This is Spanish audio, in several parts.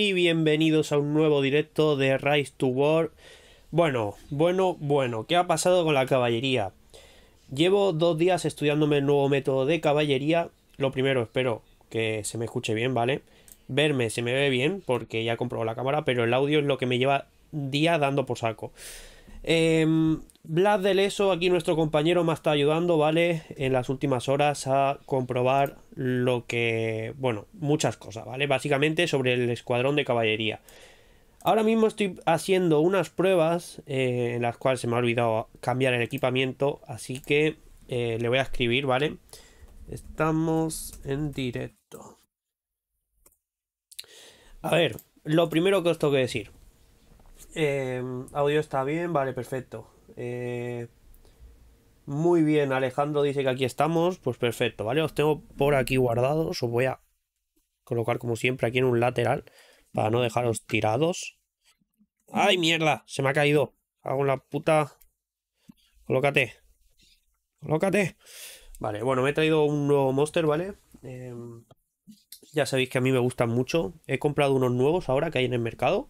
y bienvenidos a un nuevo directo de Rise to War. Bueno, bueno, bueno, ¿qué ha pasado con la caballería? Llevo dos días estudiándome el nuevo método de caballería. Lo primero, espero que se me escuche bien, ¿vale? Verme se me ve bien porque ya he la cámara, pero el audio es lo que me lleva días dando por saco. Eh, Vlad del aquí nuestro compañero me está ayudando, ¿vale? En las últimas horas a comprobar lo que... Bueno, muchas cosas, ¿vale? Básicamente sobre el escuadrón de caballería. Ahora mismo estoy haciendo unas pruebas eh, en las cuales se me ha olvidado cambiar el equipamiento, así que eh, le voy a escribir, ¿vale? Estamos en directo. A ver, lo primero que os tengo que decir. Em, audio está bien, vale, perfecto. Eh, muy bien, Alejandro dice que aquí estamos, pues perfecto, ¿vale? Os tengo por aquí guardados, os voy a colocar como siempre aquí en un lateral para no dejaros tirados. ¡Ay, mierda! Se me ha caído. Hago una puta... Colócate. Colócate. Vale, bueno, me he traído un nuevo monster, ¿vale? Em, ya sabéis que a mí me gustan mucho. He comprado unos nuevos ahora que hay en el mercado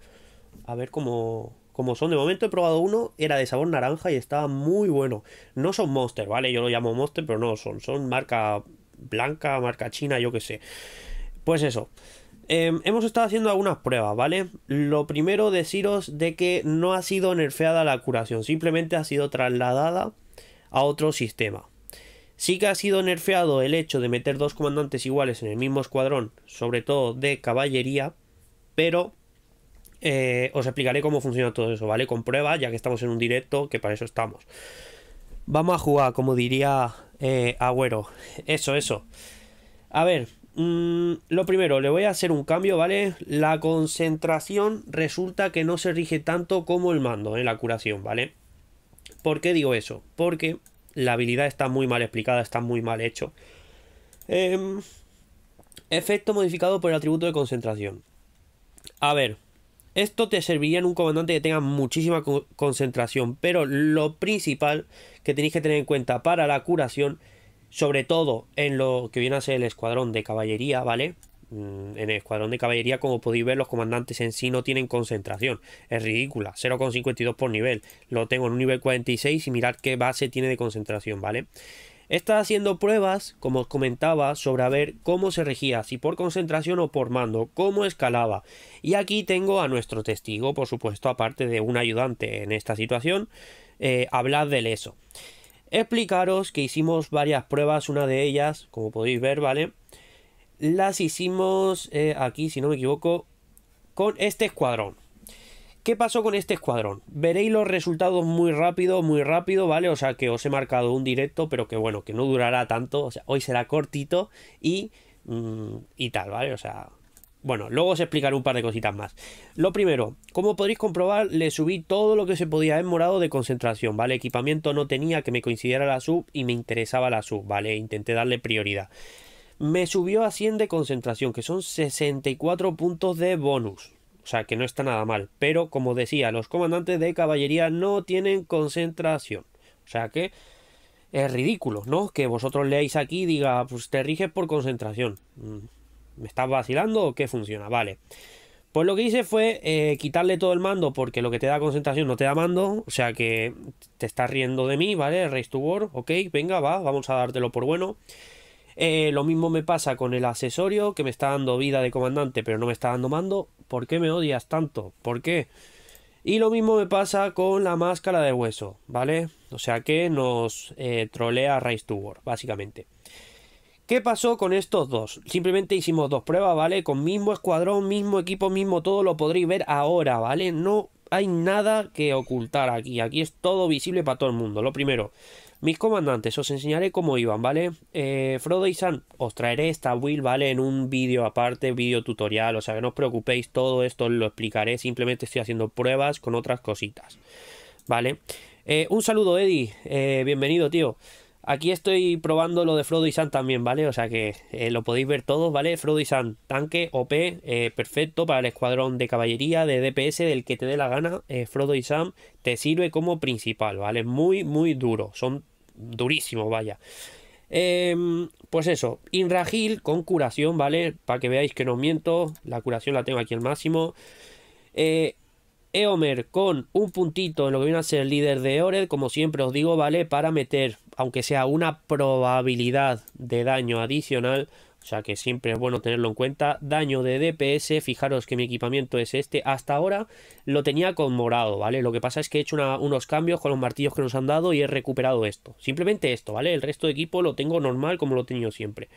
a ver cómo, son. De momento he probado uno, era de sabor naranja y estaba muy bueno. No son Monster, ¿vale? Yo lo llamo Monster, pero no son. Son marca blanca, marca china, yo qué sé. Pues eso. Em, hemos estado haciendo algunas pruebas, ¿vale? Lo primero deciros de que no ha sido nerfeada la curación, simplemente ha sido trasladada a otro sistema. Sí que ha sido nerfeado el hecho de meter dos comandantes iguales en el mismo escuadrón, sobre todo de caballería, pero eh, os explicaré cómo funciona todo eso, ¿vale? Con pruebas, ya que estamos en un directo, que para eso estamos. Vamos a jugar, como diría eh, Agüero. Eso, eso. A ver, mm, lo primero, le voy a hacer un cambio, ¿vale? La concentración resulta que no se rige tanto como el mando en ¿eh? la curación, ¿vale? ¿Por qué digo eso? Porque la habilidad está muy mal explicada, está muy mal hecho. Em, efecto modificado por el atributo de concentración. A ver, esto te serviría en un comandante que tenga muchísima concentración, pero lo principal que tenéis que tener en cuenta para la curación, sobre todo en lo que viene a ser el escuadrón de caballería, ¿vale? Mm, en el escuadrón de caballería, como podéis ver, los comandantes en sí no tienen concentración. Es ridícula, 0,52 por nivel. Lo tengo en un nivel 46 y mirad qué base tiene de concentración, ¿vale? vale Está haciendo pruebas, como os comentaba, sobre a ver cómo se regía, si por concentración o por mando, cómo escalaba. Y aquí tengo a nuestro testigo, por supuesto, aparte de un ayudante en esta situación, eh, hablar del eso. Explicaros que hicimos varias pruebas, una de ellas, como podéis ver, ¿vale? Las hicimos eh, aquí, si no me equivoco, con este escuadrón. ¿Qué pasó con este escuadrón? Veréis los resultados muy rápido, muy rápido, ¿vale? O sea, que os he marcado un directo, pero que bueno, que no durará tanto. O sea, hoy será cortito y, mm, y tal, ¿vale? O sea, bueno, luego os explicaré un par de cositas más. Lo primero, como podréis comprobar, le subí todo lo que se podía en morado de concentración, ¿vale? Equipamiento no tenía que me coincidiera la sub y me interesaba la sub, ¿vale? Intenté darle prioridad. Me subió a 100 de concentración, que son 64 puntos de bonus, o sea que no está nada mal. Pero como decía, los comandantes de caballería no tienen concentración. O sea que es ridículo, ¿no? Que vosotros leáis aquí y diga, pues te riges por concentración. Mm. ¿Me estás vacilando o qué funciona? Vale. Pues lo que hice fue eh, quitarle todo el mando porque lo que te da concentración no te da mando. O sea que te estás riendo de mí, ¿vale? Race to War, ok, venga, va, vamos a dártelo por bueno. Eh, lo mismo me pasa con el accesorio que me está dando vida de comandante, pero no me está dando mando. ¿Por qué me odias tanto? ¿Por qué? Y lo mismo me pasa con la máscara de hueso, ¿vale? O sea que nos eh, trolea Rise to War, básicamente. ¿Qué pasó con estos dos? Simplemente hicimos dos pruebas, ¿vale? Con mismo escuadrón, mismo equipo, mismo todo, lo podréis ver ahora, ¿vale? No hay nada que ocultar aquí, aquí es todo visible para todo el mundo. Lo primero, mis comandantes, os enseñaré cómo iban, ¿vale? Eh, Frodo y Sam, os traeré esta build, ¿vale? En un vídeo aparte, vídeo tutorial, o sea que no os preocupéis, todo esto lo explicaré, simplemente estoy haciendo pruebas con otras cositas, ¿vale? Eh, un saludo, Eddie, eh, bienvenido, tío. Aquí estoy probando lo de Frodo y Sam también, ¿vale? O sea que lo podéis ver todos, ¿vale? Frodo y Sam, tanque OP, perfecto para el escuadrón de caballería, de DPS, del que te dé la gana. Frodo y Sam te sirve como principal, ¿vale? Muy, muy duro. Son durísimo, vaya. Em, pues eso, Inragil con curación, ¿vale? Para que veáis que no miento, la curación la tengo aquí al máximo. Eh, Eomer con un puntito en lo que viene a ser el líder de Ored, como siempre os digo, ¿vale? Para meter, aunque sea una probabilidad de daño adicional o sea que siempre es bueno tenerlo en cuenta. Daño de DPS, fijaros que mi equipamiento es este. Hasta ahora lo tenía con morado, ¿vale? Lo que pasa es que he hecho unos cambios con los martillos que nos han dado y he recuperado esto. Simplemente esto, ¿vale? El resto de equipo lo tengo normal como lo he tenido siempre.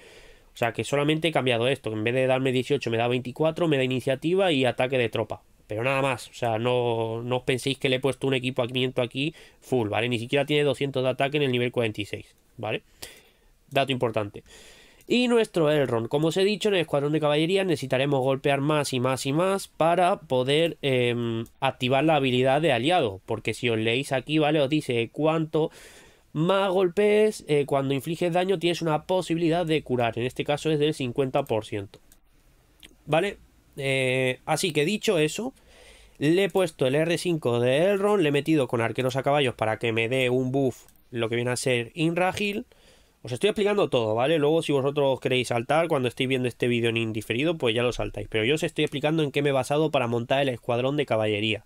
O sea que solamente he cambiado esto. en vez de darme 18 me da 24, me da iniciativa y ataque de tropa. Pero nada más, o sea, no, no os penséis que le he puesto un equipo a 500 aquí full, ¿vale? Ni siquiera tiene 200 de ataque en el nivel 46, ¿vale? Dato importante. Y nuestro Elrond, como os he dicho, en el escuadrón de caballería necesitaremos golpear más y más y más para poder em, activar la habilidad de aliado. Porque si os leéis aquí, ¿vale? Os dice cuánto más golpes eh, cuando infliges daño tienes una posibilidad de curar. En este caso es del 50%. ¿Vale? Eh, así que dicho eso, le he puesto el R5 de Elrond, le he metido con arqueros a caballos para que me dé un buff, lo que viene a ser Inragil. Os estoy explicando todo, ¿vale? Luego si vosotros queréis saltar, cuando estéis viendo este vídeo en indiferido, pues ya lo saltáis. Pero yo os estoy explicando en qué me he basado para montar el escuadrón de caballería.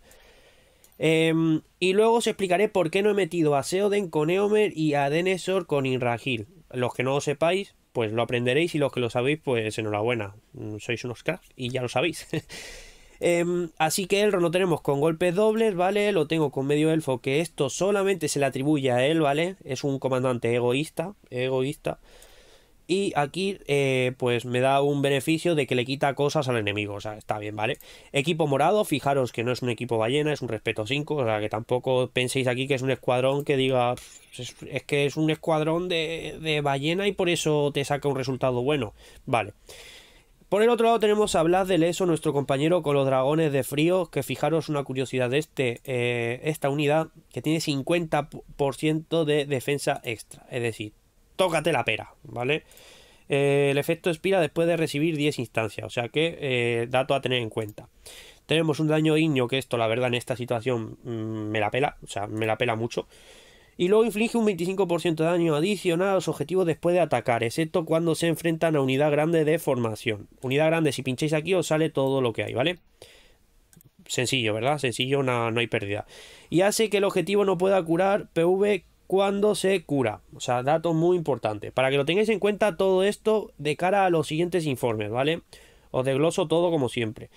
Em, y luego os explicaré por qué no he metido a Seoden con Eomer y a Denesor con Inragil. Los que no lo sepáis, pues lo aprenderéis y los que lo sabéis, pues enhorabuena. Mm, sois unos cracks y ya lo sabéis. Em, así que Elro lo tenemos con golpes dobles, ¿vale? Lo tengo con medio elfo, que esto solamente se le atribuye a él, ¿vale? Es un comandante egoísta, egoísta. Y aquí, eh, pues me da un beneficio de que le quita cosas al enemigo. O sea, está bien, ¿vale? Equipo morado, fijaros que no es un equipo ballena, es un respeto 5. O sea, que tampoco penséis aquí que es un escuadrón que diga. Es, que es un escuadrón de, de, ballena y por eso te saca un resultado bueno. Vale. Por el otro lado tenemos a Blas de Leso, nuestro compañero con los dragones de frío, que fijaros una curiosidad de este, eh, esta unidad que tiene 50% de defensa extra, es decir, tócate la pera, ¿vale? Eh, el efecto expira después de recibir 10 instancias, o sea que eh, dato a tener en cuenta. Tenemos un daño igno que esto la verdad en esta situación mm, me la pela, o sea, me la pela mucho y luego inflige un 25% de daño adicional a los objetivos después de atacar, excepto cuando se enfrentan a unidad grande de formación. Unidad grande, si pincháis aquí os sale todo lo que hay, ¿vale? Sencillo, ¿verdad? Sencillo, no, hay pérdida. Y hace que el objetivo no pueda curar PV cuando se cura. O sea, dato muy importante. Para que lo tengáis en cuenta todo esto de cara a los siguientes informes, ¿vale? Os desgloso todo como siempre.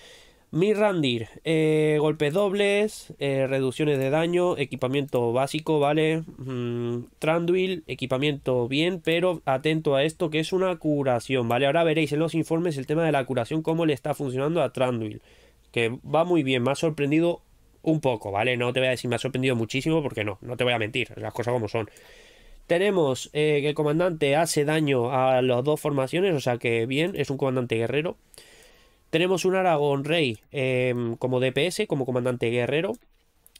Mirrandir, Randir, eh, golpes dobles, eh, reducciones de daño, equipamiento básico, ¿vale? Mm, Tranduil, equipamiento bien, pero atento a esto que es una curación, ¿vale? Ahora veréis en los informes el tema de la curación, cómo le está funcionando a Tranduil, que va muy bien, me ha sorprendido un poco, ¿vale? No te voy a decir me ha sorprendido muchísimo porque no, no te voy a mentir, las cosas como son. Tenemos eh, que el comandante hace daño a las dos formaciones, o sea que bien, es un comandante guerrero. Tenemos un Aragón Rey em, como DPS, como comandante guerrero.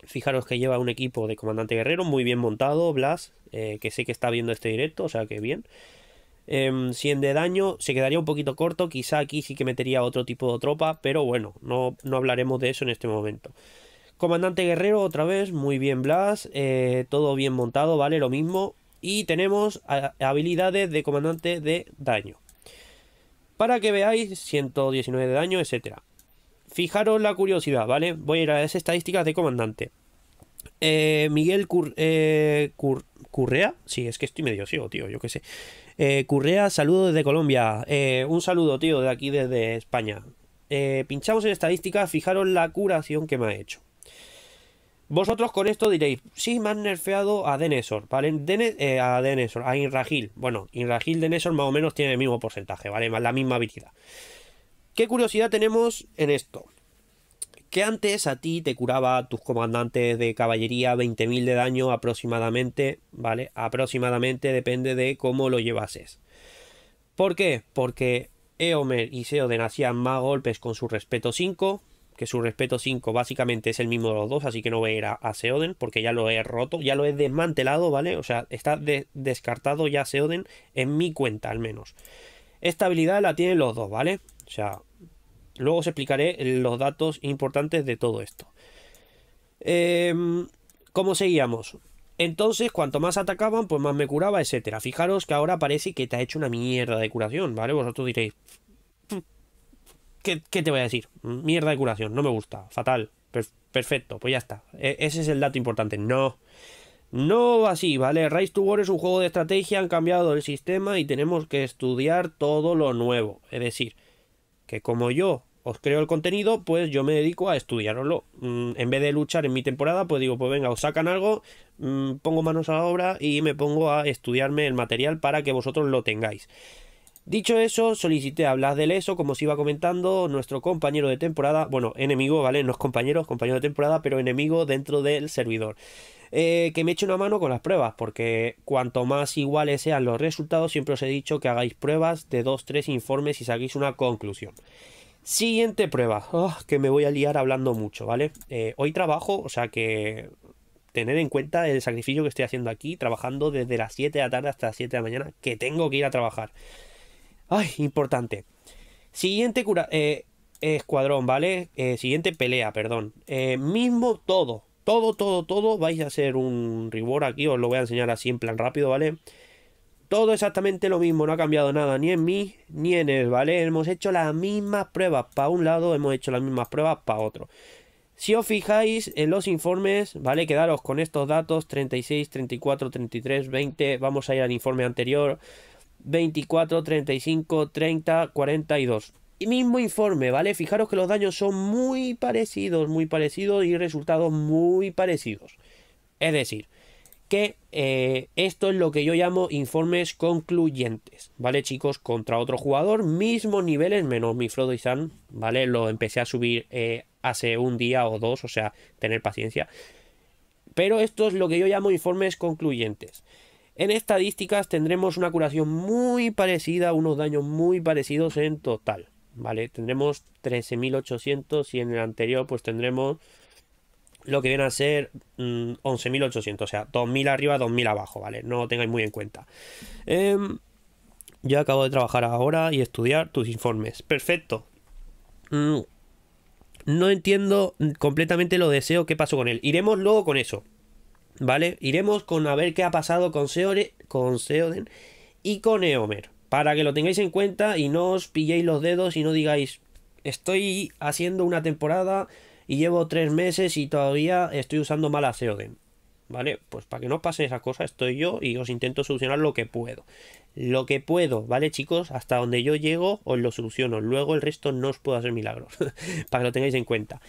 Fijaros que lleva un equipo de comandante guerrero muy bien montado, Blas, eh, que sé que está viendo este directo, o sea que bien. Eh, em, 100 de daño, se quedaría un poquito corto, quizá aquí sí que metería otro tipo de tropa, pero bueno, no, no hablaremos de eso en este momento. Comandante guerrero otra vez, muy bien Blas, eh, todo bien montado, vale, lo mismo. Y tenemos habilidades de comandante de daño. Para que veáis 119 de daño, etcétera. Fijaros la curiosidad, ¿vale? Voy a ir a las estadísticas de comandante. Eh, Miguel eh, Currea, sí, es que estoy medio ciego, tío, yo qué sé. Eh, Currea, saludo desde Colombia. un saludo, tío, de aquí desde España. pinchamos en estadísticas, fijaros la curación que me ha hecho. Vosotros con esto diréis, sí, me han nerfeado a Denesor, ¿vale? Eh, a Denesor, a Inragil. Bueno, Inragil, Denesor más o menos tiene el mismo porcentaje, ¿vale? La misma habilidad. ¿Qué curiosidad tenemos en esto? Que antes a ti te curaba tus comandantes de caballería 20.000 de daño aproximadamente, ¿vale? Aproximadamente depende de cómo lo llevases. ¿Por qué? Porque Eomer y Seoden hacían más golpes con su respeto 5, que su respeto 5 básicamente es el mismo de los dos, así que no voy a ir a, Seoden porque ya lo he roto, ya lo he desmantelado, ¿vale? O sea, está descartado ya Seoden en mi cuenta al menos. Esta habilidad la tienen los dos, ¿vale? O sea, luego os explicaré los datos importantes de todo esto. Em, ¿Cómo seguíamos? Entonces, cuanto más atacaban, pues más me curaba, etcétera. Fijaros que ahora parece que te ha hecho una mierda de curación, ¿vale? Vosotros diréis, ¿qué, te voy a decir? Mierda de curación, no me gusta, fatal, perfecto, pues ya está. E, ese es el dato importante. No, no así, ¿vale? Rise to War es un juego de estrategia, han cambiado el sistema y tenemos que estudiar todo lo nuevo. Es decir, que como yo os creo el contenido, pues yo me dedico a estudiarlo. Mm, en vez de luchar en mi temporada, pues digo, pues venga, os sacan algo, mm, pongo manos a la obra y me pongo a estudiarme el material para que vosotros lo tengáis. Dicho eso, solicité hablar del ESO, como os iba comentando, nuestro compañero de temporada, bueno, enemigo, ¿vale? No es compañero, compañero de temporada, pero enemigo dentro del servidor. Eh, que me eche una mano con las pruebas, porque cuanto más iguales sean los resultados, siempre os he dicho que hagáis pruebas de dos, tres informes y saquéis una conclusión. Siguiente prueba, ah, que me voy a liar hablando mucho, ¿vale? Eh, hoy trabajo, o sea que tener en cuenta el sacrificio que estoy haciendo aquí, trabajando desde las 7 de la tarde hasta las 7 de la mañana, que tengo que ir a trabajar. Ay, importante. Siguiente cura, eh, escuadrón, ¿vale? Eh, siguiente pelea, perdón. Eh, mismo todo, todo, todo, todo. Vais a hacer un reward aquí, os lo voy a enseñar así en plan rápido, ¿vale? Todo exactamente lo mismo, no ha cambiado nada, ni en mí, ni en él, ¿vale? Hemos hecho las mismas pruebas para un lado, hemos hecho las mismas pruebas para otro. Si os fijáis en los informes, ¿vale? Quedaros con estos datos, 36, 34, 33, 20, vamos a ir al informe anterior, 24, 35, 30, 42. Y mismo informe, ¿vale? Fijaros que los daños son muy parecidos, muy parecidos y resultados muy parecidos. Es decir, que eh, esto es lo que yo llamo informes concluyentes, ¿vale, chicos? Contra otro jugador, mismos niveles, menos mi Frodo y San ¿vale? Lo empecé a subir eh, hace un día o dos, o sea, tener paciencia. Pero esto es lo que yo llamo informes concluyentes. En estadísticas tendremos una curación muy parecida, unos daños muy parecidos en total, ¿vale? Tendremos 13.800 y en el anterior pues tendremos lo que viene a ser 11.800, mm, o sea, 2.000 arriba, 2.000 abajo, ¿vale? No lo tengáis muy en cuenta. Em, yo acabo de trabajar ahora y estudiar tus informes. Perfecto. Mm, no entiendo completamente lo deseo, qué pasó con él. Iremos luego con eso. ¿Vale? Iremos con a ver qué ha pasado con, Seore, con Seoden y con Eomer. Para que lo tengáis en cuenta y no os pilléis los dedos y no digáis, estoy haciendo una temporada y llevo tres meses y todavía estoy usando mal a Seoden. ¿Vale? Pues para que no pase esa cosa, estoy yo y os intento solucionar lo que puedo. Lo que puedo, ¿vale, chicos? Hasta donde yo llego, os lo soluciono. Luego el resto no os puedo hacer milagros. para que lo tengáis en cuenta.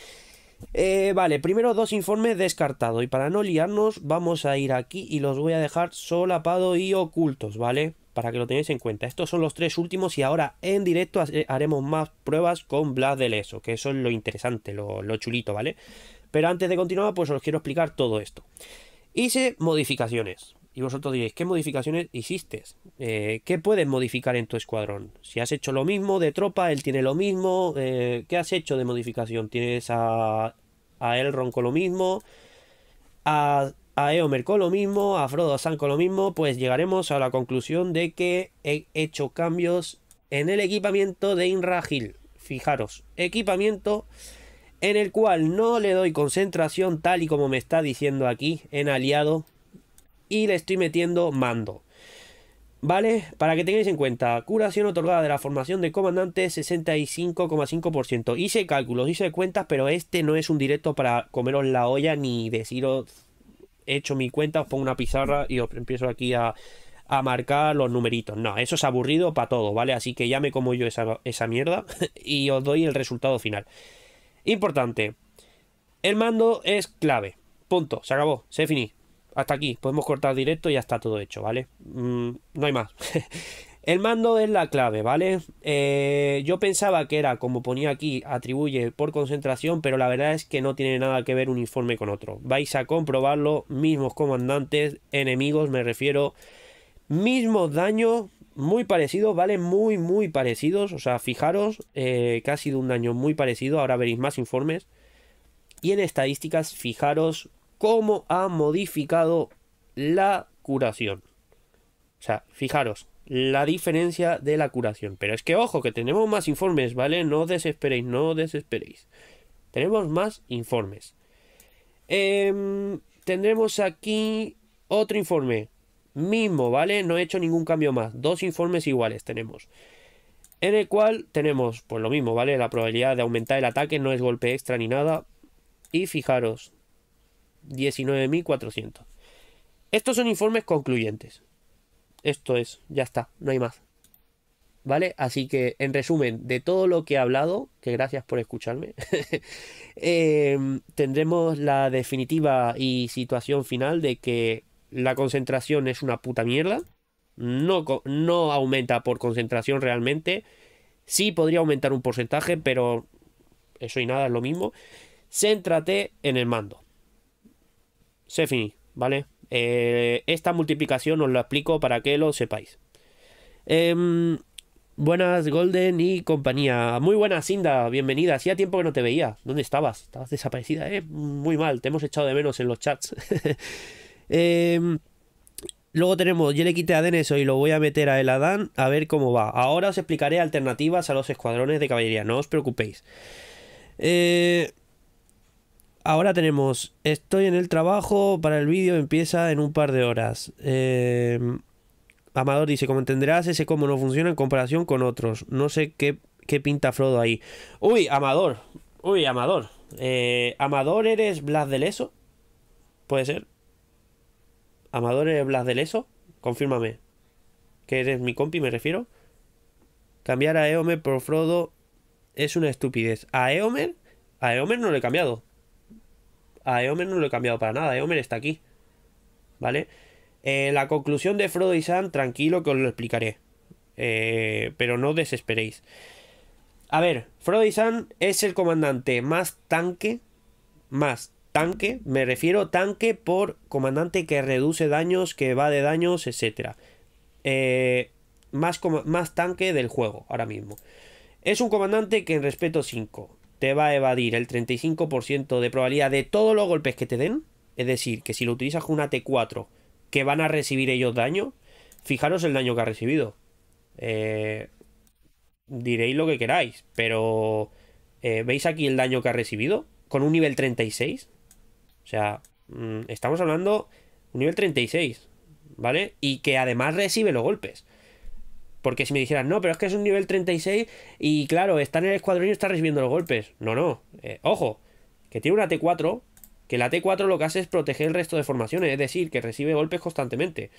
Eh, vale, primero dos informes descartados. Y para no liarnos, vamos a ir aquí y los voy a dejar solapado y ocultos, ¿vale? Para que lo tengáis en cuenta. Estos son los tres últimos y ahora en directo eh, haremos más pruebas con Blas de Leso, que eso es lo interesante, lo, lo chulito, ¿vale? Pero antes de continuar, pues os quiero explicar todo esto. Hice modificaciones. Y vosotros diréis, ¿qué modificaciones hiciste? Eh, ¿Qué puedes modificar en tu escuadrón? Si has hecho lo mismo de tropa, él tiene lo mismo. Eh, ¿Qué has hecho de modificación? ¿Tienes a, a Elrond con lo mismo? ¿A, a Eomer con lo mismo? ¿A Frodo San con lo mismo? Pues llegaremos a la conclusión de que he hecho cambios en el equipamiento de Inragil. Fijaros, equipamiento en el cual no le doy concentración tal y como me está diciendo aquí en aliado y le estoy metiendo mando. ¿Vale? Para que tengáis en cuenta, curación otorgada de la formación de comandante 65,5%. Hice cálculos, hice cuentas, pero este no es un directo para comeros la olla ni deciros, he hecho mi cuenta, os pongo una pizarra y os empiezo aquí a, a marcar los numeritos. No, eso es aburrido para todo, ¿vale? Así que ya me como yo esa, esa mierda y os doy el resultado final. Importante, el mando es clave. Punto, se acabó, se finí hasta aquí, podemos cortar directo y ya está todo hecho, ¿vale? Mm, no hay más. el mando es la clave, ¿vale? Eh, yo pensaba que era, como ponía aquí, atribuye por concentración, pero la verdad es que no tiene nada que ver un informe con otro. Vais a comprobarlo, mismos comandantes, enemigos, me refiero, mismos daños, muy parecidos, ¿vale? Muy, muy parecidos, o sea, fijaros eh, que ha sido un daño muy parecido, ahora veréis más informes. Y en estadísticas, fijaros cómo ha modificado la curación. O sea, fijaros, la diferencia de la curación. Pero es que ojo, que tenemos más informes, ¿vale? No desesperéis, no desesperéis. Tenemos más informes. Em, tendremos aquí otro informe. Mismo, ¿vale? No he hecho ningún cambio más. Dos informes iguales tenemos. En el cual tenemos, pues lo mismo, ¿vale? La probabilidad de aumentar el ataque no es golpe extra ni nada. Y fijaros, 19.400. Estos son informes concluyentes. Esto es, ya está, no hay más. ¿Vale? Así que, en resumen, de todo lo que he hablado, que gracias por escucharme, em, tendremos la definitiva y situación final de que la concentración es una puta mierda. No, no aumenta por concentración realmente. Sí podría aumentar un porcentaje, pero eso y nada es lo mismo. Céntrate en el mando. Sefini, ¿vale? Eh, esta multiplicación os la explico para que lo sepáis. Em, buenas, Golden y compañía. Muy buenas, Inda. Bienvenida. Hacía tiempo que no te veía. ¿Dónde estabas? Estabas desaparecida, ¿eh? Muy mal. Te hemos echado de menos en los chats. Em, luego tenemos, yo le quité a Deneso y lo voy a meter a el Adán a ver cómo va. Ahora os explicaré alternativas a los escuadrones de caballería. No os preocupéis. Eh, ahora tenemos, estoy en el trabajo, para el vídeo empieza en un par de horas. Em, Amador dice, como entenderás, ese cómo no funciona en comparación con otros. No sé qué, qué pinta Frodo ahí. Uy, Amador. Uy, Amador. Eh, Amador, ¿eres Blas de Leso? ¿Puede ser? ¿Amador eres Blas de Leso? Confírmame. ¿Que eres mi compi, me refiero? Cambiar a Eomer por Frodo es una estupidez. ¿A Eomer? A Eomer no lo he cambiado. A Eomer no lo he cambiado para nada. Eomer está aquí. ¿Vale? Eh, la conclusión de Frodo y Sam, tranquilo que os lo explicaré. Eh, pero no desesperéis. A ver, Frodo y Sam es el comandante más tanque. Más tanque. Me refiero tanque por comandante que reduce daños, que va de daños, etc. Eh, más, más tanque del juego ahora mismo. Es un comandante que en respeto 5 te va a evadir el 35% de probabilidad de todos los golpes que te den. Es decir, que si lo utilizas con una T4, que van a recibir ellos daño. Fijaros el daño que ha recibido. Eh, diréis lo que queráis, pero eh, ¿veis aquí el daño que ha recibido? Con un nivel 36. O sea, mm, estamos hablando un nivel 36, ¿vale? Y que además recibe los golpes. Porque si me dijeran, no, pero es que es un nivel 36 y claro, está en el escuadrón y está recibiendo los golpes. No, no. Eh, ojo, que tiene una T4, que la T4 lo que hace es proteger el resto de formaciones, es decir, que recibe golpes constantemente.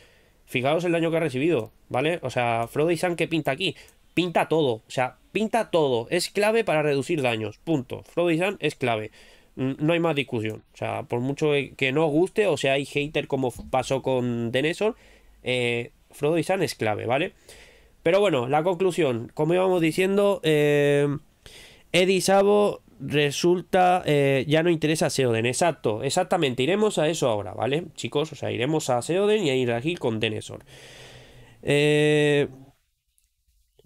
Fijaos el daño que ha recibido, ¿vale? O sea, Frodo y Sam, ¿qué pinta aquí? Pinta todo, o sea, pinta todo. Es clave para reducir daños, punto. Frodo y Sam es clave. Mm, no hay más discusión. O sea, por mucho que no guste, o sea, hay hater como pasó con Denesor, eh, Frodo y Sam es clave, ¿vale? vale pero bueno, la conclusión. Como íbamos diciendo, eh, resulta. Eh, ya no interesa a Seoden. Exacto, exactamente. Iremos a eso ahora, ¿vale? Chicos, o sea, iremos a Seoden y a aquí con Denesor. Eh,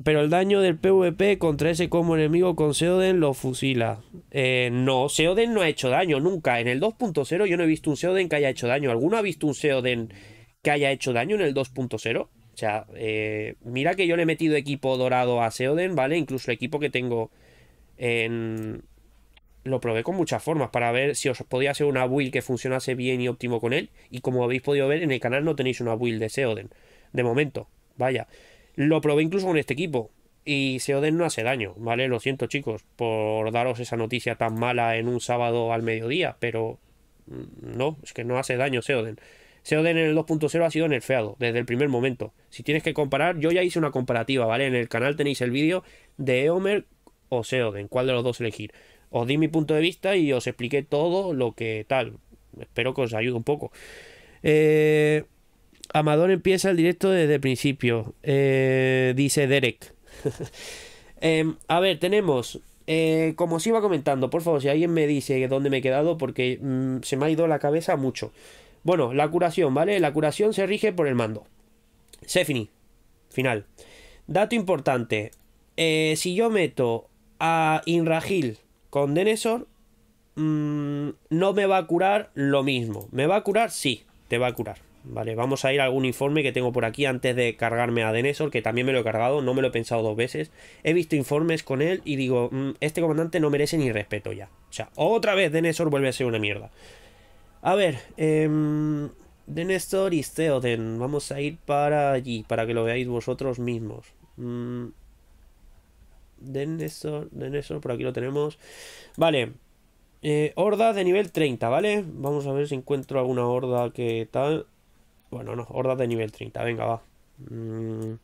pero el daño del PvP contra ese como enemigo con Seoden lo fusila. Eh, no, Seoden no ha hecho daño nunca. En el 2.0 yo no he visto un Seoden que haya hecho daño. ¿Alguno ha visto un Seoden que haya hecho daño en el 2.0? O sea, eh, mira que yo le he metido equipo dorado a Seoden, ¿vale? Incluso el equipo que tengo en... Lo probé con muchas formas para ver si os podía hacer una build que funcionase bien y óptimo con él. Y como habéis podido ver, en el canal no tenéis una build de Seoden. De momento, vaya. Lo probé incluso con este equipo. Y Seoden no hace daño, ¿vale? Lo siento chicos por daros esa noticia tan mala en un sábado al mediodía. Pero mm, no, es que no hace daño Seoden. Seoden en el 2.0 ha sido nerfeado desde el primer momento. Si tienes que comparar, yo ya hice una comparativa, ¿vale? En el canal tenéis el vídeo de Eomer o Seoden, cuál de los dos elegir. Os di mi punto de vista y os expliqué todo lo que tal. Espero que os ayude un poco. Eh, Amador empieza el directo desde el principio, eh, dice Derek. Em, a ver, tenemos eh, como os iba comentando, por favor, si alguien me dice dónde me he quedado, porque mm, se me ha ido la cabeza mucho. Bueno, la curación, ¿vale? La curación se rige por el mando. Sefini. Final. Dato importante. Eh, si yo meto a Inragil con Denesor, mm, no me va a curar lo mismo. ¿Me va a curar? Sí, te va a curar. Vale, vamos a ir a algún informe que tengo por aquí antes de cargarme a Denesor, que también me lo he cargado, no me lo he pensado dos veces. He visto informes con él y digo, mm, este comandante no merece ni respeto ya. O sea, otra vez Denesor vuelve a ser una mierda. A ver, eh, em, de Néstor y Theoden. Vamos a ir para allí, para que lo veáis vosotros mismos. Mm. De por aquí lo tenemos. Vale. Eh, horda de nivel 30, ¿vale? Vamos a ver si encuentro alguna horda que tal. Bueno, no, horda de nivel 30, venga, va. Mm.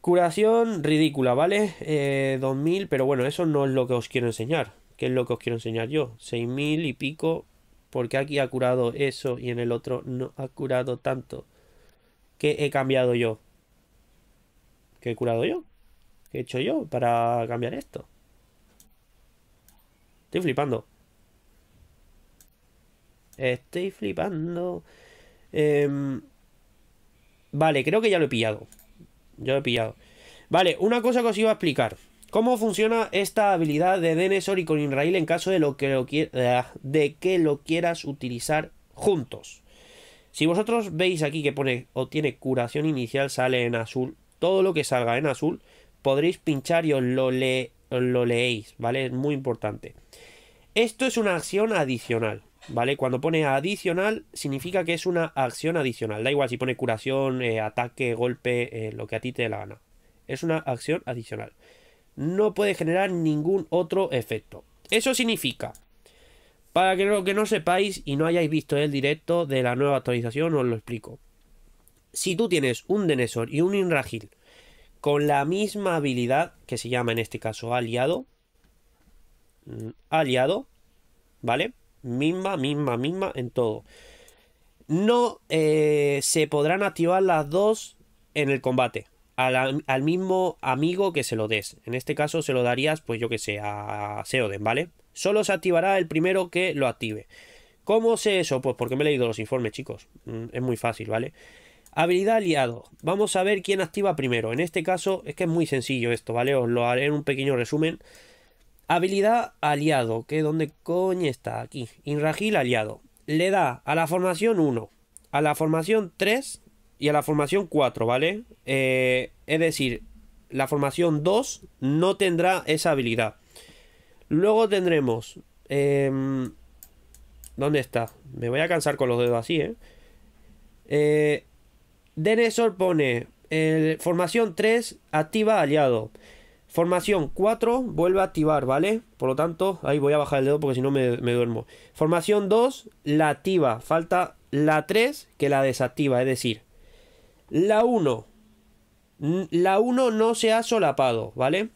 Curación ridícula, ¿vale? Eh, 2000, pero bueno, eso no es lo que os quiero enseñar. ¿Qué es lo que os quiero enseñar yo? 6000 y pico porque aquí ha curado eso y en el otro no ha curado tanto. ¿Qué he cambiado yo? ¿Qué he curado yo? ¿Qué he hecho yo para cambiar esto? Estoy flipando. Estoy flipando. Em, vale, creo que ya lo he pillado. Yo lo he pillado. Vale, una cosa que os iba a explicar. ¿Cómo funciona esta habilidad de Denesor y con Israel en caso de, lo que lo de que lo quieras utilizar juntos? Si vosotros veis aquí que pone o tiene curación inicial, sale en azul, todo lo que salga en azul, podréis pinchar y os lo, le, lo leéis, ¿vale? Es muy importante. Esto es una acción adicional, ¿vale? Cuando pone adicional, significa que es una acción adicional. Da igual si pone curación, eh, ataque, golpe, eh, lo que a ti te dé la gana. Es una acción adicional no puede generar ningún otro efecto. Eso significa, para que lo que no sepáis y no hayáis visto el directo de la nueva actualización, os lo explico. Si tú tienes un Denesor y un Inragil con la misma habilidad, que se llama en este caso aliado, mm, aliado, ¿vale? Misma, misma, misma en todo. No eh, se podrán activar las dos en el combate al, al, mismo amigo que se lo des. En este caso se lo darías, pues yo que sé, a Seoden, ¿vale? Solo se activará el primero que lo active. ¿Cómo sé eso? Pues porque me he leído los informes, chicos. Mm, es muy fácil, ¿vale? Habilidad aliado. Vamos a ver quién activa primero. En este caso es que es muy sencillo esto, ¿vale? Os lo haré en un pequeño resumen. Habilidad aliado, que ¿Dónde coño está aquí. Inragil aliado. Le da a la formación 1, a la formación 3 y a la formación 4, ¿vale? Eh, es decir, la formación 2 no tendrá esa habilidad. Luego tendremos... Em, ¿Dónde está? Me voy a cansar con los dedos así, ¿eh? eh Denesor pone... Eh, formación 3 activa aliado. Formación 4 vuelve a activar, ¿vale? Por lo tanto, ahí voy a bajar el dedo porque si no me, me duermo. Formación 2 la activa. Falta la 3 que la desactiva, es decir, la 1. La 1 no se ha solapado, ¿vale?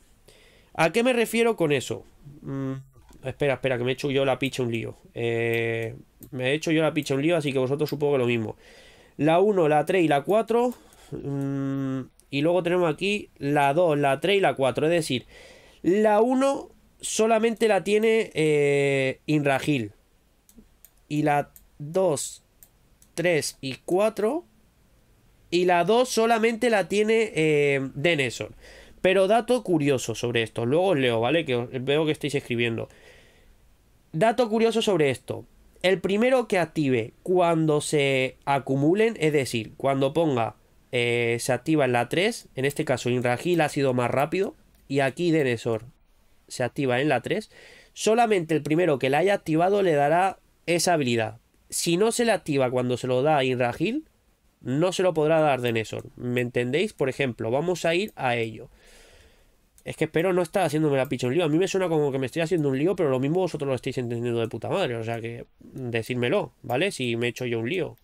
¿A qué me refiero con eso? Mm, espera, espera, que me he hecho yo la picha un lío. Eh, me he hecho yo la picha un lío, así que vosotros supongo que lo mismo. La 1, la 3 y la 4. Mm, y luego tenemos aquí la 2, la 3 y la 4. Es decir, la 1 solamente la tiene eh, Inragil. Y la 2, 3 y 4 y la 2 solamente la tiene eh, Denesor. Pero dato curioso sobre esto, luego os leo, ¿vale? Que veo que estáis escribiendo. Dato curioso sobre esto. El primero que active cuando se acumulen, es decir, cuando ponga eh, se activa en la 3, en este caso Inragil ha sido más rápido, y aquí Denesor se activa en la 3, solamente el primero que la haya activado le dará esa habilidad. Si no se le activa cuando se lo da a Inragil, no se lo podrá dar Denesor. ¿Me entendéis? Por ejemplo, vamos a ir a ello. Es que espero no estar haciéndome la picha un lío. A mí me suena como que me estoy haciendo un lío, pero lo mismo vosotros lo estáis entendiendo de puta madre. O sea que decírmelo, ¿vale? Si me he hecho yo un lío.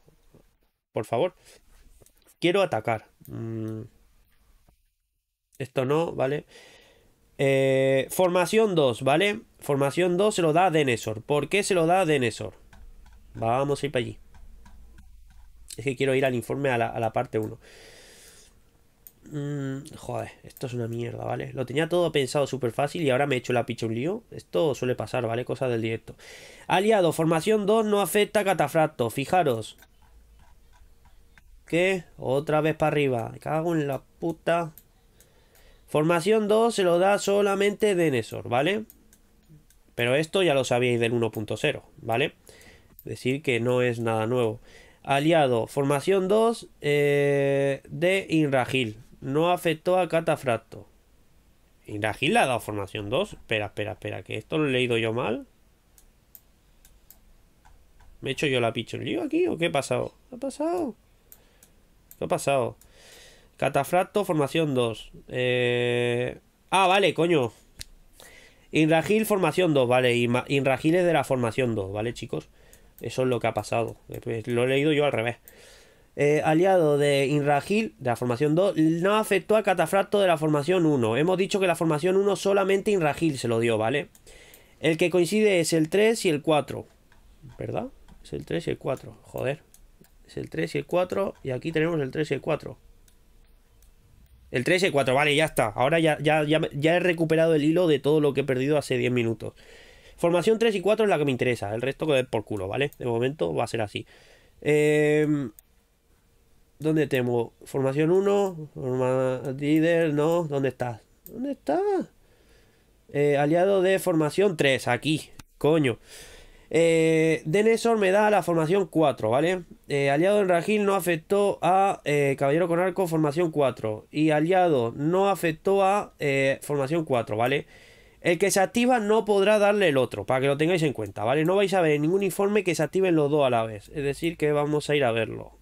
Por favor. Quiero atacar. Mm. Esto no, ¿vale? Eh, formación 2, ¿vale? Formación 2 se lo da de Denesor. ¿Por qué se lo da de Denesor? Vamos a ir para allí. Es que quiero ir al informe a la, parte 1. Mm, joder, esto es una mierda, ¿vale? Lo tenía todo pensado súper fácil y ahora me he hecho la picha un lío. Esto suele pasar, ¿vale? Cosa del directo. Aliado, formación 2 no afecta a catafracto. Fijaros. ¿Qué? Otra vez para arriba. Me cago en la puta. Formación 2 se lo da solamente Denesor, ¿vale? Pero esto ya lo sabíais del 1.0, ¿vale? Decir que no es nada nuevo aliado, formación 2 eh, de Inragil. No afectó a Catafracto. Inragil le ha dado formación 2. Espera, espera, espera, que esto lo he leído yo mal. ¿Me he hecho yo la lío aquí o qué ha pasado? ¿Qué ha pasado? ¿Qué ha pasado? Catafracto, formación 2. Eh, ah, vale, coño. Inragil, formación 2, vale. Inragil es de la formación 2, ¿vale, chicos? Eso es lo que ha pasado. Lo he leído yo al revés. Eh, aliado de Inragil de la formación 2 no afectó a Catafracto de la formación 1. Hemos dicho que la formación 1 solamente Inragil se lo dio, ¿vale? El que coincide es el 3 y el 4. ¿Verdad? Es el 3 y el 4. Joder. Es el 3 y el 4. Y aquí tenemos el 3 y el 4. El 3 y el 4, vale, ya está. Ahora ya, ya, ya he recuperado el hilo de todo lo que he perdido hace 10 minutos. Formación 3 y 4 es la que me interesa. El resto que es por culo, ¿vale? De momento va a ser así. Em, ¿Dónde tengo? Formación 1, líder, no. ¿Dónde está? ¿Dónde está? Eh, aliado de formación 3, aquí. Coño. Eh, Denesor me da la formación 4, ¿vale? Eh, aliado en Rajil no afectó a Caballero con Arco, formación 4. Y aliado no afectó a formación 4, ¿vale? El que se activa no podrá darle el otro, para que lo tengáis en cuenta, ¿vale? No vais a ver ningún informe que se activen los dos a la vez, es decir, que vamos a ir a verlo.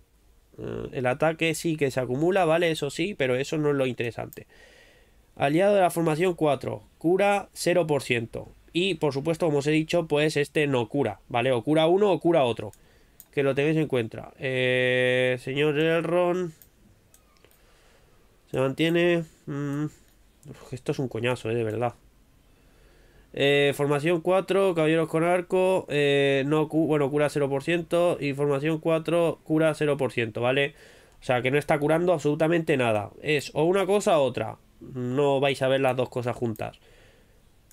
Eh, el ataque sí que se acumula, ¿vale? Eso sí, pero eso no es lo interesante. Aliado de la formación 4, cura 0%. Y por supuesto, como os he dicho, pues este no cura, ¿vale? O cura uno o cura otro. Que lo tengáis en cuenta. Eh, señor ron, Se mantiene. Mm, esto es un coñazo, ¿eh? De verdad. Eh, formación 4, caballeros con arco, eh, no bueno, cura 0% y formación 4, cura 0%, ¿vale? O sea, que no está curando absolutamente nada. Es o una cosa o otra. No vais a ver las dos cosas juntas.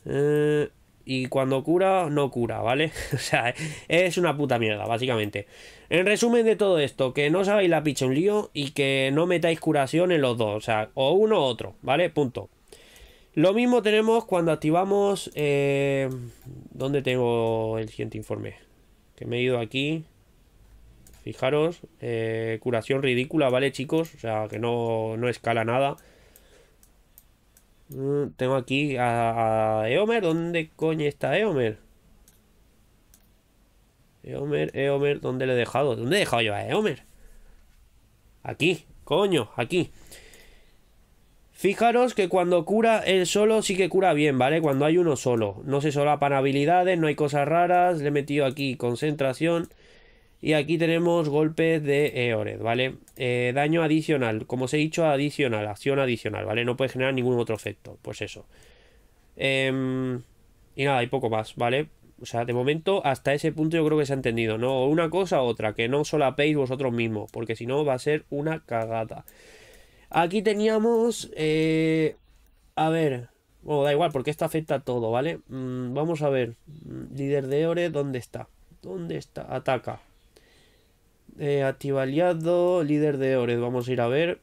Eh, y cuando cura, no cura, ¿vale? o sea, es una puta mierda, básicamente. En resumen de todo esto, que no sabéis la picha un lío y que no metáis curación en los dos. O sea, o uno o otro, ¿vale? Punto. Lo mismo tenemos cuando activamos... Eh, ¿Dónde tengo el siguiente informe? Que me he ido aquí. Fijaros, eh, curación ridícula, ¿vale, chicos? O sea, que no, no escala nada. Mm, tengo aquí a, a, Eomer. ¿Dónde coño está Eomer? Eomer, Eomer, ¿dónde le he dejado? ¿Dónde he dejado yo a Eomer? Aquí, coño, aquí. Fijaros que cuando cura el solo sí que cura bien, ¿vale? Cuando hay uno solo. No se solapan habilidades, no hay cosas raras. Le he metido aquí concentración. Y aquí tenemos golpes de Eored, ¿vale? Eh, daño adicional, como os he dicho, adicional, acción adicional, ¿vale? No puede generar ningún otro efecto, pues eso. Em, y nada, hay poco más, ¿vale? O sea, de momento hasta ese punto yo creo que se ha entendido, ¿no? Una cosa u otra, que no solapéis vosotros mismos, porque si no va a ser una cagada. Aquí teníamos... Eh, a ver... Bueno, da igual, porque esto afecta a todo, ¿vale? Mm, vamos a ver. Mm, líder de Ored, ¿dónde está? ¿Dónde está? Ataca. Eh, activa aliado, líder de Ored. Vamos a ir a ver.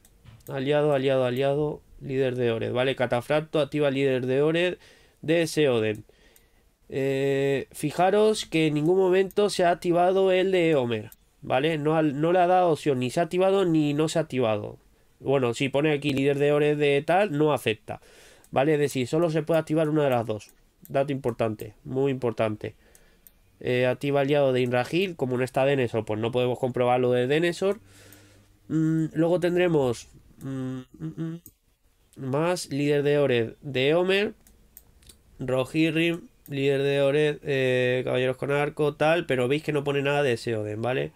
Aliado, aliado, aliado, líder de Ored. Vale, catafracto, activa líder de Ored de ese eh, fijaros que en ningún momento se ha activado el de Eomer ¿Vale? No, no le ha dado opción, ni se ha activado ni no se ha activado. Bueno, si pone aquí líder de Ored de tal, no acepta. ¿Vale? Es decir, solo se puede activar una de las dos. Dato importante, muy importante. Eh, activa aliado de Inragil, como no está Denesor, pues no podemos comprobar lo de Denesor. Mm, luego tendremos mm, mm, más líder de Ored de Homer, Rohirrim, líder de Ored, eh, caballeros con arco, tal, pero veis que no pone nada de ese Seoden, ¿vale?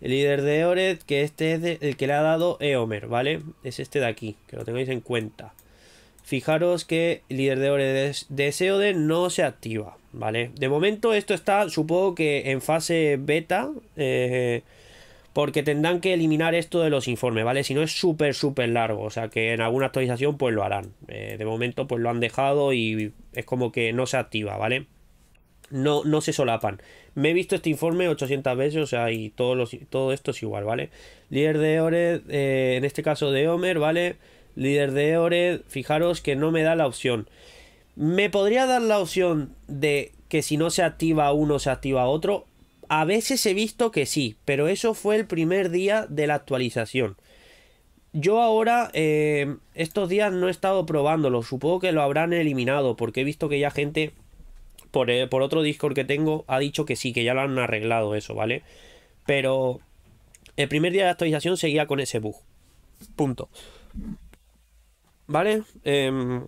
El líder de Ored, que este es el que le ha dado Eomer, ¿vale? Es este de aquí, que lo tengáis en cuenta. Fijaros que el líder de Ored de, de no se activa, ¿vale? De momento esto está, supongo que en fase beta, eh, porque tendrán que eliminar esto de los informes, ¿vale? Si no es súper, súper largo, o sea que en alguna actualización pues lo harán. Eh, de momento pues lo han dejado y es como que no se activa, ¿vale? vale no, no se solapan. Me he visto este informe 800 veces, o sea, y todos todo esto es igual, ¿vale? Líder de Ored, eh, en este caso de Homer, ¿vale? Líder de Ored, fijaros que no me da la opción. Me podría dar la opción de que si no se activa uno, se activa otro. A veces he visto que sí, pero eso fue el primer día de la actualización. Yo ahora, eh, estos días no he estado probándolo, supongo que lo habrán eliminado, porque he visto que ya gente eh, por, otro Discord que tengo, ha dicho que sí, que ya lo han arreglado eso, ¿vale? Pero el primer día de actualización seguía con ese bug. Punto. ¿Vale? Em,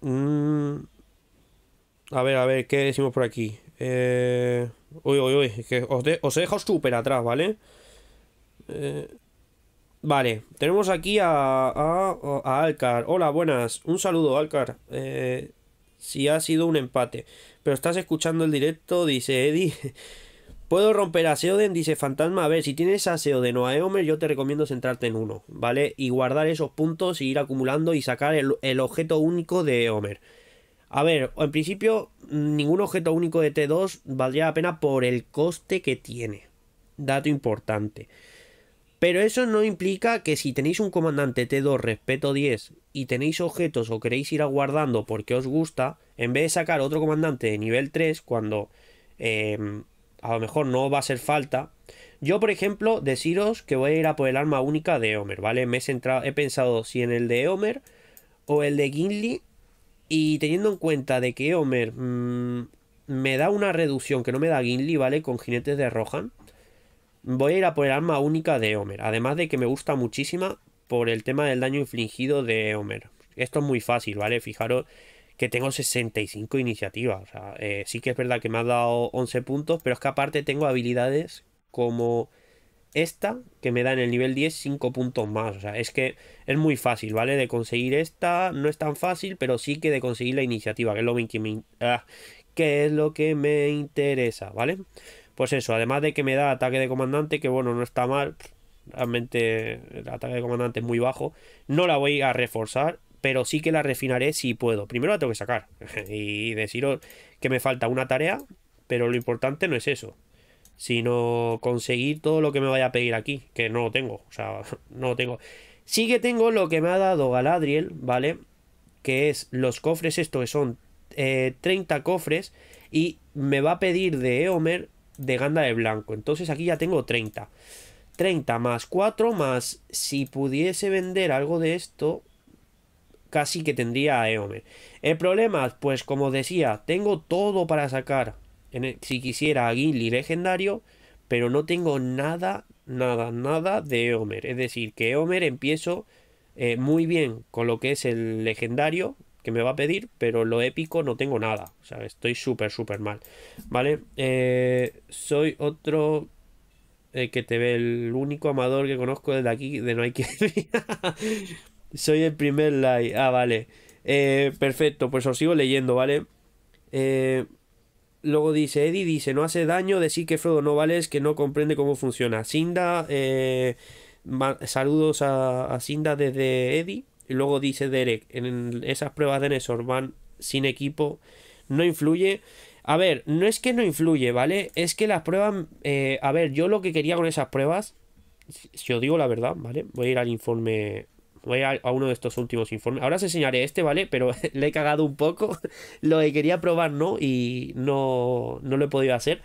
mm, a ver, a ver, ¿qué decimos por aquí? Eh, uy, uy, uy, que os, he dejado dejo súper atrás, ¿vale? Eh, vale, tenemos aquí a, a, a, Alcar. Hola, buenas. Un saludo, Alcar. Eh, si ha sido un empate. Pero estás escuchando el directo, dice Eddie. Puedo romper a Seoden, dice Fantasma. A ver, si tienes a Seoden o a Eomer, yo te recomiendo centrarte en uno, ¿vale? Y guardar esos puntos y ir acumulando y sacar el, objeto único de Eomer. A ver, en principio, ningún objeto único de T2 valdría la pena por el coste que tiene. Dato importante. Pero eso no implica que si tenéis un comandante T2 respeto 10 y tenéis objetos o queréis ir aguardando porque os gusta, en vez de sacar otro comandante de nivel 3 cuando em, a lo mejor no va a ser falta. Yo, por ejemplo, deciros que voy a ir a por el arma única de Homer, ¿vale? Me he, centrado, he pensado si en el de Homer o el de Gimli y teniendo en cuenta de que Homer mm, me da una reducción que no me da Gimli, ¿vale? Con jinetes de Rohan. Voy a ir a por el arma única de Homer, además de que me gusta muchísima por el tema del daño infligido de Homer. Esto es muy fácil, ¿vale? Fijaros que tengo 65 iniciativas. O sea, eh, sí que es verdad que me ha dado 11 puntos, pero es que aparte tengo habilidades como esta, que me da en el nivel 10 5 puntos más. O sea, es que es muy fácil, ¿vale? De conseguir esta no es tan fácil, pero sí que de conseguir la iniciativa, que es lo que me, ah, que es lo que me interesa, ¿vale? vale pues eso, además de que me da ataque de comandante, que bueno, no está mal. Realmente el ataque de comandante es muy bajo. No la voy a reforzar, pero sí que la refinaré si puedo. Primero la tengo que sacar. y deciros que me falta una tarea, pero lo importante no es eso. Sino conseguir todo lo que me vaya a pedir aquí, que no lo tengo. O sea, no lo tengo. Sí que tengo lo que me ha dado Galadriel, ¿vale? Que es los cofres, esto que son 30 eh, cofres. Y me va a pedir de Eomer de ganda de blanco. Entonces aquí ya tengo 30. 30 más 4 más si pudiese vender algo de esto, casi que tendría a Eomer. El problema, pues como decía, tengo todo para sacar. si quisiera a Gilly legendario, pero no tengo nada, nada, nada de Eomer. Es decir, que Eomer empiezo eh, muy bien con lo que es el legendario, que me va a pedir, pero lo épico no tengo nada. O sea, estoy súper, súper mal. ¿Vale? Eh, soy otro eh, que te ve, el único amador que conozco desde aquí, de no hay que... soy el primer like. Ah, vale. Eh, perfecto, pues os sigo leyendo, ¿vale? luego dice, Eddie dice, no hace daño decir que Frodo no vale, es que no comprende cómo funciona. Sinda, saludos a, a, Sinda desde Eddie. Y luego dice Derek, en esas pruebas de Nesor van sin equipo, no influye. A ver, no es que no influye, ¿vale? Es que las pruebas, eh, a ver, yo lo que quería con esas pruebas, si os digo la verdad, ¿vale? Voy a ir al informe voy a, uno de estos últimos informes. Ahora os enseñaré este, ¿vale? Pero le he cagado un poco. Lo que quería probar, ¿no? Y no, no lo he podido hacer.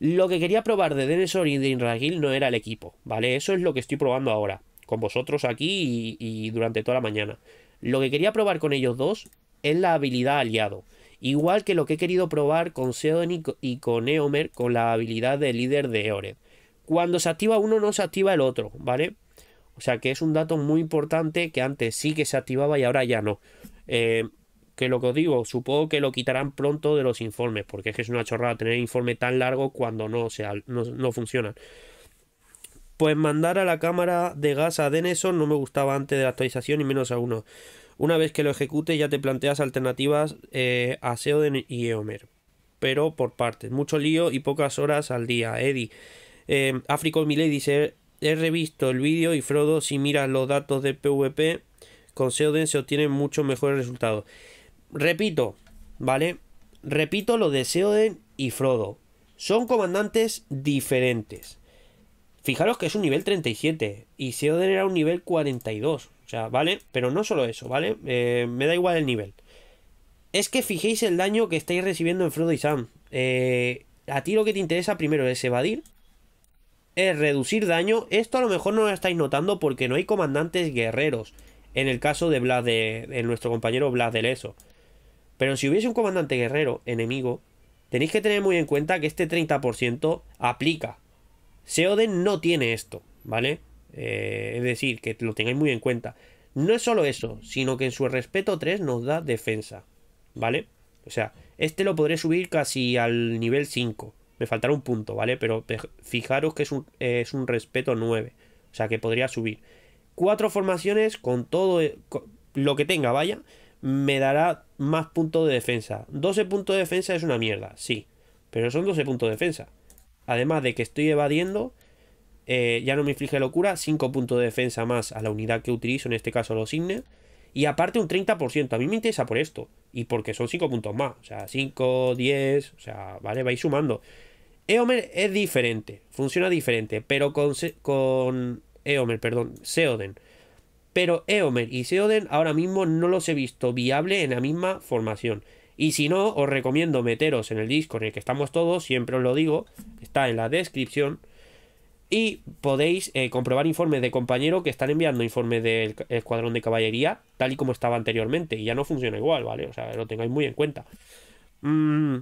Lo que quería probar de Denesor y de Inragil no era el equipo, ¿vale? Eso es lo que estoy probando ahora con vosotros aquí y, durante toda la mañana. Lo que quería probar con ellos dos es la habilidad aliado. Igual que lo que he querido probar con Seon y con Eomer con la habilidad de líder de Eored. Cuando se activa uno no se activa el otro, ¿vale? O sea que es un dato muy importante que antes sí que se activaba y ahora ya no. Eh, que lo que os digo, supongo que lo quitarán pronto de los informes, porque es que es una chorrada tener informe tan largo cuando no, sea, no funcionan. Pues mandar a la cámara de gas a Denison no me gustaba antes de la actualización y menos a uno. Una vez que lo ejecute ya te planteas alternativas eh, a Seoden y Eomer. Pero por partes. Mucho lío y pocas horas al día. Eddie. Eh, em, Africo dice... He revisto el vídeo y Frodo, si miras los datos de PvP, con Seoden se obtienen muchos mejores resultados. Repito, ¿vale? Repito lo de Seoden y Frodo. Son comandantes diferentes. Fijaros que es un nivel 37 y Seoden era un nivel 42. O sea, ¿vale? Pero no solo eso, ¿vale? Eh, me da igual el nivel. Es que fijéis el daño que estáis recibiendo en Frodo y Sam. Eh, a ti lo que te interesa primero es evadir. Es reducir daño. Esto a lo mejor no lo estáis notando porque no hay comandantes guerreros. En el caso de de, de nuestro compañero Blas de Leso. Pero si hubiese un comandante guerrero enemigo, tenéis que tener muy en cuenta que este 30% aplica. Seoden no tiene esto, ¿vale? Eh, es decir, que lo tengáis muy en cuenta. No es solo eso, sino que en su respeto 3 nos da defensa, ¿vale? O sea, este lo podré subir casi al nivel 5. Me faltará un punto, ¿vale? Pero fijaros que es un, respeto 9. O sea, que podría subir. Cuatro formaciones con todo eh, lo que tenga, vaya, me dará más puntos de defensa. 12 puntos de defensa es una mierda, sí. Pero son 12 puntos de defensa. Además de que estoy evadiendo, eh, ya no me inflige locura, 5 puntos de defensa más a la unidad que utilizo, en este caso los Signes. Y aparte un 30%, a mí me interesa por esto. Y porque son 5 puntos más, o sea, 5, 10, o sea, vale, vais sumando. Eomer es diferente, funciona diferente, pero con, con Eomer, perdón, Seoden. Pero Eomer y Seoden ahora mismo no los he visto viable en la misma formación. Y si no, os recomiendo meteros en el disco en el que estamos todos, siempre os lo digo, está en la descripción. Y podéis eh, comprobar informes de compañero que están enviando informes del escuadrón de caballería, tal y como estaba anteriormente. Y ya no funciona igual, ¿vale? O sea, lo tengáis muy en cuenta. Mm,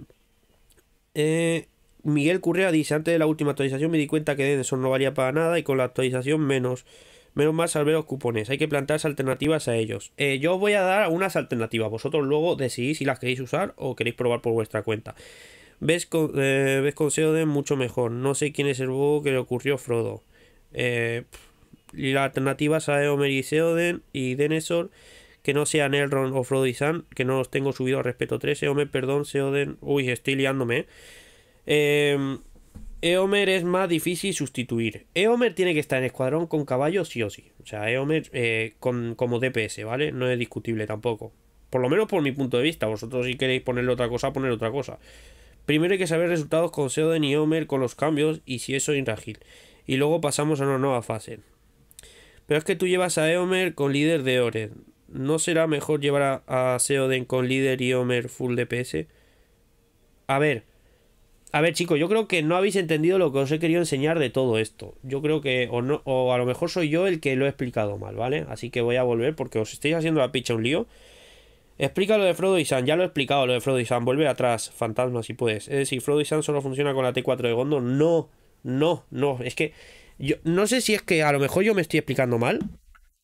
eh, Miguel Currea dice, antes de la última actualización me di cuenta que eso no valía para nada y con la actualización menos. Menos mal salvé los cupones, hay que plantarse alternativas a ellos. Eh, yo os voy a dar unas alternativas, vosotros luego decidís si las queréis usar o queréis probar por vuestra cuenta. Ves con, eh, ves con Seoden mucho mejor, no sé quién es el bobo que le ocurrió a Frodo. la eh, y las alternativas a Eomer y Seoden y Denesor que no sean Elrond o Frodo y San, que no los tengo subido a respeto 3 Eomer, perdón, Seoden, uy, estoy liándome. Eh, Eomer es más difícil sustituir. Eomer tiene que estar en escuadrón con caballo sí o sí. O sea, Eomer eh, con, como DPS, ¿vale? No es discutible tampoco. Por lo menos por mi punto de vista. Vosotros si queréis ponerle otra cosa, poner otra cosa. Primero hay que saber resultados con Seoden y Eomer con los cambios y si eso es inragil. Y luego pasamos a una nueva fase. Pero es que tú llevas a Eomer con líder de Oren ¿No será mejor llevar a, a Seoden con líder y Eomer full DPS? A ver, a ver, chicos, yo creo que no habéis entendido lo que os he querido enseñar de todo esto. Yo creo que, o, no, o a lo mejor soy yo el que lo he explicado mal, ¿vale? Así que voy a volver porque os estáis haciendo la picha un lío. Explica lo de Frodo y Sam, ya lo he explicado lo de Frodo y Sam, vuelve atrás, fantasma si puedes. Es decir, Frodo y Sam solo funciona con la T4 de Gondor. No, no, no, es que yo no sé si es que a lo mejor yo me estoy explicando mal.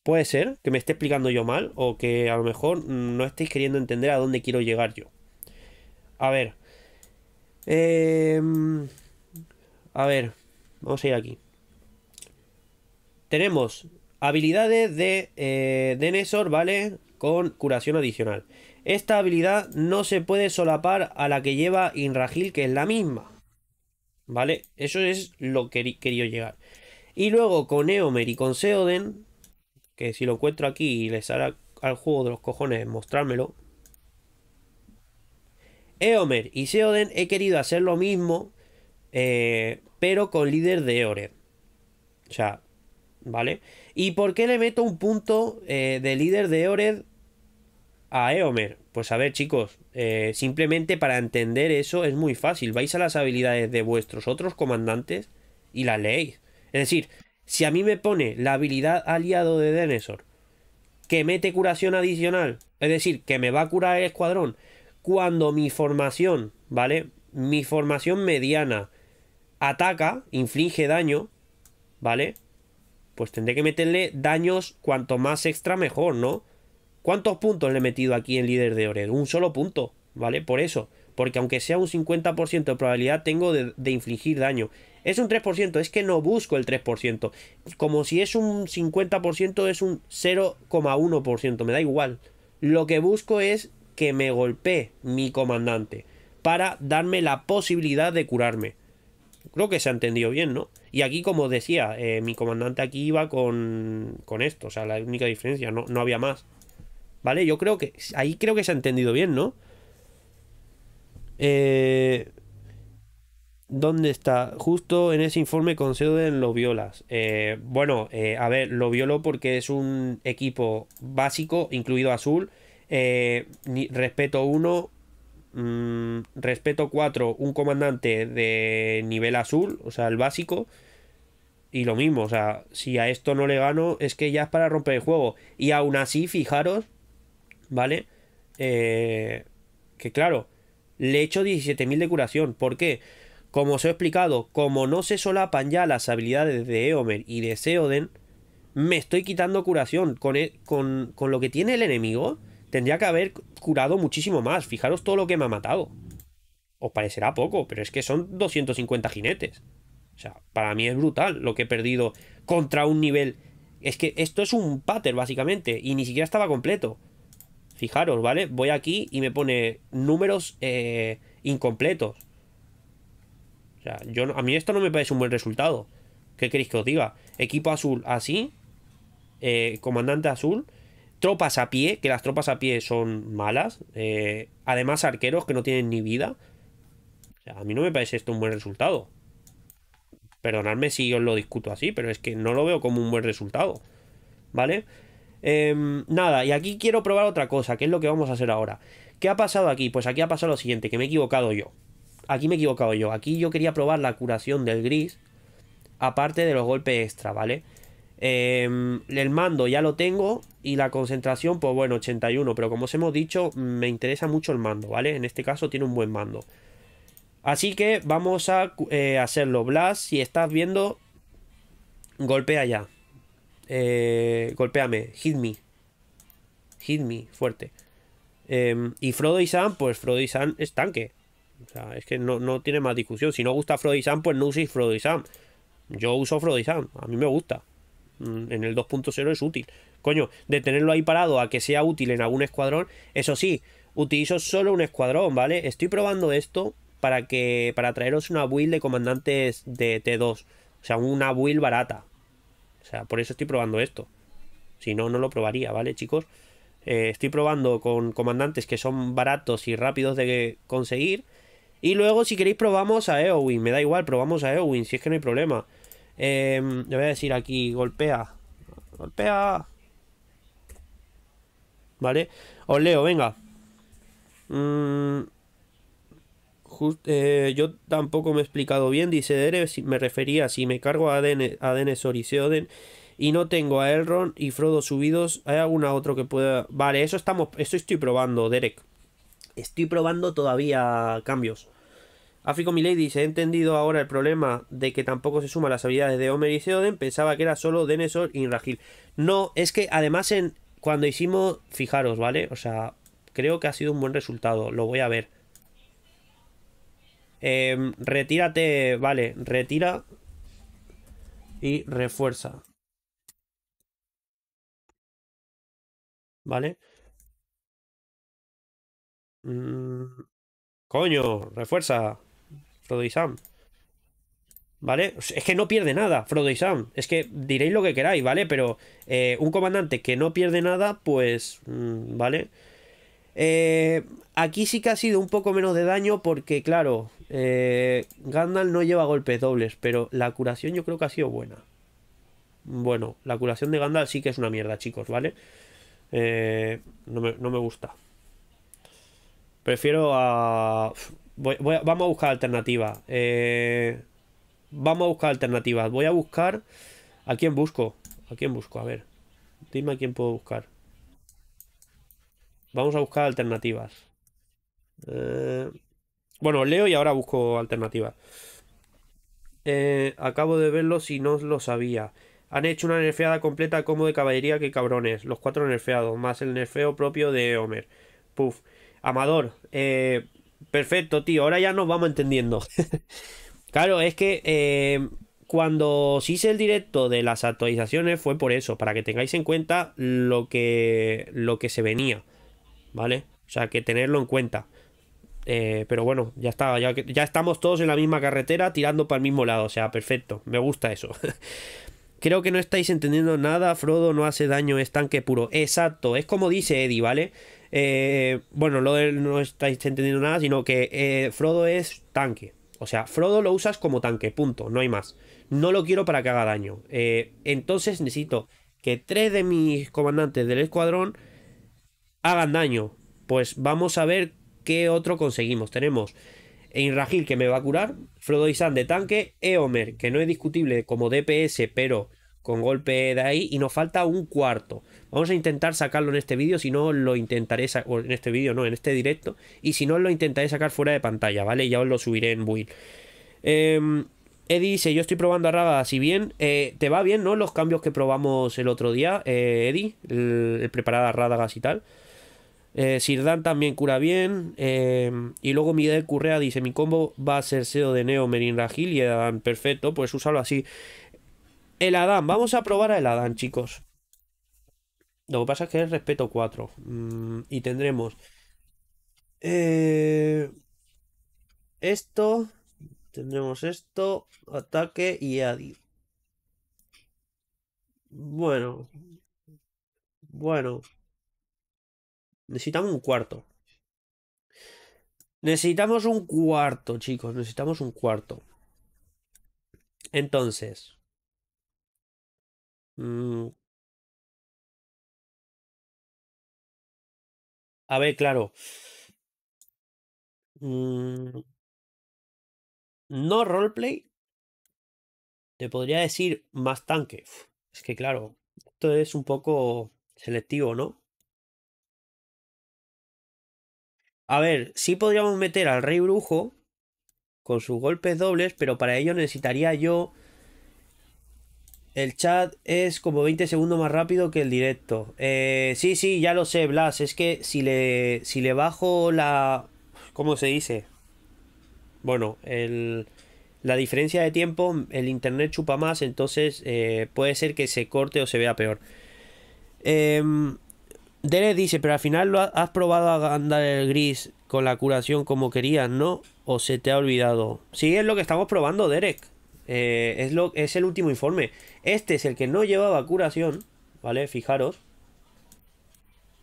Puede ser que me esté explicando yo mal o que a lo mejor no estáis queriendo entender a dónde quiero llegar yo. A ver, Em, a ver, vamos a ir aquí. Tenemos habilidades de, eh, ¿vale? Con curación adicional. Esta habilidad no se puede solapar a la que lleva Inragil, que es la misma. ¿Vale? Eso es lo que quería llegar. Y luego con Eomer y con Seoden, que si lo encuentro aquí y les hará al juego de los cojones mostrármelo, Eomer y Seoden he querido hacer lo mismo, eh, pero con líder de Eored. O sea, ¿vale? ¿Y por qué le meto un punto eh, de líder de Eored a Eomer? Pues a ver, chicos, eh, simplemente para entender eso es muy fácil. Vais a las habilidades de vuestros otros comandantes y las leéis. Es decir, si a mí me pone la habilidad aliado de Denesor, que mete curación adicional, es decir, que me va a curar el escuadrón cuando mi formación, ¿vale? Mi formación mediana ataca, inflige daño, ¿vale? Pues tendré que meterle daños cuanto más extra mejor, ¿no? ¿Cuántos puntos le he metido aquí en líder de oreo, Un solo punto, ¿vale? Por eso. Porque aunque sea un 50% de probabilidad tengo de, de, infligir daño. Es un 3%, es que no busco el 3%. Como si es un 50% es un 0,1%, me da igual. Lo que busco es que me golpeé mi comandante para darme la posibilidad de curarme. Creo que se ha entendido bien, ¿no? Y aquí, como decía, eh, mi comandante aquí iba con, con esto, o sea, la única diferencia, no, no había más. ¿Vale? Yo creo que ahí creo que se ha entendido bien, ¿no? Eh, ¿Dónde está? Justo en ese informe conceden los violas. Eh, bueno, a ver, lo violo porque es un equipo básico, incluido azul, eh, respeto 1, mm, respeto 4, un comandante de nivel azul, o sea, el básico. Y lo mismo, o sea, si a esto no le gano, es que ya es para romper el juego. Y aún así, fijaros, ¿vale? Eh, que claro, le he hecho 17.000 de curación. ¿Por qué? Como os he explicado, como no se solapan ya las habilidades de Eomer y de Seoden, me estoy quitando curación con, e, con lo que tiene el enemigo. Tendría que haber curado muchísimo más. Fijaros todo lo que me ha matado. Os parecerá poco, pero es que son 250 jinetes. O sea, para mí es brutal lo que he perdido contra un nivel. Es que esto es un pater, básicamente, y ni siquiera estaba completo. Fijaros, ¿vale? Voy aquí y me pone números eh, incompletos. O sea, yo, a mí esto no me parece un buen resultado. ¿Qué queréis que os diga? Equipo azul así, eh, comandante azul, tropas a pie, que las tropas a pie son malas. Eh, además, arqueros que no tienen ni vida. O sea, a mí no me parece esto un buen resultado. Perdonadme si os lo discuto así, pero es que no lo veo como un buen resultado. ¿Vale? Em, nada, y aquí quiero probar otra cosa, que es lo que vamos a hacer ahora. ¿Qué ha pasado aquí? Pues aquí ha pasado lo siguiente, que me he equivocado yo. Aquí me he equivocado yo. Aquí yo quería probar la curación del gris, aparte de los golpes extra, ¿vale? vale Em, el mando ya lo tengo y la concentración, pues bueno, 81. Pero como os hemos dicho, me interesa mucho el mando, ¿vale? En este caso tiene un buen mando. Así que vamos a eh, hacerlo. Blast, si estás viendo, golpea ya. Eh, golpéame golpeame, hit me. Hit me, fuerte. Em, y Frodo y Sam, pues Frodo y Sam es tanque. O sea, es que no, no tiene más discusión. Si no gusta Frodo y Sam, pues no uséis Frodo y Sam. Yo uso Frodo y Sam, a mí me gusta. Mm, en el 2.0 es útil. Coño, de tenerlo ahí parado a que sea útil en algún escuadrón, eso sí, utilizo solo un escuadrón, ¿vale? Estoy probando esto para que para traeros una build de comandantes de T2, o sea, una build barata. O sea, por eso estoy probando esto. Si no, no lo probaría, ¿vale, chicos? Eh, estoy probando con comandantes que son baratos y rápidos de conseguir. Y luego, si queréis, probamos a Eowyn. Me da igual, probamos a Eowyn, si es que no hay problema. Em, le voy a decir aquí, golpea. Golpea. ¿Vale? O leo, venga. Mm, eh, yo tampoco me he explicado bien, dice Derek, si me refería si me cargo a, Adenesor y Seoden y no tengo a Elrond y Frodo subidos, ¿hay alguna otro que pueda...? Vale, eso estamos, eso estoy probando, Derek. Estoy probando todavía cambios. Áfrico Milady se he entendido ahora el problema de que tampoco se suman las habilidades de Homer y Seoden, pensaba que era solo Denesor y Rajil. No, es que además en cuando hicimos, fijaros, ¿vale? O sea, creo que ha sido un buen resultado, lo voy a ver. Em, retírate, vale, retira y refuerza. ¿Vale? Mm, coño, refuerza. Frodo y Sam. ¿Vale? Es que no pierde nada, Frodo y Sam. Es que diréis lo que queráis, ¿vale? Pero eh, un comandante que no pierde nada, pues. Mm, ¿Vale? Eh, aquí sí que ha sido un poco menos de daño porque, claro, eh, Gandalf no lleva golpes dobles, pero la curación yo creo que ha sido buena. Bueno, la curación de Gandalf sí que es una mierda, chicos, ¿vale? no me gusta. Prefiero a vamos a buscar alternativas. Eh, vamos a buscar alternativas. Voy a buscar... ¿A quién busco? ¿A quién busco? A ver. Dime a quién puedo buscar. Vamos a buscar alternativas. Eh, bueno, leo y ahora busco alternativas. Eh, acabo de verlo si no lo sabía. Han hecho una nerfeada completa como de caballería que cabrones. Los cuatro nerfeados, más el nerfeo propio de Homer. Puf. Amador, eh, Perfecto, tío. Ahora ya nos vamos entendiendo. claro, es que eh, cuando os hice el directo de las actualizaciones fue por eso, para que tengáis en cuenta lo que, lo que se venía. ¿Vale? O sea, que tenerlo en cuenta. Eh, pero bueno, ya está, ya, ya, estamos todos en la misma carretera tirando para el mismo lado. O sea, perfecto, me gusta eso. Creo que no estáis entendiendo nada, Frodo no hace daño, es tanque puro. Exacto, es como dice Eddie, ¿vale? Eh, bueno, lo no estáis entendiendo nada, sino que eh, Frodo es tanque. O sea, Frodo lo usas como tanque, punto, no hay más. No lo quiero para que haga daño. Eh, entonces necesito que tres de mis comandantes del escuadrón hagan daño. Pues vamos a ver qué otro conseguimos. Tenemos Inragil que me va a curar, Frodo y San de tanque, Eomer que no es discutible como DPS, pero con golpe de ahí y nos falta un cuarto. Vamos a intentar sacarlo en este vídeo, si no lo intentaré en este vídeo no, en este directo y si no lo intentaré sacar fuera de pantalla, ¿vale? Ya os lo subiré en build. Eh, Eddie dice, yo estoy probando a Raba, si bien eh, te va bien, ¿no? Los cambios que probamos el otro día, eh, Eddie, el, preparada Radagas y tal. Eh, Sirdan también cura bien. Em, y luego Miguel Currea dice: Mi combo va a ser SEO de Neo Merin Rajil y Dan. Perfecto, pues úsalo así. El Adán, vamos a probar El Adán, chicos. Lo que pasa es que es respeto 4. Mm, y tendremos. Eh, esto. Tendremos esto. Ataque y Adi. Bueno. Bueno. Necesitamos un cuarto. Necesitamos un cuarto, chicos. Necesitamos un cuarto. Entonces. Mm. a ver, claro. Mm. no roleplay, te podría decir más tanque. Es que, claro, esto es un poco selectivo, ¿no? A ver, sí podríamos meter al rey brujo con sus golpes dobles, pero para ello necesitaría yo el chat es como 20 segundos más rápido que el directo. Eh, sí, sí, ya lo sé, Blas. Es que si le, si le bajo la... ¿Cómo se dice? Bueno, el, la diferencia de tiempo, el internet chupa más, entonces eh, puede ser que se corte o se vea peor. Em, Derek dice, pero al final lo has probado a andar el gris con la curación como querías, ¿no? ¿O se te ha olvidado? Sí, es lo que estamos probando, Derek. Eh, es, lo, es el último informe. Este es el que no llevaba curación, ¿vale? Fijaros.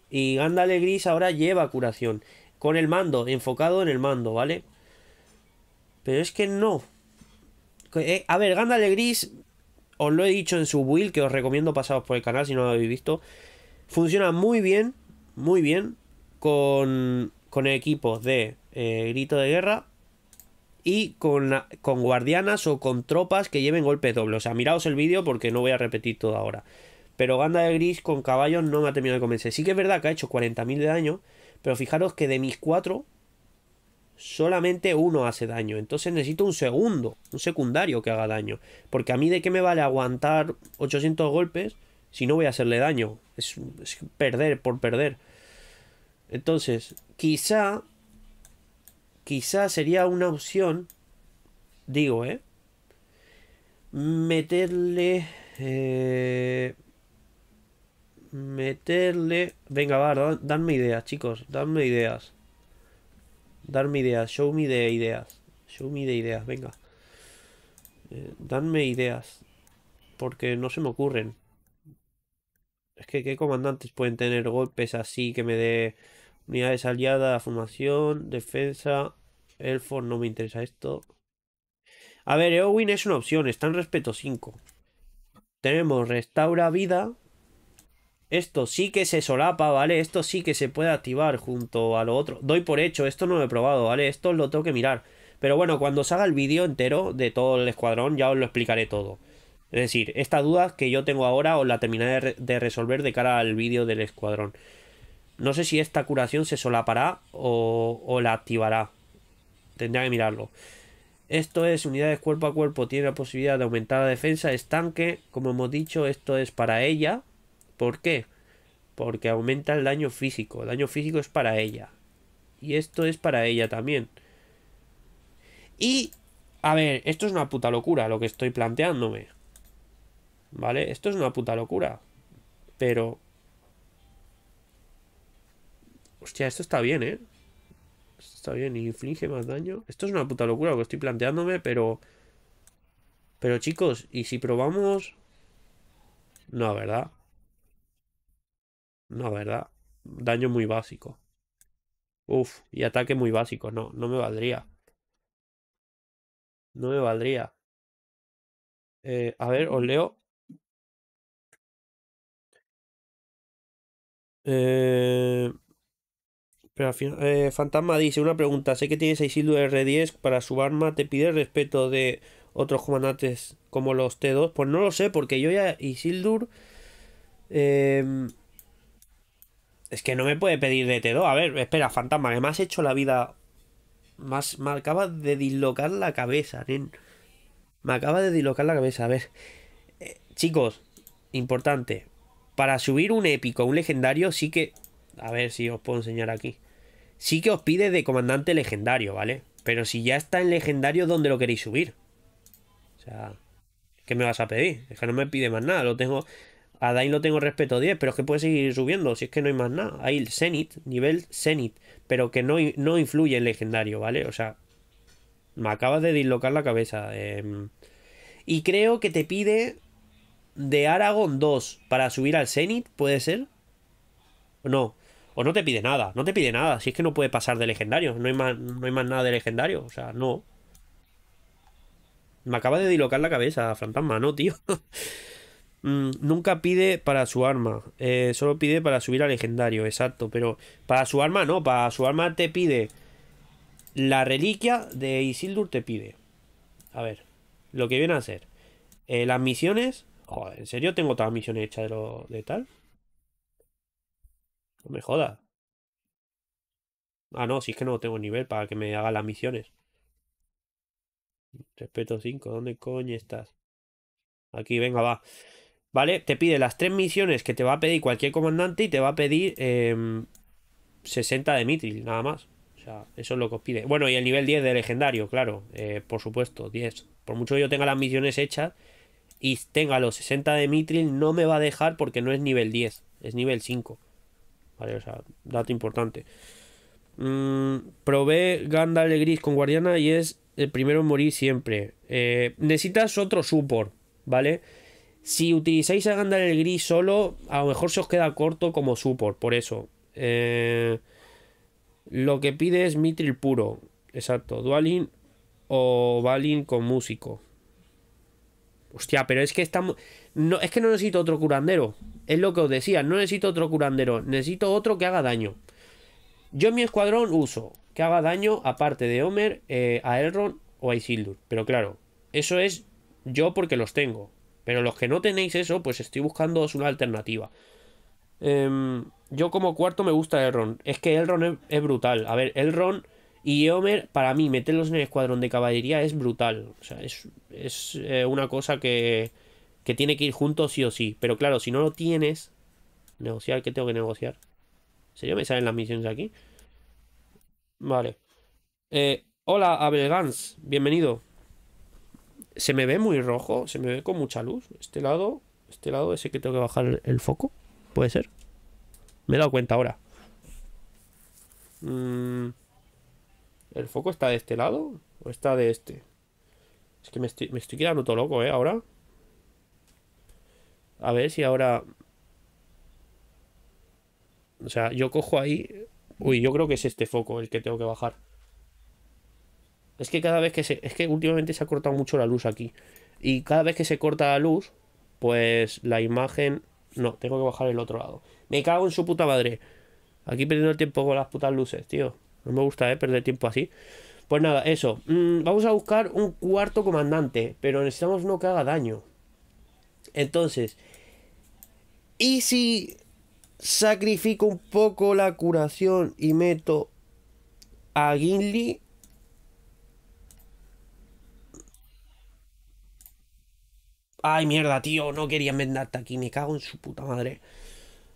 Y Gándale Gris ahora lleva curación. Con el mando, enfocado en el mando, ¿vale? Pero es que no. Eh, a ver, Gándale Gris, os lo he dicho en su build, que os recomiendo pasaros por el canal si no lo habéis visto. Funciona muy bien, muy bien, con, con equipos de eh, grito de guerra, y con, con guardianas o con tropas que lleven golpes dobles. O sea, miraos el vídeo porque no voy a repetir todo ahora. Pero Ganda de Gris con caballos no me ha terminado de convencer. Sí que es verdad que ha hecho 40.000 de daño, pero fijaros que de mis cuatro, solamente uno hace daño. Entonces necesito un segundo, un secundario que haga daño. Porque a mí de qué me vale aguantar 800 golpes si no voy a hacerle daño. es perder por perder. Entonces, quizá quizás sería una opción, digo, ¿eh? Meterle... Eh, meterle... Venga, va, danme ideas, chicos, danme ideas. Darme ideas, show me de ideas. Show me de ideas, venga. Eh, danme ideas. Porque no se me ocurren. Es que qué comandantes pueden tener golpes así que me dé... Unidades aliadas, formación, defensa. for no me interesa esto. A ver, Eowyn es una opción, está en respeto 5. Tenemos restaura vida. Esto sí que se solapa, ¿vale? Esto sí que se puede activar junto a lo otro. Doy por hecho, esto no lo he probado, ¿vale? Esto lo tengo que mirar. Pero bueno, cuando salga el vídeo entero de todo el escuadrón ya os lo explicaré todo. Es decir, esta duda que yo tengo ahora os la terminaré de resolver de cara al vídeo del escuadrón. No sé si esta curación se solapará o, la activará. Tendría que mirarlo. Esto es unidades cuerpo a cuerpo. Tiene la posibilidad de aumentar la defensa. Estanque, como hemos dicho, esto es para ella. ¿Por qué? Porque aumenta el daño físico. El daño físico es para ella. Y esto es para ella también. Y, a ver, esto es una puta locura lo que estoy planteándome. ¿Vale? Esto es una puta locura. Pero Hostia, esto está bien, ¿eh? está bien, y inflige más daño. Esto es una puta locura lo que estoy planteándome, pero... Pero chicos, ¿y si probamos...? No, ¿verdad? No, ¿verdad? Daño muy básico. Uf, y ataque muy básico. No, no me valdría. No me valdría. Eh, a ver, os leo. Eh, eh, Fantasma dice una pregunta. Sé que tienes a Isildur R10 para su arma. ¿Te pide respeto de otros comandantes como los T2? Pues no lo sé, porque yo ya Isildur... Eh, em, es que no me puede pedir de T2. A ver, espera, Fantasma, me has hecho la vida... Más, me acaba de dislocar la cabeza, Me acaba de dislocar la cabeza. A ver. Eh, chicos, importante. Para subir un épico, un legendario, sí que... A ver si os puedo enseñar aquí. Sí que os pide de comandante legendario, ¿vale? Pero si ya está en legendario, ¿dónde lo queréis subir? O sea, ¿qué me vas a pedir? Es que no me pide más nada, lo tengo... A Dain lo tengo respeto 10, pero es que puede seguir subiendo, si es que no hay más nada. Hay el Zenith, nivel Zenith, pero que no, no influye en legendario, ¿vale? O sea, me acabas de dislocar la cabeza. Em, y creo que te pide de Aragón 2 para subir al Zenith, ¿puede ser? No, o no te pide nada, no te pide nada. Si es que no puede pasar de legendario, no hay más, no hay más nada de legendario. O sea, no. Me acaba de dilocar la cabeza, fantasma, no, tío. Mm, nunca pide para su arma. Eh, solo pide para subir a legendario, exacto. Pero para su arma no, para su arma te pide. La reliquia de Isildur te pide. A ver, lo que viene a ser. Eh, las misiones. Joder, ¿en serio tengo todas las misiones hechas de, lo, de tal? No pues me joda. Ah, no, si es que no tengo nivel para que me haga las misiones. Respeto 5, ¿dónde coño estás? Aquí, venga, va. ¿Vale? Te pide las tres misiones que te va a pedir cualquier comandante y te va a pedir 60 em, de mitril, nada más. O sea, eso es lo que os pide. Bueno, y el nivel 10 de legendario, claro. Eh, por supuesto, 10. Por mucho que yo tenga las misiones hechas y tenga los 60 de mitril, no me va a dejar porque no es nivel 10, es nivel 5 dato importante. Mm, probé Gandalf Gris con Guardiana y es el primero en morir siempre. Eh, necesitas otro support, ¿vale? Si utilizáis a Gandalf Gris solo, a lo mejor se os queda corto como support, por eso. Eh, lo que pide es Mitril puro, exacto. Dualin o Balin con músico. Hostia, pero es que estamos. No, es que no necesito otro curandero. Es lo que os decía, no necesito otro curandero, necesito otro que haga daño. Yo en mi escuadrón uso que haga daño, aparte de Homer, eh, a Elrond o a Isildur. Pero claro, eso es yo porque los tengo. Pero los que no tenéis eso, pues estoy buscando una alternativa. Em, yo como cuarto me gusta Elrond. Es que Elrond es, brutal. A ver, Elrond y Homer, para mí, meterlos en el escuadrón de caballería es brutal. O sea, es, eh, una cosa que que tiene que ir junto sí o sí. Pero claro, si no lo tienes, negociar, ¿qué tengo que negociar? ¿En serio me salen las misiones aquí? Vale. Eh, hola, Gans, bienvenido. Se me ve muy rojo, se me ve con mucha luz. Este lado, este lado, ese que tengo que bajar el foco, ¿puede ser? Me he dado cuenta ahora. Mm. ¿El foco está de este lado o está de este? Es que me estoy, me estoy quedando todo loco, ¿eh? Ahora. A ver si ahora... O sea, yo cojo ahí... Uy, yo creo que es este foco el que tengo que bajar. Es que cada vez que se... Es que últimamente se ha cortado mucho la luz aquí. Y cada vez que se corta la luz, pues la imagen... No, tengo que bajar el otro lado. Me cago en su puta madre. Aquí perdiendo el tiempo con las putas luces, tío. No me gusta, ¿eh? Perder tiempo así. Pues nada, eso. Mm, vamos a buscar un cuarto comandante, pero necesitamos uno que haga daño. Entonces, ¿Y si sacrifico un poco la curación y meto a Gimli? Ay, mierda, tío, no quería hasta aquí, me cago en su puta madre.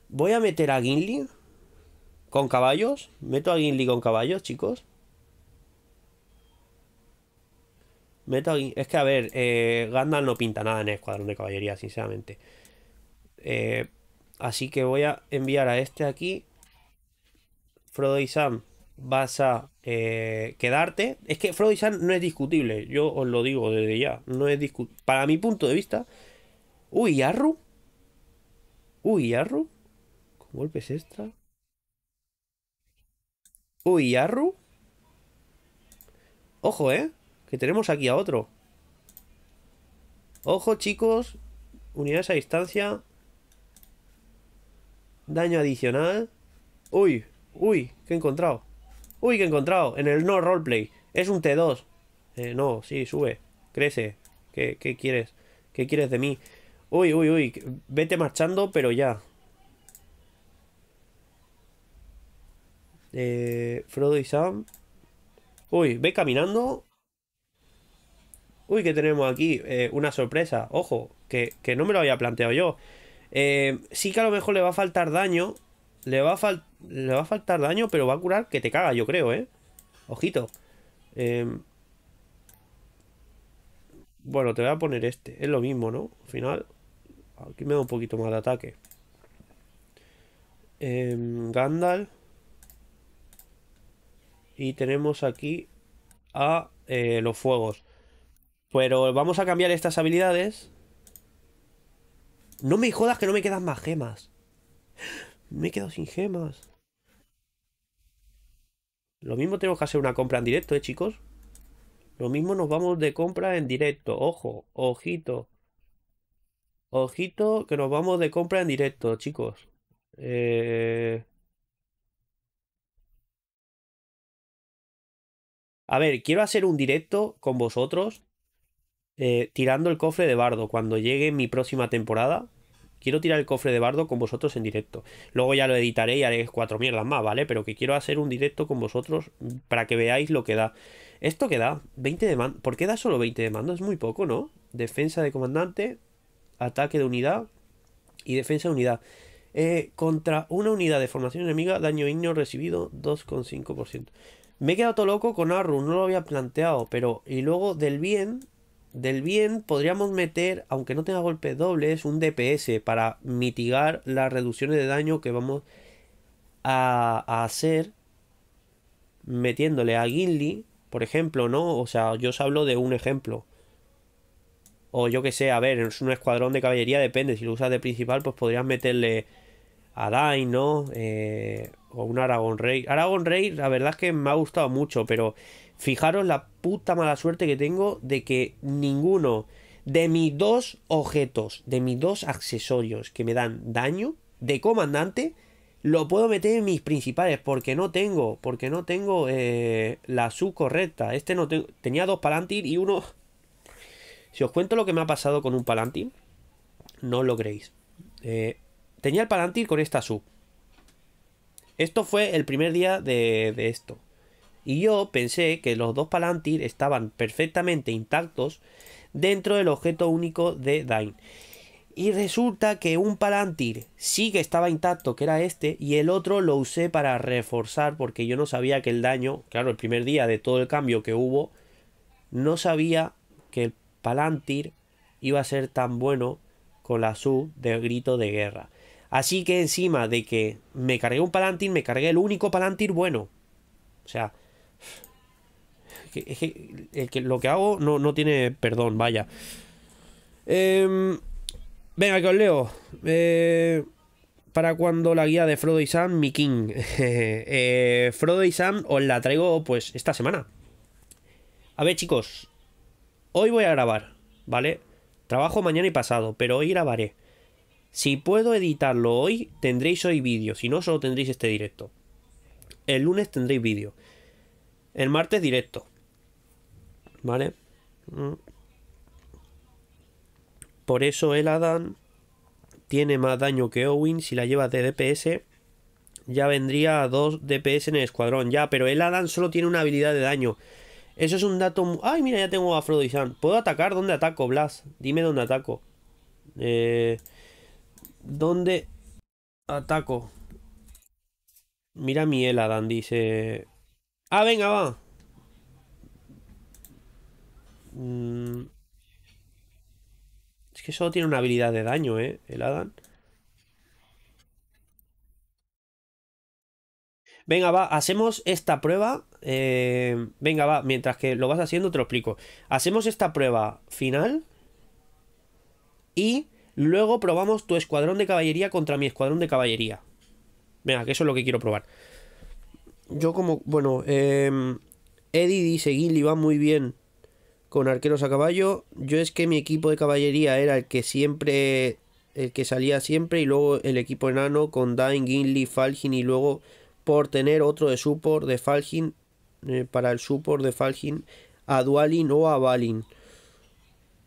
Voy a meter a Gimli con caballos. Meto a Gimli con caballos, chicos. Meto Es que, a ver, eh, Gandalf no pinta nada en el escuadrón de caballería, sinceramente. Eh, Así que voy a enviar a este aquí. Frodo y Sam, vas a eh, quedarte. Es que Frodo y Sam no es discutible, yo os lo digo desde ya. No es Para mi punto de vista. Uy, Yarru. Uy, Yarru. Con golpes extra. Uy, Yarru. Ojo, eh. Que tenemos aquí a otro. Ojo, chicos. Unidades a distancia. Daño adicional. Uy, uy, que he encontrado. Uy, que he encontrado. En el no roleplay. Es un T2. Eh, no, sí, sube. Crece. ¿Qué, ¿Qué quieres? ¿Qué quieres de mí? Uy, uy, uy. Vete marchando, pero ya. Eh, Frodo y Sam. Uy, ve caminando. Uy, que tenemos aquí eh, una sorpresa. Ojo, que, que no me lo había planteado yo. Eh, sí que a lo mejor le va a faltar daño. Le va, a le va a faltar daño, pero va a curar que te caga, yo creo, ¿eh? Ojito. Eh, bueno, te voy a poner este. Es lo mismo, ¿no? Al final. Aquí me da un poquito más de ataque. Eh, Gandalf. Y tenemos aquí a eh, los fuegos. Pero vamos a cambiar estas habilidades. No me jodas que no me quedan más gemas. Me he quedado sin gemas. Lo mismo tenemos que hacer una compra en directo, ¿eh, chicos? Lo mismo nos vamos de compra en directo. Ojo, ojito. Ojito que nos vamos de compra en directo, chicos. Eh, A ver, quiero hacer un directo con vosotros eh, tirando el cofre de bardo. Cuando llegue mi próxima temporada, quiero tirar el cofre de bardo con vosotros en directo. Luego ya lo editaré y haré cuatro mierdas más, ¿vale? Pero que quiero hacer un directo con vosotros para que veáis lo que da. Esto que da, 20 de mando. ¿Por qué da solo 20 de mando? Es muy poco, ¿no? Defensa de comandante, ataque de unidad y defensa de unidad. Eh, contra una unidad de formación enemiga, daño igno recibido 2,5%. Me he quedado todo loco con Arru, no lo había planteado, pero. Y luego del bien, del bien podríamos meter, aunque no tenga golpes dobles, un DPS para mitigar las reducciones de daño que vamos a, hacer metiéndole a Gimli, por ejemplo, ¿no? O sea, yo os hablo de un ejemplo. O yo que sé, a ver, es un escuadrón de caballería, depende. Si lo usas de principal, pues podrías meterle a Dain, ¿no? Eh, un Aragón Rey. Aragón Rey, la verdad es que me ha gustado mucho, pero fijaros la puta mala suerte que tengo de que ninguno de mis dos objetos, de mis dos accesorios que me dan daño de comandante, lo puedo meter en mis principales porque no tengo, porque no tengo eh, la sub correcta. Este no tengo, tenía dos Palantir y uno... Si os cuento lo que me ha pasado con un Palantir, no lo creéis. Eh, tenía el Palantir con esta sub. Esto fue el primer día de, esto. Y yo pensé que los dos Palantir estaban perfectamente intactos dentro del objeto único de Dain. Y resulta que un Palantir sí que estaba intacto, que era este, y el otro lo usé para reforzar porque yo no sabía que el daño, claro, el primer día de todo el cambio que hubo, no sabía que el Palantir iba a ser tan bueno con la SU de grito de guerra. Así que encima de que me cargué un Palantir, me cargué el único Palantir bueno. O sea, es que, lo que hago no, tiene perdón, vaya. Em, venga, que os leo. Eh, para cuando la guía de Frodo y Sam, mi king. Eh, Frodo y Sam os la traigo pues esta semana. A ver, chicos. Hoy voy a grabar, ¿vale? Trabajo mañana y pasado, pero hoy grabaré. Si puedo editarlo hoy, tendréis hoy vídeo. Si no, solo tendréis este directo. El lunes tendréis vídeo. El martes directo. ¿Vale? Mm. Por eso el Adam tiene más daño que Owen. Si la llevas de DPS, ya vendría a 2 DPS en el escuadrón. Ya, pero el Adam solo tiene una habilidad de daño. Eso es un dato... ¡Ay, mira, ya tengo a Frodo ¿Puedo atacar? ¿Dónde ataco, Blas? Dime dónde ataco. Eh... ¿Dónde ataco? Mira mi Adán, dice... Ah, venga, va. Mm. Es que solo tiene una habilidad de daño, ¿eh? El Adán. Venga, va, hacemos esta prueba. Eh, venga, va, mientras que lo vas haciendo te lo explico. Hacemos esta prueba final. Y Luego probamos tu escuadrón de caballería contra mi escuadrón de caballería. Venga, que eso es lo que quiero probar. Yo como, bueno, eh, Eddie dice, Gilly va muy bien con arqueros a caballo. Yo es que mi equipo de caballería era el que siempre, el que salía siempre y luego el equipo enano con Dain, Gimli, Falgin y luego por tener otro de support de Falgin, eh, para el support de Falgin, a Dualin o a Balin.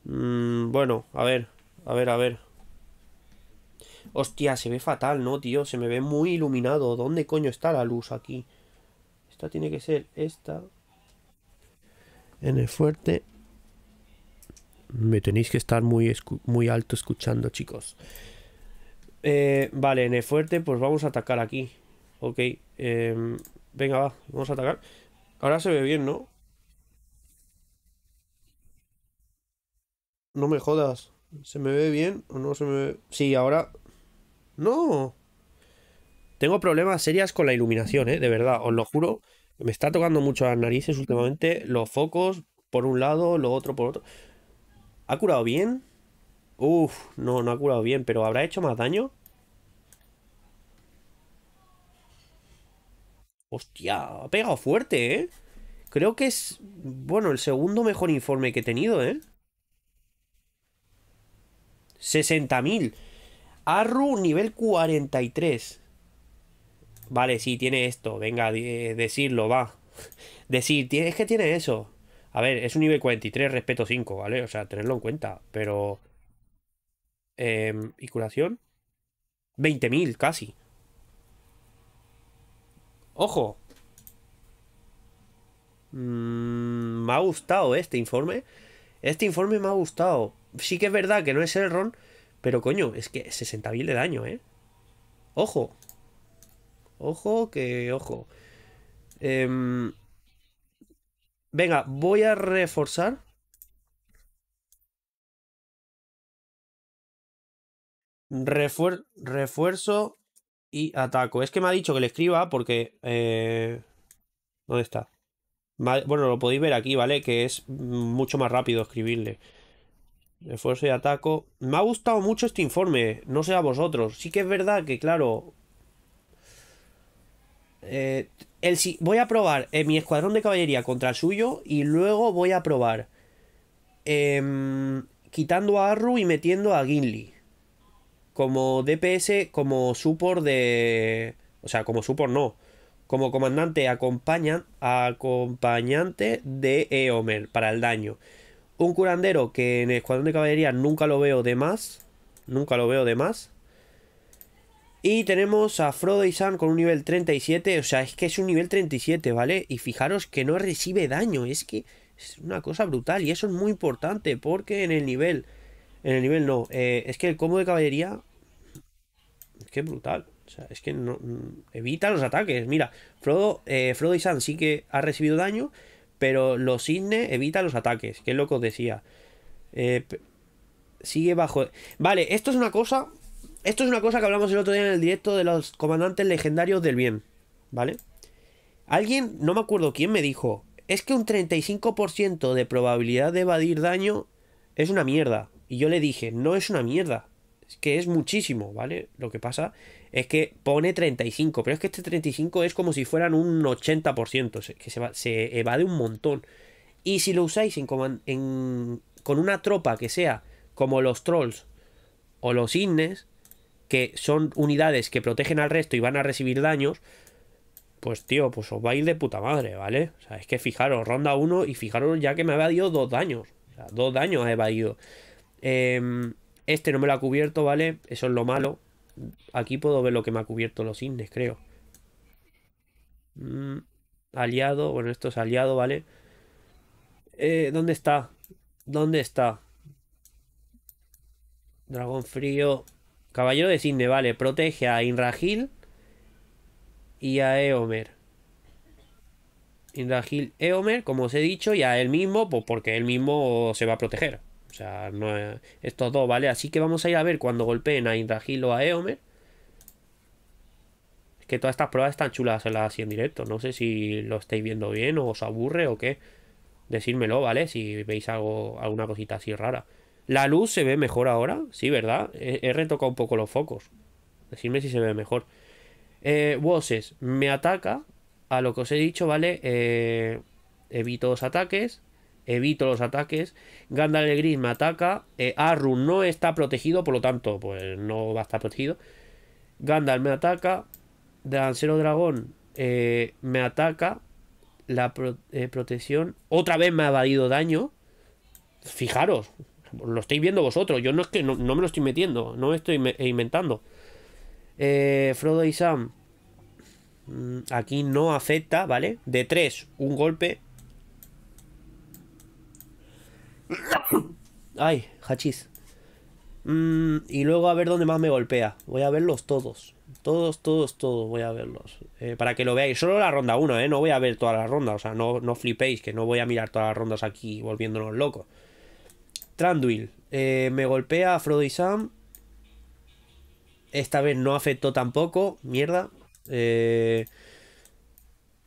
Mm, bueno, a ver, a ver, a ver. Hostia, se ve fatal, ¿no, tío? Se me ve muy iluminado. ¿Dónde coño está la luz aquí? Esta tiene que ser esta. En el fuerte. Me tenéis que estar muy, muy alto escuchando, chicos. Eh, vale, en el fuerte, pues vamos a atacar aquí. Ok. Em, venga, va. Vamos a atacar. Ahora se ve bien, ¿no? No me jodas. ¿Se me ve bien o no se me ve? Sí, ahora... No. Tengo problemas serias con la iluminación, ¿eh? De verdad, os lo juro. Me está tocando mucho las narices últimamente. Los focos por un lado, lo otro por otro. ¿Ha curado bien? Uf, no, no ha curado bien, pero ¿habrá hecho más daño? Hostia, ha pegado fuerte, ¿eh? Creo que es, bueno, el segundo mejor informe que he tenido, ¿eh? 60.000. Arru nivel 43. Vale, sí, tiene esto. Venga, eh, decirlo, va. Decir, es que tiene eso. A ver, es un nivel 43, respeto 5, ¿vale? O sea, tenerlo en cuenta. Pero... Em, ¿Y curación? 20.000, casi. ¡Ojo! Mm, me ha gustado este informe. Este informe me ha gustado sí que es verdad que no es el ron, pero coño, es que 60.000 de daño, ¿eh? Ojo. Ojo que, ojo. Em, venga, voy a reforzar. refuerzo y ataco. Es que me ha dicho que le escriba porque... Eh, ¿Dónde está? Bueno, lo podéis ver aquí, ¿vale? Que es mucho más rápido escribirle. Esfuerzo y ataco. Me ha gustado mucho este informe, no sé a vosotros. Sí que es verdad que, claro... Eh, voy a probar eh, mi escuadrón de caballería contra el suyo y luego voy a probar em, quitando a Arru y metiendo a Ginly Como DPS, como support de... O sea, como support no. Como comandante acompañante de Eomer para el daño. Un curandero que en el escuadrón de caballería nunca lo veo de más. Nunca lo veo de más. Y tenemos a Frodo y Sam con un nivel 37. O sea, es que es un nivel 37, ¿vale? Y fijaros que no recibe daño. Es que es una cosa brutal. Y eso es muy importante. Porque en el nivel. En el nivel no. Eh, es que el combo de caballería. Es que es brutal. O sea, es que no. Mm, evita los ataques. Mira, eh, Frodo, y Sam sí que ha recibido daño. Pero los cisne evita los ataques, que loco os decía. Eh, sigue bajo. Vale, esto es una cosa. Esto es una cosa que hablamos el otro día en el directo de los comandantes legendarios del bien. ¿Vale? Alguien, no me acuerdo quién me dijo. Es que un 35% de probabilidad de evadir daño es una mierda. Y yo le dije, no es una mierda. Es que es muchísimo, ¿vale? Lo que pasa es que pone 35, pero es que este 35 es como si fueran un 80%, que se, se evade un montón. Y si lo usáis en, con una tropa que sea como los trolls o los innes, que son unidades que protegen al resto y van a recibir daños, pues tío, pues os va a ir de puta madre, ¿vale? O sea, es que fijaros, ronda 1 y fijaros ya que me ha dado dos daños. O sea, dos daños ha evadido. Em, este no me lo ha cubierto, ¿vale? Eso es lo malo. Aquí puedo ver lo que me ha cubierto los indes, creo. Mm, aliado, bueno, esto es aliado, ¿vale? Eh, ¿Dónde está? ¿Dónde está? Dragón frío. Caballero de Cisne, vale. Protege a Inragil y a Eomer. Inragil, Eomer, como os he dicho, y a él mismo, pues porque él mismo se va a proteger. O sea, no Estos dos, ¿vale? Así que vamos a ir a ver cuando golpeen a Indragil o a Eomer. Es que todas estas pruebas están chulas las así en directo. No sé si lo estáis viendo bien o os aburre o qué. Decírmelo, ¿vale? Si veis algo, alguna cosita así rara. La luz se ve mejor ahora, sí, ¿verdad? He, retocado un poco los focos. Decidme si se ve mejor. Eh, voces, me ataca. A lo que os he dicho, ¿vale? Eh, evito los ataques evito los ataques. Gandalf el Gris me ataca. Eh, no está protegido, por lo tanto, pues no va a estar protegido. Gandalf me ataca. Dancero Dragón eh, me ataca. La eh, protección. Otra vez me ha evadido daño. Fijaros, lo estáis viendo vosotros. Yo no es que no, me lo estoy metiendo, no me estoy inventando. Eh, Frodo y Sam. Mm, aquí no afecta, ¿vale? De 3, un golpe. Ay, Hachis. Mm, y luego a ver dónde más me golpea. Voy a verlos todos. Todos, todos, todos voy a verlos. Eh, para que lo veáis. Solo la ronda 1, ¿eh? No voy a ver todas las rondas. O sea, no, no flipéis que no voy a mirar todas las rondas aquí volviéndonos locos. Tranduil. Eh, me golpea a Frodo y Sam. Esta vez no afectó tampoco. Mierda. Eh,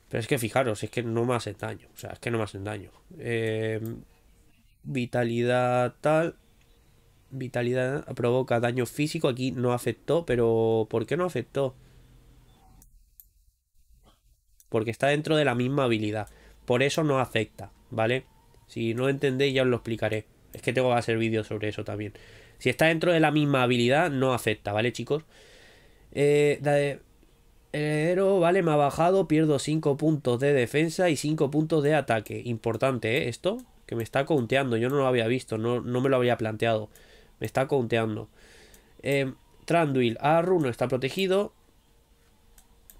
pero es que fijaros, es que no me hacen daño. O sea, es que no me hacen daño. Eh... Vitalidad tal. Vitalidad provoca daño físico. Aquí no afectó, pero ¿por qué no afectó? Porque está dentro de la misma habilidad. Por eso no afecta, ¿vale? Si no entendéis ya os lo explicaré. Es que tengo que hacer vídeos sobre eso también. Si está dentro de la misma habilidad, no afecta, ¿vale, chicos? Eh, vale, me ha bajado, pierdo 5 puntos de defensa y 5 puntos de ataque. Importante, ¿eh? Esto, me está conteando, Yo no lo había visto, no, no me lo había planteado. Me está conteando Eh, em, Tranduil a Runo está protegido.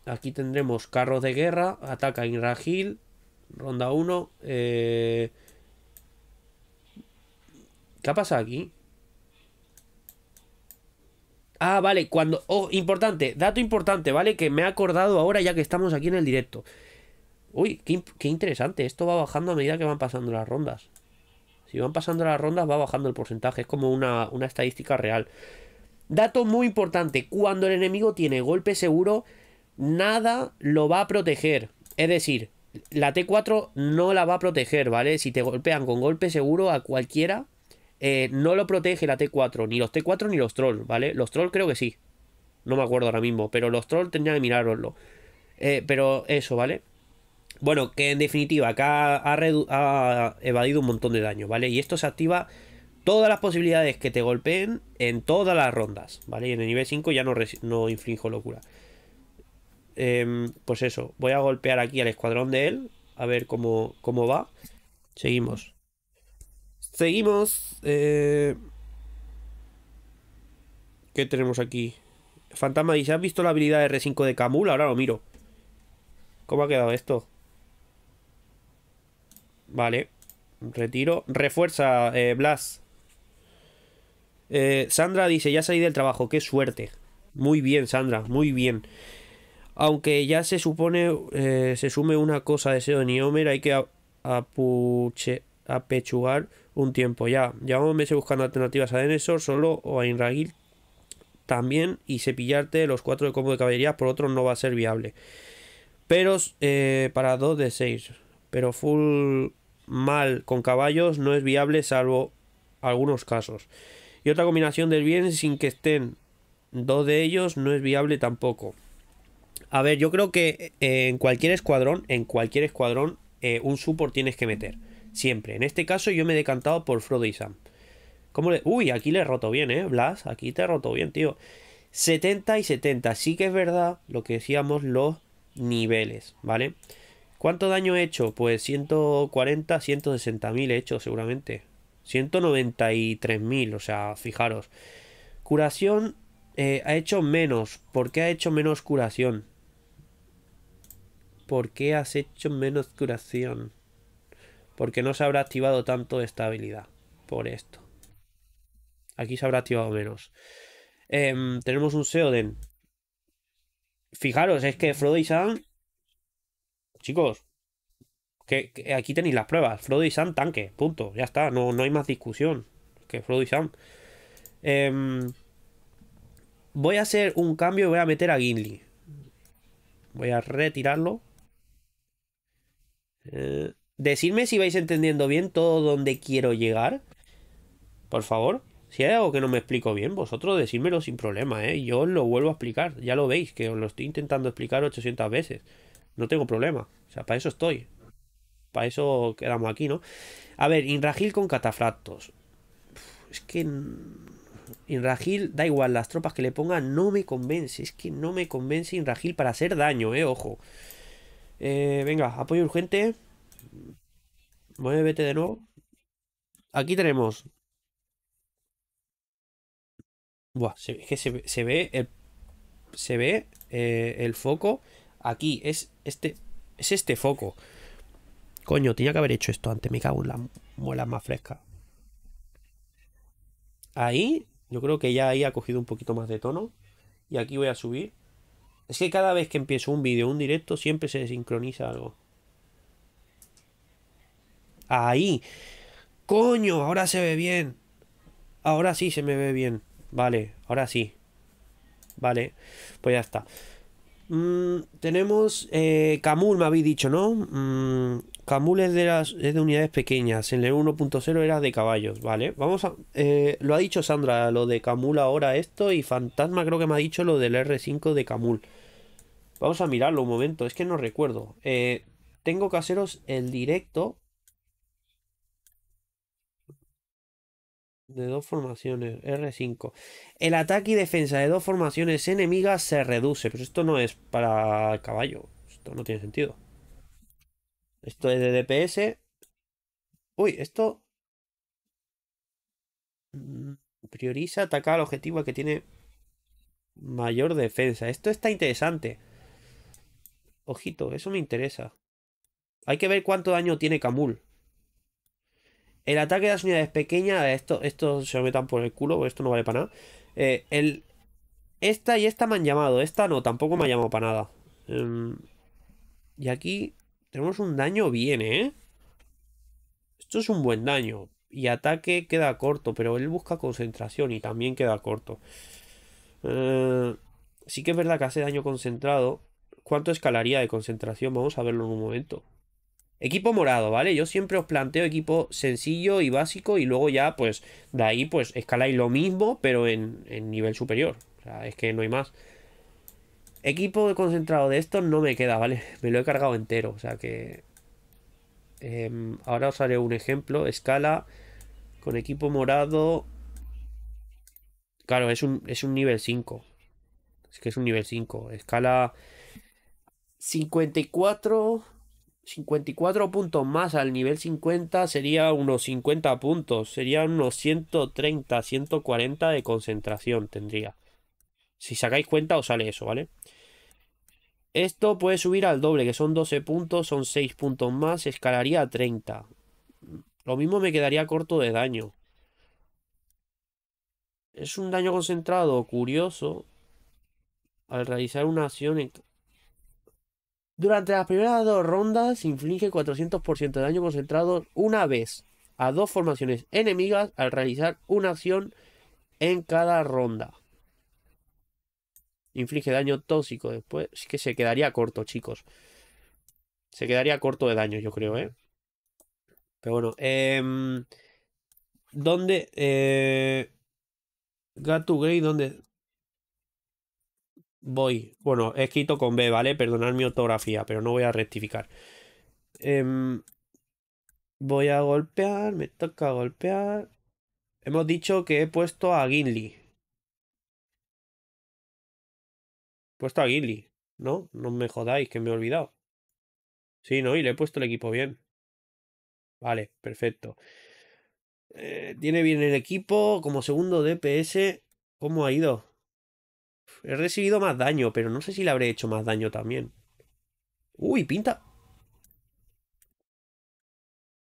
Aquí tendremos carros de guerra, ataca Inragil, ronda 1. Eh... ¿Qué pasado aquí? Ah, vale, cuando... Oh, importante, dato importante, ¿vale? Que me ha acordado ahora ya que estamos aquí en el directo. Uy, qué, interesante. Esto va bajando a medida que van pasando las rondas. Si van pasando las rondas, va bajando el porcentaje. Es como una, estadística real. Dato muy importante. Cuando el enemigo tiene golpe seguro, nada lo va a proteger. Es decir, la T4 no la va a proteger, ¿vale? Si te golpean con golpe seguro a cualquiera, eh, no lo protege la T4, ni los T4 ni los trolls, ¿vale? Los trolls creo que sí. No me acuerdo ahora mismo, pero los trolls tendrían que mirarlo eh, pero eso, ¿vale? Bueno, que en definitiva, acá ha, evadido un montón de daño, ¿vale? Y esto se activa todas las posibilidades que te golpeen en todas las rondas, ¿vale? Y en el nivel 5 ya no, no inflijo locura. Em, pues eso, voy a golpear aquí al escuadrón de él, a ver cómo, cómo va. Seguimos. Seguimos. Eh, ¿Qué tenemos aquí? Fantasma, ¿y se has visto la habilidad R5 de Camul? Ahora lo miro. ¿Cómo ha quedado esto? Vale. Retiro. Refuerza, eh, Blas. Eh, Sandra dice, ya salí del trabajo, qué suerte. Muy bien, Sandra, muy bien. Aunque ya se supone, eh, se sume una cosa a deseo de Niomer, hay que apechugar un tiempo ya. Llevamos meses buscando alternativas a Denesor solo o a Inragil también y cepillarte los cuatro de combo de caballería por otro no va a ser viable. Pero para 2 de 6. Pero full mal con caballos no es viable salvo algunos casos. Y otra combinación del bien sin que estén dos de ellos no es viable tampoco. A ver, yo creo que eh, en cualquier escuadrón, en cualquier escuadrón, eh, un support tienes que meter. Siempre. En este caso yo me he decantado por Frodo y Sam. Uy, aquí le he roto bien, ¿eh? Blas, aquí te he roto bien, tío. 70 y 70. Sí que es verdad lo que decíamos los niveles, ¿vale? vale ¿Cuánto daño he hecho? Pues 140, 160 mil he hecho seguramente. 193 mil, o sea, fijaros. Curación eh, ha hecho menos. ¿Por qué ha hecho menos curación? ¿Por qué has hecho menos curación? Porque no se habrá activado tanto esta habilidad. Por esto. Aquí se habrá activado menos. Em, tenemos un Seoden. Fijaros, es que Frodo y Sam chicos, que, aquí tenéis las pruebas. Frodo y Sam tanque, punto. Ya está, no, hay más discusión que Frodo y Sam. Em, voy a hacer un cambio y voy a meter a Gimli. Voy a retirarlo. Eh, decidme si vais entendiendo bien todo donde quiero llegar. Por favor. Si hay algo que no me explico bien, vosotros decídmelo sin problema, ¿eh? Yo os lo vuelvo a explicar. Ya lo veis, que os lo estoy intentando explicar 800 veces. No tengo problema. O sea, para eso estoy. Para eso quedamos aquí, ¿no? A ver, Inragil con catafractos. Es que Inragil, da igual las tropas que le pongan, no me convence. Es que no me convence Inragil para hacer daño, eh, ojo. Eh, venga, apoyo urgente. Vete de nuevo. Aquí tenemos. Buah, se, es que se, ve el, se ve eh, el foco. Aquí es este, es este foco. Coño, tenía que haber hecho esto antes. Me cago en las más fresca. Ahí, yo creo que ya ahí ha cogido un poquito más de tono. Y aquí voy a subir. Es que cada vez que empiezo un vídeo, un directo, siempre se sincroniza algo. Ahí. Coño, ahora se ve bien. Ahora sí se me ve bien. Vale, ahora sí. Vale, pues ya está. Mm, tenemos eh, Camul, me habéis dicho, ¿no? Mm, Camul es de, las, de unidades pequeñas. En el 1.0 era de caballos, ¿vale? Vamos a. Eh, lo ha dicho Sandra, lo de Camul ahora esto. Y Fantasma creo que me ha dicho lo del R5 de Camul. Vamos a mirarlo un momento, es que no recuerdo. Eh, tengo tengo caseros el directo de dos formaciones, R5. El ataque y defensa de dos formaciones enemigas se reduce, pero esto no es para caballo, esto no tiene sentido. Esto es de DPS. Uy, esto mm, prioriza atacar al objetivo que tiene mayor defensa. Esto está interesante. Ojito, eso me interesa. Hay que ver cuánto daño tiene Camul. El ataque de las unidades pequeñas, esto, esto se lo metan por el culo, esto no vale para nada. Eh, el, esta y esta me han llamado, esta no, tampoco me ha llamado para nada. Em, y aquí tenemos un daño bien, ¿eh? Esto es un buen daño. Y ataque queda corto, pero él busca concentración y también queda corto. Eh, sí que es verdad que hace daño concentrado. ¿Cuánto escalaría de concentración? Vamos a verlo en un momento. Equipo morado, ¿vale? Yo siempre os planteo equipo sencillo y básico y luego ya, pues, de ahí, pues, escaláis lo mismo, pero en, nivel superior. O sea, es que no hay más. Equipo concentrado de estos no me queda, ¿vale? Me lo he cargado entero, o sea que... Em, ahora os haré un ejemplo. Escala con equipo morado. Claro, es un, es un nivel 5. Es que es un nivel 5. Escala 54... 54 puntos más al nivel 50 sería unos 50 puntos, serían unos 130, 140 de concentración tendría. Si sacáis cuenta os sale eso, ¿vale? Esto puede subir al doble, que son 12 puntos, son 6 puntos más, escalaría a 30. Lo mismo me quedaría corto de daño. Es un daño concentrado curioso. Al realizar una acción durante las primeras dos rondas inflige 400% de daño concentrado una vez a dos formaciones enemigas al realizar una acción en cada ronda. Inflige daño tóxico después. Es que se quedaría corto, chicos. Se quedaría corto de daño, yo creo, ¿eh? Pero bueno, em, ¿dónde? Eh, Gatu Grey, ¿dónde? voy, bueno, he escrito con B, ¿vale? Perdonad mi ortografía, pero no voy a rectificar. Em, voy a golpear, me toca golpear. Hemos dicho que he puesto a Gimli. He puesto a Gimli, ¿no? No me jodáis, que me he olvidado. Sí, ¿no? Y le he puesto el equipo bien. Vale, perfecto. Eh, tiene bien el equipo como segundo DPS. ¿Cómo ha ido? He recibido más daño, pero no sé si le habré hecho más daño también. Uy, pinta.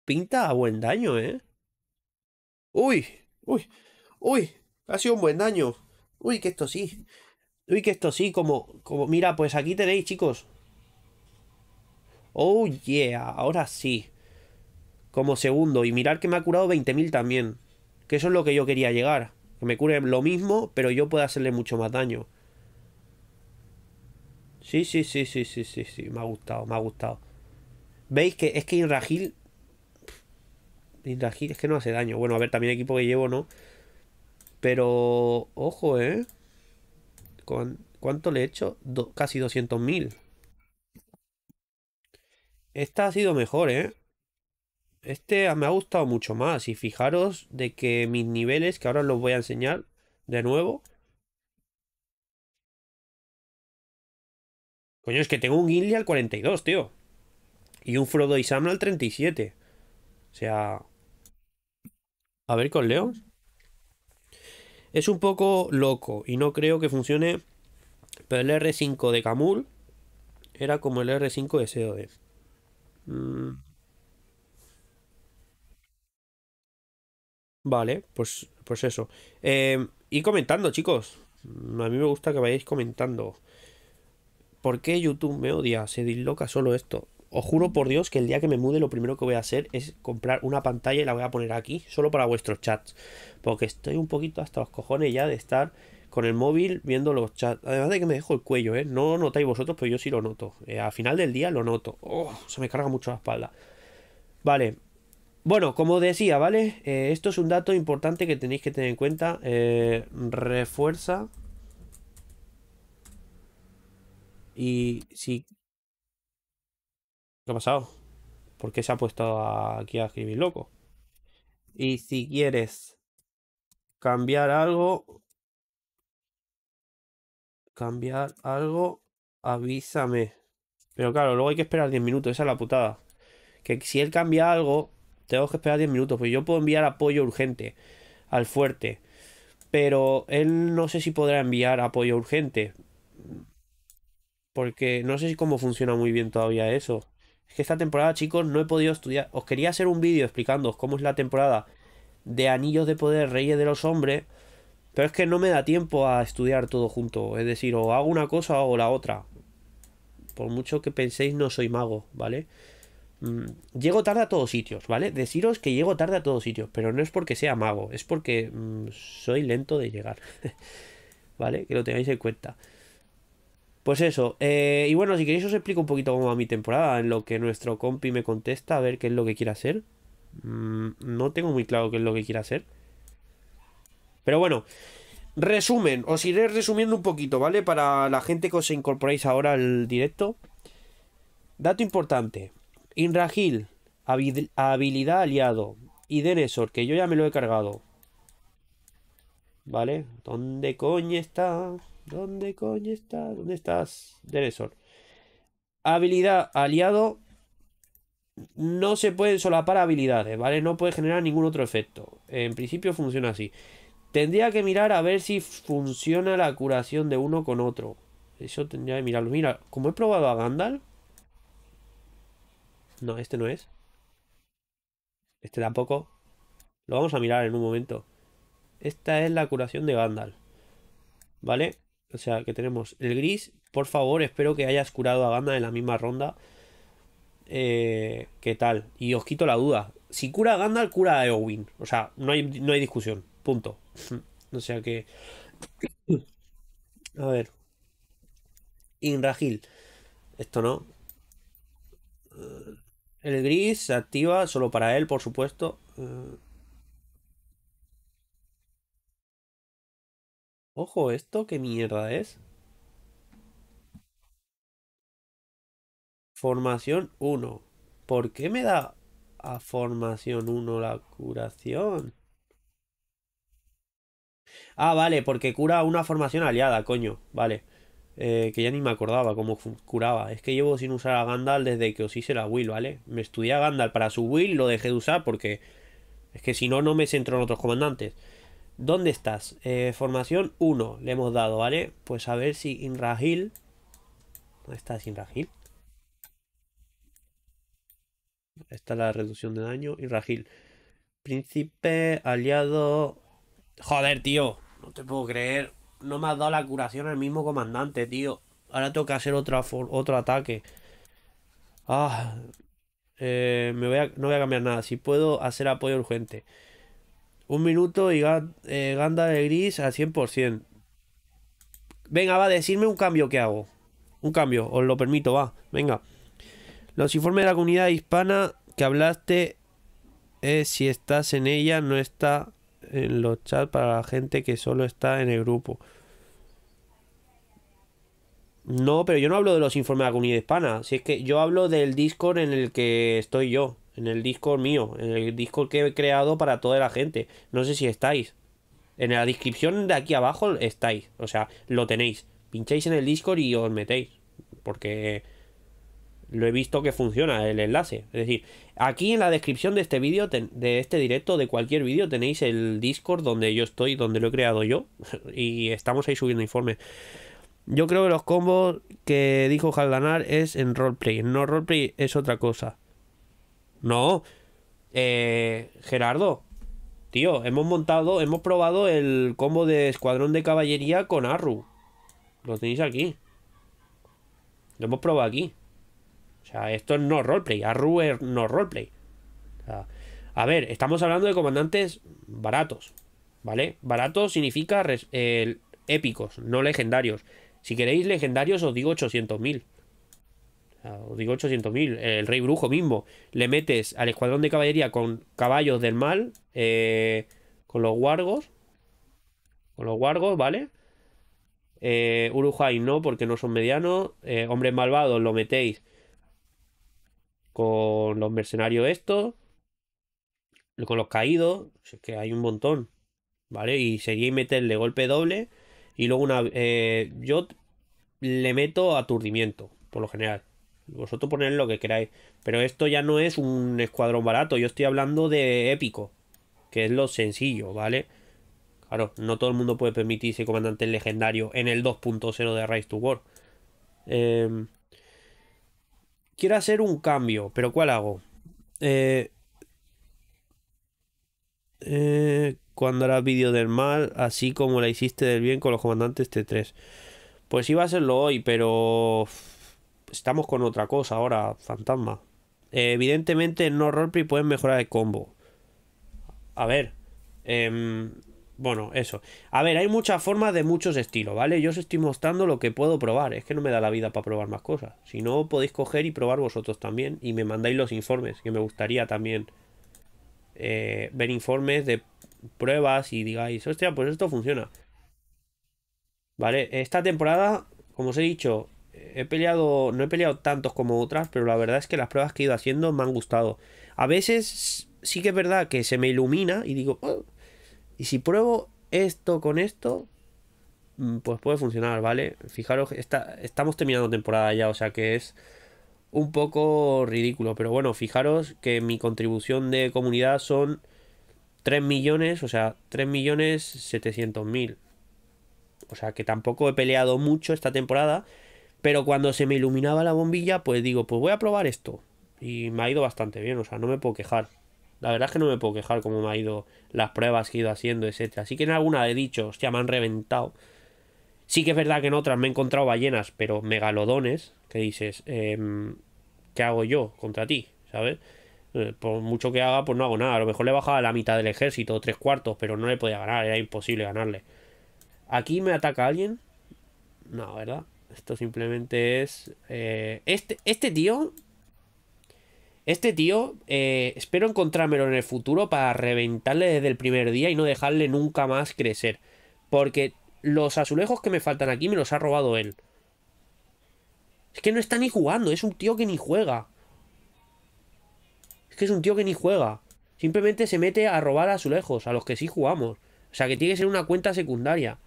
Pinta a buen daño, ¿eh? Uy, uy, uy. Ha sido un buen daño. Uy, que esto sí. Uy, que esto sí, como, como... Mira, pues aquí tenéis, chicos. Oh, yeah, ahora sí. Como segundo. Y mirar que me ha curado 20.000 también. Que eso es lo que yo quería llegar. Que me cure lo mismo, pero yo pueda hacerle mucho más daño. Sí, sí, sí, sí, sí, sí, sí, me ha gustado, me ha gustado. ¿Veis que es que Inragil... Inragil es que no hace daño. Bueno, a ver, también equipo que llevo, ¿no? Pero, ojo, ¿eh? ¿Cuánto le he hecho? casi 200.000. Esta ha sido mejor, ¿eh? Este me ha gustado mucho más. Y fijaros de que mis niveles, que ahora los voy a enseñar de nuevo, Coño, es que tengo un Gilly al 42, tío. Y un Frodo y Sam al 37. O sea... A ver con Leo. Es un poco loco y no creo que funcione. Pero el R5 de Camul era como el R5 de COD. Mm. Vale, pues, pues eso. Eh, y comentando, chicos. A mí me gusta que vayáis comentando. ¿por qué YouTube me odia? Se disloca solo esto. Os juro por Dios que el día que me mude lo primero que voy a hacer es comprar una pantalla y la voy a poner aquí, solo para vuestros chats. Porque estoy un poquito hasta los cojones ya de estar con el móvil viendo los chats. Además de que me dejo el cuello, ¿eh? No notáis vosotros, pero yo sí lo noto. Eh, a al final del día lo noto. Oh, se me carga mucho la espalda. Vale. Bueno, como decía, ¿vale? Eh, esto es un dato importante que tenéis que tener en cuenta. Eh, refuerza Y si... ¿Qué ha pasado? ¿Por qué se ha puesto aquí a escribir loco? Y si quieres cambiar algo... Cambiar algo, avísame. Pero claro, luego hay que esperar 10 minutos, esa es la putada. Que si él cambia algo, tengo que esperar 10 minutos. Pues yo puedo enviar apoyo urgente al fuerte. Pero él no sé si podrá enviar apoyo urgente. Porque no sé si cómo funciona muy bien todavía eso. Es que esta temporada, chicos, no he podido estudiar. Os quería hacer un vídeo explicándoos cómo es la temporada de Anillos de Poder, Reyes de los Hombres. Pero es que no me da tiempo a estudiar todo junto. Es decir, o hago una cosa o la otra. Por mucho que penséis, no soy mago, ¿vale? Mm, llego tarde a todos sitios, ¿vale? Deciros que llego tarde a todos sitios, pero no es porque sea mago, es porque mm, soy lento de llegar, ¿vale? Que lo tengáis en cuenta. Pues eso. Eh, y bueno, si queréis os explico un poquito cómo va mi temporada, en lo que nuestro compi me contesta, a ver qué es lo que quiere hacer. Mm, no tengo muy claro qué es lo que quiere hacer. Pero bueno, resumen, os iré resumiendo un poquito, ¿vale? Para la gente que os incorporáis ahora al directo. Dato importante. Inragil, habilidad aliado y Denesor, que yo ya me lo he cargado. ¿Vale? ¿Dónde coño está? ¿Dónde coño estás? ¿Dónde estás? Derezol. Habilidad aliado. No se pueden solapar habilidades, ¿vale? No puede generar ningún otro efecto. En principio funciona así. Tendría que mirar a ver si funciona la curación de uno con otro. Eso tendría que mirarlo. Mira, como he probado a Gandalf. No, este no es. Este tampoco. Lo vamos a mirar en un momento. Esta es la curación de Gandalf. ¿Vale? O sea, que tenemos el gris. Por favor, espero que hayas curado a Ganda en la misma ronda. Eh, ¿Qué tal? Y os quito la duda. Si cura a Gandalf, cura a Eowyn. O sea, no hay, no hay discusión. Punto. o sea que. A ver. Inragil. Esto no. Eh, el gris se activa solo para él, por supuesto. Eh, Ojo, ¿esto qué mierda es? Formación 1. ¿Por qué me da a formación 1 la curación? Ah, vale, porque cura una formación aliada, coño. Vale. Eh, que ya ni me acordaba cómo curaba. Es que llevo sin usar a Gandalf desde que os hice la will, ¿vale? Me estudié a Gandalf para su will lo dejé de usar porque... Es que si no, no me centro en otros comandantes. ¿Dónde estás? Eh, formación 1 le hemos dado, ¿vale? Pues a ver si Inragil ¿Dónde estás Inrahil? Está la reducción de daño. Inragil Príncipe, aliado... Joder, tío. No te puedo creer. No me has dado la curación al mismo comandante, tío. Ahora tengo que hacer otro, otro ataque. Ah, eh, me voy no voy a cambiar nada. Si puedo hacer apoyo urgente. Un minuto y eh, ganda de gris al 100%. Venga, va, a decirme un cambio que hago. Un cambio, os lo permito, va. Venga. Los informes de la comunidad hispana que hablaste, si estás en ella, no está en los chats para la gente que solo está en el grupo. No, pero yo no hablo de los informes de la comunidad hispana. Si es que yo hablo del Discord en el que estoy yo en el Discord mío, en el Discord que he creado para toda la gente. No sé si estáis. En la descripción de aquí abajo estáis. O sea, lo tenéis. Pincháis en el Discord y os metéis. Porque lo he visto que funciona el enlace. Es decir, aquí en la descripción de este vídeo, de este directo, de cualquier vídeo, tenéis el Discord donde yo estoy, donde lo he creado yo. Y estamos ahí subiendo informes. Yo creo que los combos que dijo Jaldanar es en roleplay. No roleplay es otra cosa. No. Eh, Gerardo, tío, hemos montado, hemos probado el combo de escuadrón de caballería con Arru. Lo tenéis aquí. Lo hemos probado aquí. O sea, esto es no roleplay. Arru es no roleplay. a ver, estamos hablando de comandantes baratos. ¿Vale? Barato significa épicos, no legendarios. Si queréis legendarios os digo 800.000. Ah, os digo 800.000, el rey brujo mismo, le metes al escuadrón de caballería con caballos del mal, eh, con los wargos, con los wargos, ¿vale? Eh, Uruguay no, porque no son medianos, eh, hombres malvados lo metéis con los mercenarios estos, con los caídos, es que hay un montón, ¿vale? Y seguís meterle golpe doble y luego una... Eh, yo le meto aturdimiento, por lo general. Vosotros poned lo que queráis. Pero esto ya no es un escuadrón barato. Yo estoy hablando de épico. Que es lo sencillo, ¿vale? Claro, no todo el mundo puede permitirse comandante legendario en el 2.0 de Rise to War. Em, quiero hacer un cambio, pero ¿cuál hago? Eh, eh, cuando harás vídeo del mal, así como la hiciste del bien con los comandantes T3. Pues iba a hacerlo hoy, pero estamos con otra cosa ahora, fantasma. evidentemente en no roleplay pueden mejorar el combo. A ver. Em, bueno, eso. A ver, hay muchas formas de muchos estilos, ¿vale? Yo os estoy mostrando lo que puedo probar. Es que no me da la vida para probar más cosas. Si no, podéis coger y probar vosotros también. Y me mandáis los informes, que me gustaría también eh, ver informes de pruebas y digáis, hostia, pues esto funciona. ¿Vale? Esta temporada, como os he dicho, eh, he peleado, no he peleado tantos como otras, pero la verdad es que las pruebas que he ido haciendo me han gustado. A veces sí que es verdad que se me ilumina y digo, oh, y si pruebo esto con esto, mm, pues puede funcionar, ¿vale? Fijaros, está, estamos terminando temporada ya, o sea que es un poco ridículo, pero bueno, fijaros que mi contribución de comunidad son 3 millones, o sea, 3 millones 700 mil. O sea que tampoco he peleado mucho esta temporada, pero cuando se me iluminaba la bombilla, pues digo, pues voy a probar esto. Y me ha ido bastante bien, o sea, no me puedo quejar. La verdad es que no me puedo quejar como me ha ido las pruebas que he ido haciendo, etc. Así que en alguna he dicho, hostia, me han reventado. Sí que es verdad que en otras me he encontrado ballenas, pero megalodones, que dices, em, ¿qué hago yo contra ti? ¿Sabes? Eh, por mucho que haga, pues no hago nada. A lo mejor le bajaba la mitad del ejército, tres cuartos, pero no le podía ganar, era imposible ganarle. ¿Aquí me ataca alguien? No, ¿verdad? Esto simplemente es... Eh, este, este tío... Este tío, eh, espero encontrármelo en el futuro para reventarle desde el primer día y no dejarle nunca más crecer. Porque los azulejos que me faltan aquí me los ha robado él. Es que no está ni jugando, es un tío que ni juega. Es que es un tío que ni juega. Simplemente se mete a robar azulejos, a los que sí jugamos. O sea que tiene que ser una cuenta secundaria.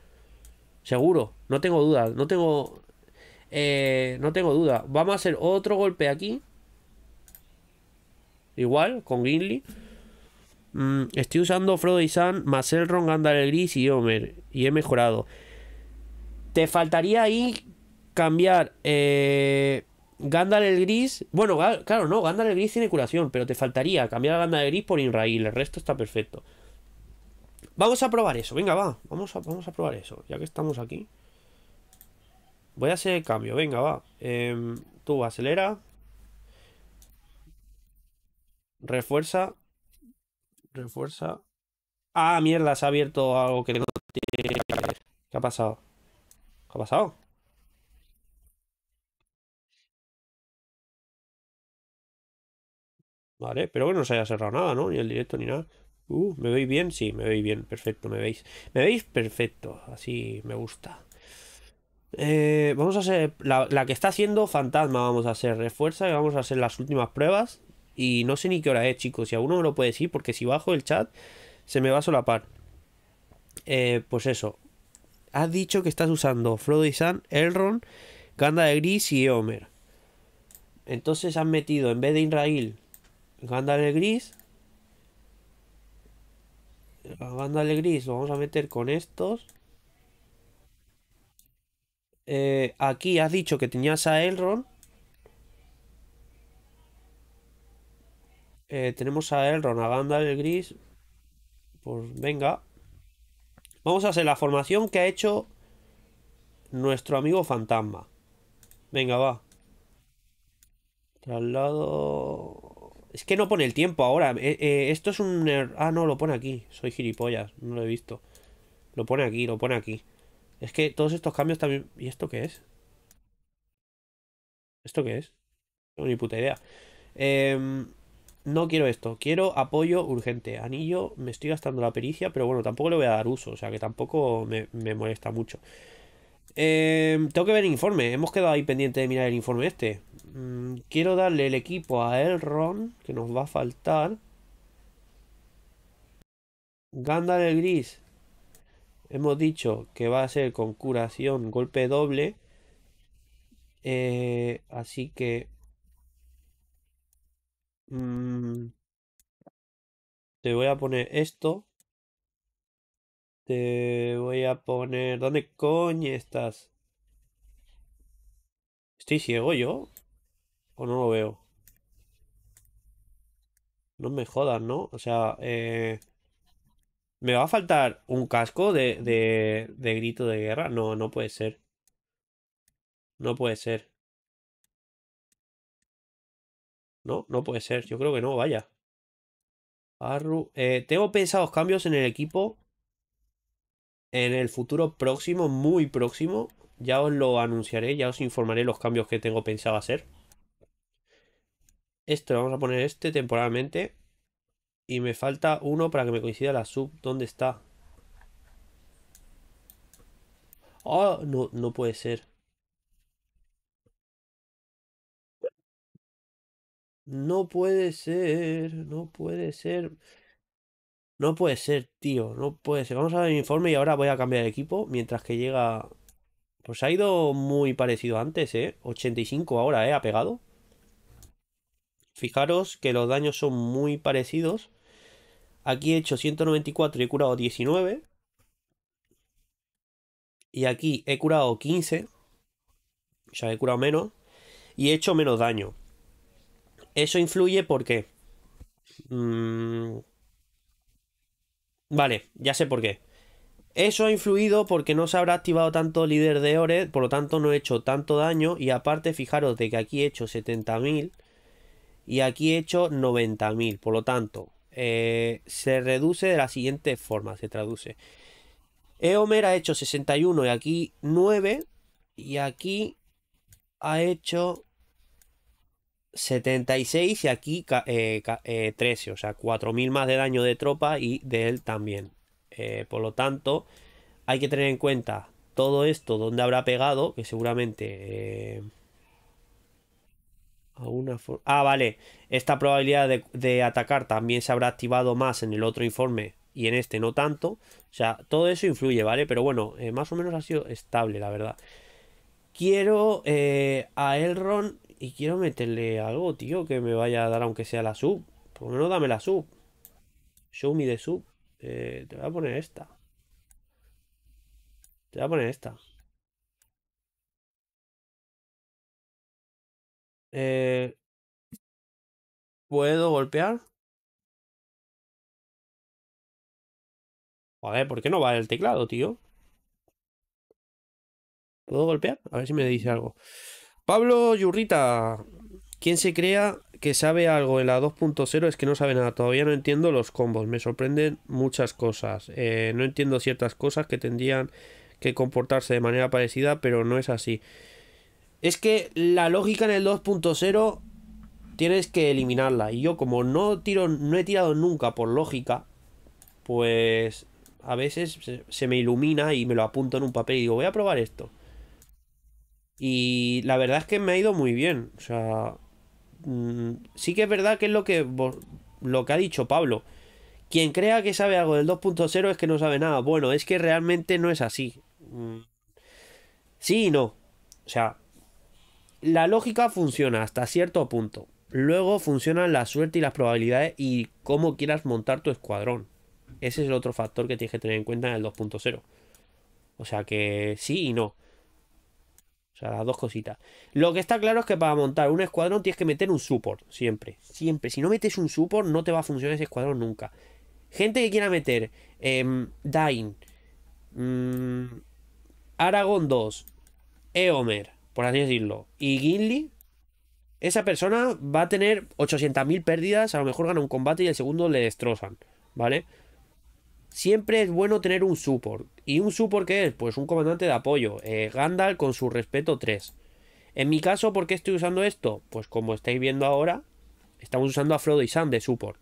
Seguro, no tengo dudas, no tengo... Eh, no tengo duda. Vamos a hacer otro golpe aquí. Igual, con Gimli. Mm, estoy usando Frodo y Sam, Marcel, Ron, Gandalf Gris y Homer. Y he mejorado. Te faltaría ahí cambiar eh, Gandalf el Gris. Bueno, claro, no, Gandalf el Gris tiene curación, pero te faltaría cambiar a Gandalf el Gris por Inrail. El resto está perfecto. Vamos a probar eso, venga, va. Vamos a, vamos a probar eso, ya que estamos aquí. Voy a hacer el cambio, venga, va. Em, tú acelera. Refuerza. Refuerza. Ah, mierda, se ha abierto algo que no ¿Qué ha pasado? ¿Qué ha pasado? Vale, espero que no se haya cerrado nada, ¿no? Ni el directo ni nada. Uh, ¿me veis bien? Sí, me veis bien, perfecto, me veis. Me veis perfecto, así me gusta. Eh, vamos a hacer la, que está haciendo Fantasma, vamos a hacer refuerza y vamos a hacer las últimas pruebas. Y no sé ni qué hora es, chicos. Si alguno me lo puede decir, porque si bajo el chat, se me va a solapar. Eh, pues eso. Has dicho que estás usando Frodo y Sam, Elrond, Ganda de Gris y Homer Entonces han metido, en vez de Inrail, Ganda de Gris. Ganda de Gris lo vamos a meter con estos. Eh, aquí has dicho que tenías a Elrond. Eh, tenemos a Elrond, a Gandalf el Gris. Pues venga. Vamos a hacer la formación que ha hecho nuestro amigo fantasma. Venga, va. Traslado... Es que no pone el tiempo ahora. Eh, esto es un... Er-. Ah, no, lo pone aquí. Soy gilipollas. No lo he visto. Lo pone aquí, lo pone aquí. Es que todos estos cambios también... ¿Y esto qué es? ¿Esto qué es? No tengo ni puta idea. Em, no quiero esto. Quiero apoyo urgente. Anillo, me estoy gastando la pericia, pero bueno, tampoco le voy a dar uso. O sea que tampoco me, molesta mucho. Em, tengo que ver el informe. Hemos quedado ahí pendiente de mirar el informe este. Mm, quiero darle el equipo a Ron que nos va a faltar. Gandalf el gris hemos dicho que va a ser con curación golpe doble. Eh, así que... Mm, te voy a poner esto. Te voy a poner... ¿Dónde coño estás? ¿Estoy ciego yo? ¿O no lo veo? No me jodas, ¿no? O sea, eh... ¿Me va a faltar un casco de, de, grito de guerra? No, no puede ser. No puede ser. No, no puede ser. Yo creo que no, vaya. Eh, tengo pensados cambios en el equipo. En el futuro próximo, muy próximo. Ya os lo anunciaré, ya os informaré los cambios que tengo pensado hacer. Esto vamos a poner este temporalmente. Y me falta uno para que me coincida la sub. ¿Dónde está? Oh, no, no puede ser. No puede ser, no puede ser. No puede ser, tío, no puede ser. Vamos a ver el informe y ahora voy a cambiar de equipo mientras que llega... Pues ha ido muy parecido antes, ¿eh? 85 ahora, ¿eh? Ha pegado. Fijaros que los daños son muy parecidos. Aquí he hecho 194 y he curado 19. Y aquí he curado 15. Ya he curado menos. Y he hecho menos daño. Eso influye porque... Mm... Vale, ya sé por qué. Eso ha influido porque no se habrá activado tanto líder de Ored por lo tanto no he hecho tanto daño. Y aparte, fijaros de que aquí he hecho 70.000 y aquí he hecho 90.000. Por lo tanto, eh, se reduce de la siguiente forma, se traduce. Eomer ha hecho 61 y aquí 9 y aquí ha hecho 76 y aquí 13, eh, eh, o sea, 4.000 más de daño de tropa y de él también. por lo tanto, hay que tener en cuenta todo esto donde habrá pegado, que seguramente ah, vale. Esta probabilidad de, atacar también se habrá activado más en el otro informe y en este no tanto. O sea, todo eso influye, ¿vale? Pero bueno, eh, más o menos ha sido estable, la verdad. Quiero eh, a Elrond y quiero meterle algo, tío, que me vaya a dar aunque sea la sub. Por lo menos dame la sub. Show me de sub. Eh, te voy a poner esta. Te voy a poner esta. Eh, ¿Puedo golpear? ver, ¿por qué no va el teclado, tío? ¿Puedo golpear? A ver si me dice algo. Pablo Yurrita. ¿Quién se crea que sabe algo en la 2.0 es que no sabe nada. Todavía no entiendo los combos. Me sorprenden muchas cosas. Eh, no entiendo ciertas cosas que tendrían que comportarse de manera parecida, pero no es así. Es que la lógica en el 2.0 tienes que eliminarla. Y yo, como no tiro, no he tirado nunca por lógica, pues a veces se me ilumina y me lo apunto en un papel y digo, voy a probar esto. Y la verdad es que me ha ido muy bien. O sea, mm, sí que es verdad que es lo que, lo que ha dicho Pablo. Quien crea que sabe algo del 2.0 es que no sabe nada. Bueno, es que realmente no es así. Mm. Sí y no. O sea, la lógica funciona hasta cierto punto. Luego funcionan la suerte y las probabilidades y cómo quieras montar tu escuadrón. Ese es el otro factor que tienes que tener en cuenta en el 2.0. O sea que sí y no. O sea, las dos cositas. Lo que está claro es que para montar un escuadrón tienes que meter un support. Siempre. Siempre. Si no metes un support, no te va a funcionar ese escuadrón nunca. Gente que quiera meter eh, Dain, mmm, Aragon 2, Eomer, por así decirlo. Y Ginly, esa persona va a tener 800.000 pérdidas, a lo mejor gana un combate y el segundo le destrozan, ¿vale? Siempre es bueno tener un support. ¿Y un support qué es? Pues un comandante de apoyo. Eh, Gandalf con su respeto 3. En mi caso, ¿por qué estoy usando esto? Pues como estáis viendo ahora, estamos usando a Frodo y Sam de support.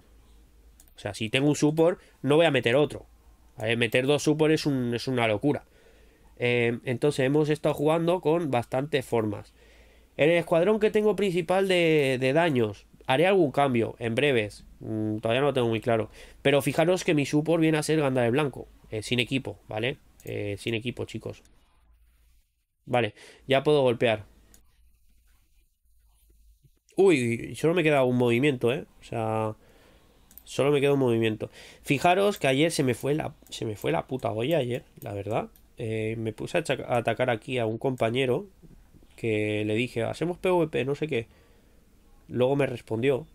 O sea, si tengo un support, no voy a meter otro. Meter dos support es una locura. Em, entonces hemos estado jugando con bastantes formas. En el escuadrón que tengo principal de, daños, haré algún cambio en breves. Mm, todavía no lo tengo muy claro. Pero fijaros que mi support viene a ser de Blanco, eh, sin equipo, ¿vale? Eh, sin equipo, chicos. Vale, ya puedo golpear. Uy, solo me queda un movimiento, ¿eh? O sea, solo me queda un movimiento. Fijaros que ayer se me fue la, se me fue la puta olla ayer, la verdad. Eh, me puse a, atacar aquí a un compañero que le dije, hacemos PvP, no sé qué. Luego me respondió.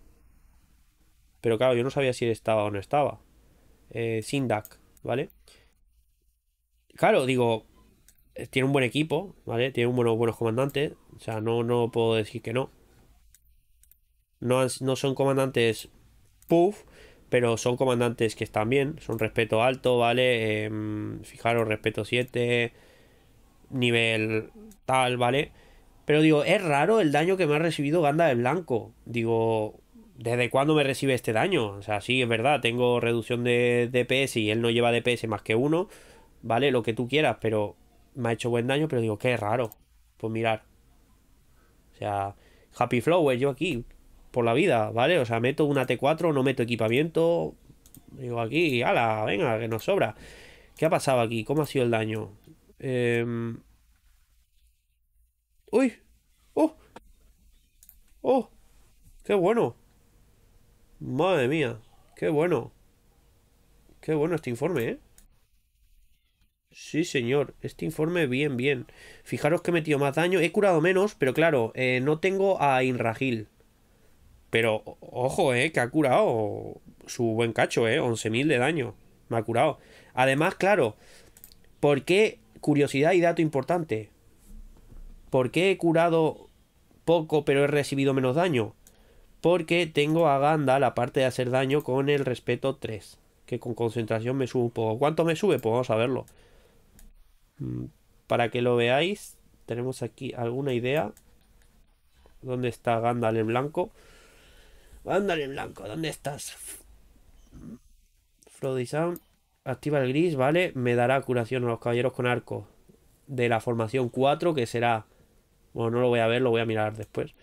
Pero claro, yo no sabía si él estaba o no estaba. Eh, DAC. ¿vale? Claro, digo, eh, tiene un buen equipo, ¿vale? Tiene buenos, buenos comandantes. O sea, no, no puedo decir que no. No, no son comandantes puff, pero son comandantes que están bien, son respeto alto, ¿vale? Em, fijaros, respeto 7, nivel tal, ¿vale? Pero digo, es raro el daño que me ha recibido Ganda de Blanco. Digo, ¿desde cuándo me recibe este daño? O sea, sí, es verdad, tengo reducción de DPS y él no lleva DPS más que uno, ¿vale? Lo que tú quieras, pero me ha hecho buen daño, pero digo, qué raro. Pues mirar. O sea, Happy Flower, eh, yo aquí, por la vida, ¿vale? O sea, meto una T4, no meto equipamiento. Digo aquí, ala, venga, que nos sobra. ¿Qué ha pasado aquí? ¿Cómo ha sido el daño? Em, ¡Uy! ¡Oh! ¡Oh! ¡Qué bueno! Madre mía, qué bueno. Qué bueno este informe, ¿eh? Sí, señor. Este informe bien, bien. Fijaros que he metido más daño. He curado menos, pero claro, eh, no tengo a Inragil. Pero ojo, eh, que ha curado su buen cacho, eh, 11.000 de daño. Me ha curado. Además, claro, ¿por qué? Curiosidad y dato importante. ¿Por qué he curado poco pero he recibido menos daño? Porque tengo a Ganda la parte de hacer daño con el respeto 3. Que con concentración me sube un poco. ¿Cuánto me sube? Pues vamos a verlo. Mm, para que lo veáis, tenemos aquí alguna idea. ¿Dónde está Gandalf el blanco? Ándale blanco, ¿dónde estás? Frodisan Activa el gris, ¿vale? Me dará curación a los caballeros con arco de la formación 4, que será... Bueno, no lo voy a ver, lo voy a mirar después.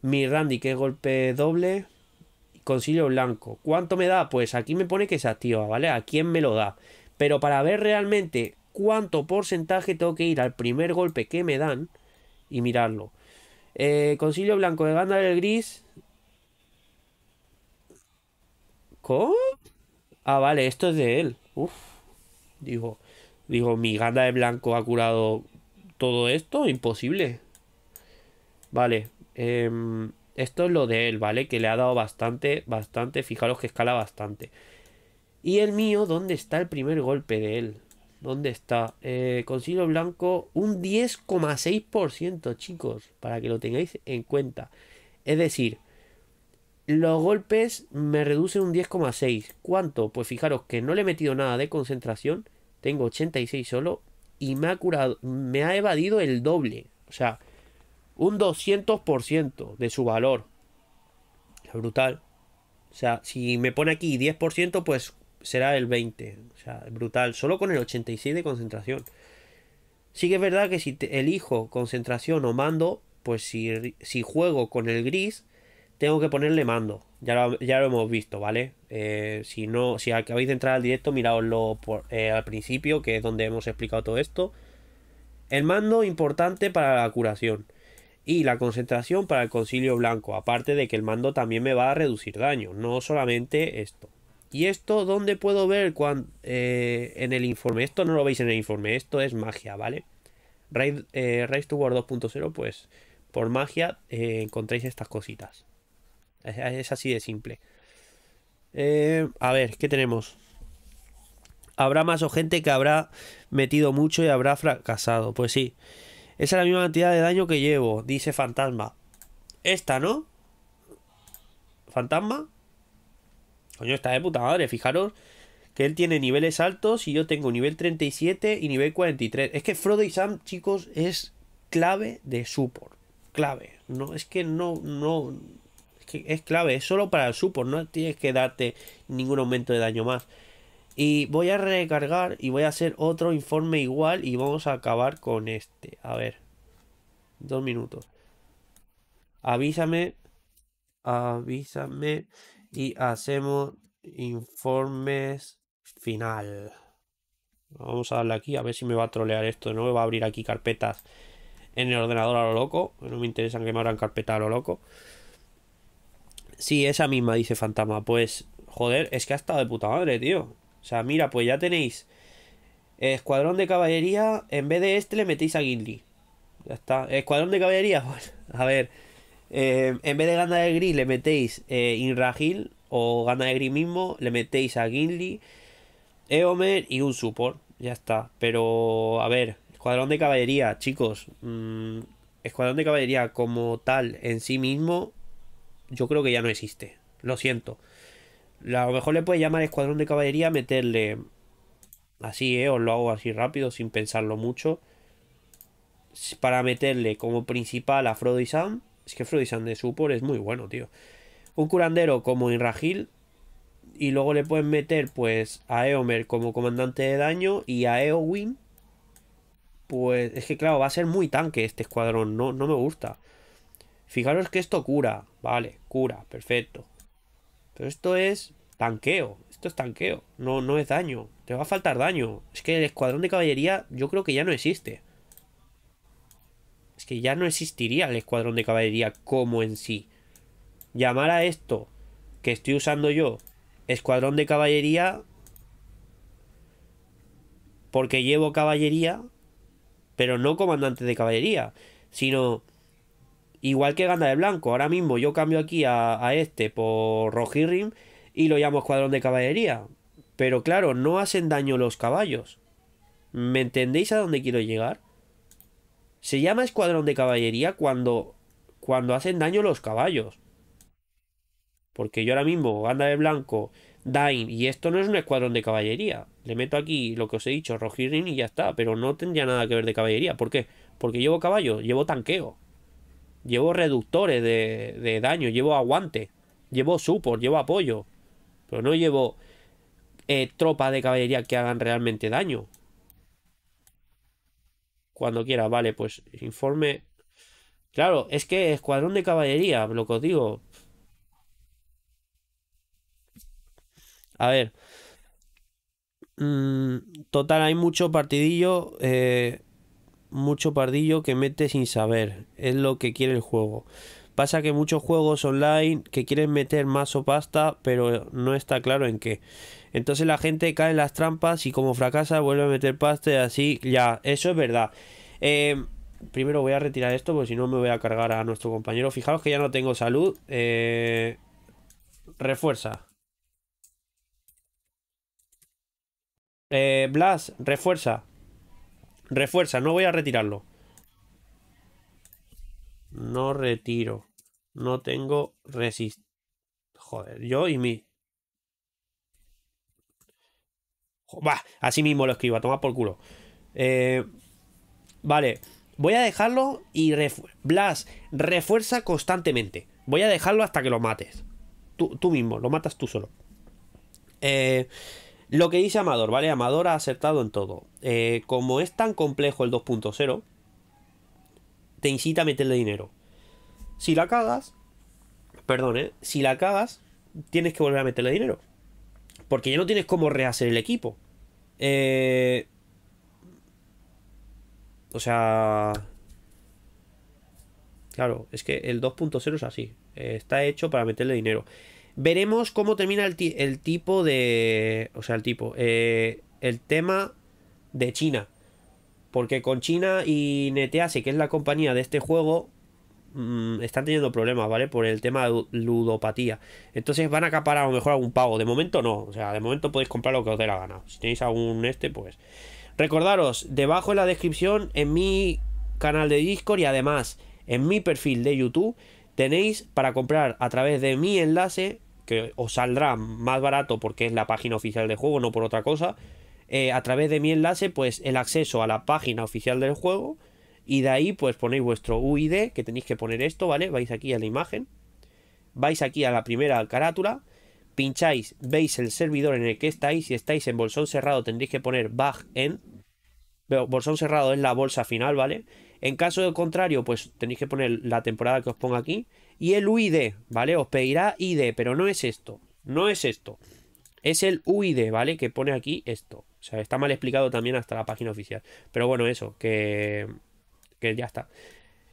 Mi Randy, que es golpe doble. Concilio blanco. ¿Cuánto me da? Pues aquí me pone que se activa, ¿vale? ¿A quién me lo da? Pero para ver realmente cuánto porcentaje tengo que ir al primer golpe que me dan y mirarlo. Eh, concilio blanco de Gandalf el gris Ah, vale, esto es de él. Uf. Digo, digo, mi ganda de blanco ha curado todo esto. Imposible. Vale. Em, esto es lo de él, ¿vale? Que le ha dado bastante, bastante. Fijaros que escala bastante. Y el mío, ¿dónde está el primer golpe de él? ¿Dónde está? Eh, con concilio blanco, un 10,6%, chicos, para que lo tengáis en cuenta. Es decir, los golpes me reducen un 10,6. ¿Cuánto? Pues fijaros que no le he metido nada de concentración. Tengo 86 solo. Y me ha curado. Me ha evadido el doble. O sea, un 200% de su valor. Brutal. O sea, si me pone aquí 10%, pues será el 20%. O sea, brutal. Solo con el 86 de concentración. Sí que es verdad que si elijo concentración o mando, pues si, si juego con el gris, tengo que ponerle mando. Ya lo, ya lo hemos visto, ¿vale? Eh, si no, si acabáis de entrar al directo, miraoslo eh, al principio, que es donde hemos explicado todo esto. El mando importante para la curación. Y la concentración para el concilio blanco. Aparte de que el mando también me va a reducir daño. No solamente esto. ¿Y esto dónde puedo ver eh, en el informe? Esto no lo veis en el informe. Esto es magia, ¿vale? Raid, Raid to War 2.0, pues por magia encontráis estas cositas. Es, así de simple. Eh, a ver, ¿qué tenemos? Habrá más o gente que habrá metido mucho y habrá fracasado. Pues sí. Esa es la misma cantidad de daño que llevo, dice Fantasma. Esta, ¿no? ¿Fantasma? Coño, está de puta madre, fijaros que él tiene niveles altos y yo tengo nivel 37 y nivel 43. Es que Frodo y Sam, chicos, es clave de support. Clave. No, es que no, no, es clave, es solo para el support, no tienes que darte ningún aumento de daño más. Y voy a recargar y voy a hacer otro informe igual y vamos a acabar con este. A ver. Dos minutos. Avísame. Avísame. Y hacemos informes final. Vamos a darle aquí a ver si me va a trolear esto. No me va a abrir aquí carpetas en el ordenador a lo loco. No me interesan que me abran carpetas a lo loco. Sí, esa misma, dice Fantasma. Pues, joder, es que ha estado de puta madre, tío. O sea, mira, pues ya tenéis Escuadrón de Caballería, en vez de este le metéis a Gimli. Ya está. Escuadrón de Caballería, pues, a ver. Eh, en vez de Ganda de Gris le metéis eh, Inragil o gana de Gris mismo, le metéis a Gimli, Eomer y un support. Ya está. Pero, a ver, Escuadrón de Caballería, chicos. Mm, escuadrón de Caballería como tal en sí mismo yo creo que ya no existe. Lo siento. A lo mejor le puedes llamar escuadrón de caballería, meterle así, ¿eh? Os lo hago así rápido, sin pensarlo mucho. Para meterle como principal a Frodo y Sam. Es que Frodo y Sam de Supor es muy bueno, tío. Un curandero como Inragil. Y luego le pueden meter, pues, a Eomer como comandante de daño. Y a Eowyn. Pues es que, claro, va a ser muy tanque este escuadrón. No, no me gusta. Fijaros que esto cura, vale, cura, perfecto. Pero esto es tanqueo, esto es tanqueo, no, no es daño, te va a faltar daño. Es que el escuadrón de caballería yo creo que ya no existe. Es que ya no existiría el escuadrón de caballería como en sí. Llamar a esto que estoy usando yo escuadrón de caballería porque llevo caballería, pero no comandante de caballería, sino Igual que ganda de blanco. Ahora mismo yo cambio aquí a, este por Rohirrim y lo llamo escuadrón de caballería. Pero claro, no hacen daño los caballos. ¿Me entendéis a dónde quiero llegar? Se llama escuadrón de caballería cuando, cuando hacen daño los caballos. Porque yo ahora mismo, ganda de blanco, dine y esto no es un escuadrón de caballería. Le meto aquí lo que os he dicho, Rohirrim y ya está, pero no tendría nada que ver de caballería. ¿Por qué? Porque llevo caballo, llevo tanqueo llevo reductores de, daño, llevo aguante, llevo support, llevo apoyo, pero no llevo Tropa eh, tropas de caballería que hagan realmente daño. Cuando quiera, vale, pues informe. Claro, es que escuadrón de caballería, lo que os digo. A ver. Mm, total, hay mucho partidillo. Eh, mucho pardillo que mete sin saber, es lo que quiere el juego. Pasa que muchos juegos online que quieren meter más o pasta, pero no está claro en qué. Entonces la gente cae en las trampas y como fracasa vuelve a meter pasta y así ya, eso es verdad. Eh, primero voy a retirar esto porque si no me voy a cargar a nuestro compañero. Fijaros que ya no tengo salud. Eh, refuerza. Eh, Blas, refuerza. Refuerza, no voy a retirarlo. No retiro. No tengo resist... Joder, yo y mi... Bah, así mismo lo escribo, a tomar por culo. Eh, vale, voy a dejarlo y... Blas, refuerza constantemente. Voy a dejarlo hasta que lo mates. Tú, tú mismo, lo matas tú solo. Eh, lo que dice Amador, ¿vale? Amador ha acertado en todo. Eh, como es tan complejo el 2.0, te incita a meterle dinero. Si la cagas, perdón, ¿eh? si la cagas, tienes que volver a meterle dinero. Porque ya no tienes cómo rehacer el equipo. Eh, o sea... Claro, es que el 2.0 es así. Está hecho para meterle dinero. Veremos cómo termina el, tipo de... O sea, el tipo... Eh, el tema de China. Porque con China y Netease, que es la compañía de este juego, mm, están teniendo problemas, ¿vale? Por el tema de ludopatía. Entonces van a acaparar a lo mejor algún pago. De momento no. O sea, de momento podéis comprar lo que os dé la gana. Si tenéis algún este, pues... Recordaros, debajo en la descripción, en mi canal de Discord y además en mi perfil de YouTube, tenéis para comprar a través de mi enlace que os saldrá más barato porque es la página oficial del juego, no por otra cosa. Eh, a través de mi enlace, pues el acceso a la página oficial del juego. Y de ahí, pues ponéis vuestro UID, que tenéis que poner esto, ¿vale? Vais aquí a la imagen, vais aquí a la primera carátula, pincháis, veis el servidor en el que estáis. Si estáis en bolsón cerrado, tendréis que poner back en. Bolsón cerrado es la bolsa final, ¿vale? En caso de contrario, pues tenéis que poner la temporada que os pongo aquí y el UID, ¿vale? Os pedirá ID, pero no es esto, no es esto. Es el UID, ¿vale? Que pone aquí esto. O sea, está mal explicado también hasta la página oficial. Pero bueno, eso, que, ya está.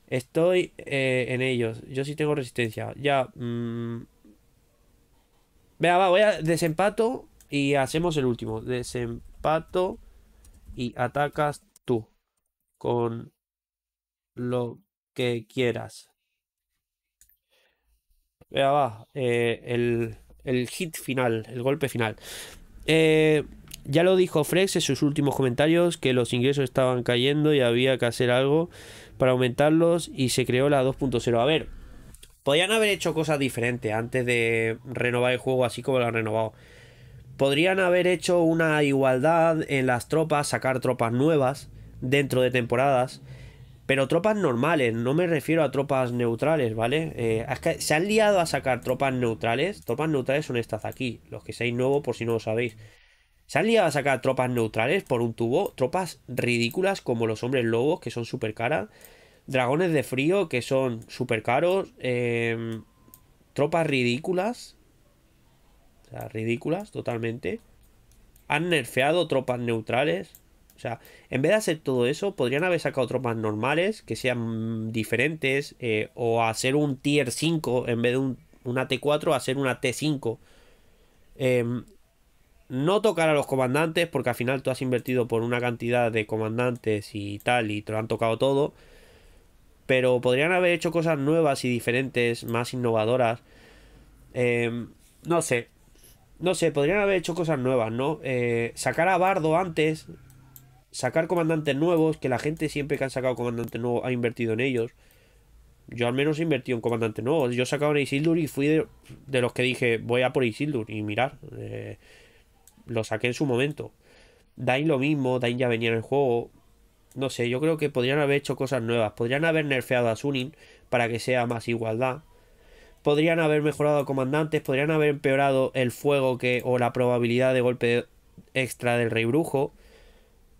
Estoy eh, en ellos. Yo sí tengo resistencia. Ya. Mm. Vea, va, voy a desempato y hacemos el último. Desempato y atacas tú. Con lo que quieras. Eh, el, hit final, el golpe final. Eh, ya lo dijo Frex en sus últimos comentarios que los ingresos estaban cayendo y había que hacer algo para aumentarlos y se creó la 2.0. A ver, podían haber hecho cosas diferentes antes de renovar el juego así como lo han renovado. Podrían haber hecho una igualdad en las tropas, sacar tropas nuevas dentro de temporadas pero tropas normales, no me refiero a tropas neutrales, ¿vale? Eh, se han liado a sacar tropas neutrales. Tropas neutrales son estas aquí, los que seáis nuevos por si no lo sabéis. Se han liado a sacar tropas neutrales por un tubo, tropas ridículas como los hombres lobos, que son súper caras, dragones de frío, que son súper caros, eh, tropas ridículas, o sea, ridículas totalmente. Han nerfeado tropas neutrales, o sea, en vez de hacer todo eso, podrían haber sacado otros más normales, que sean diferentes, eh, o hacer un tier 5 en vez de un, una T4, hacer una T5. Em, no tocar a los comandantes, porque al final tú has invertido por una cantidad de comandantes y tal, y te lo han tocado todo. Pero podrían haber hecho cosas nuevas y diferentes, más innovadoras. Em, no sé. No sé, podrían haber hecho cosas nuevas, ¿no? Eh, sacar a Bardo antes, sacar comandantes nuevos, que la gente siempre que han sacado comandantes nuevos ha invertido en ellos. Yo al menos he invertido en comandantes nuevos. Yo sacaba en Isildur y fui de, los que dije, voy a por Isildur y mirar. Eh, lo saqué en su momento. Dain lo mismo, Dain ya venía en el juego. No sé, yo creo que podrían haber hecho cosas nuevas. Podrían haber nerfeado a Sunin para que sea más igualdad. Podrían haber mejorado comandantes, podrían haber empeorado el fuego que o la probabilidad de golpe extra del rey brujo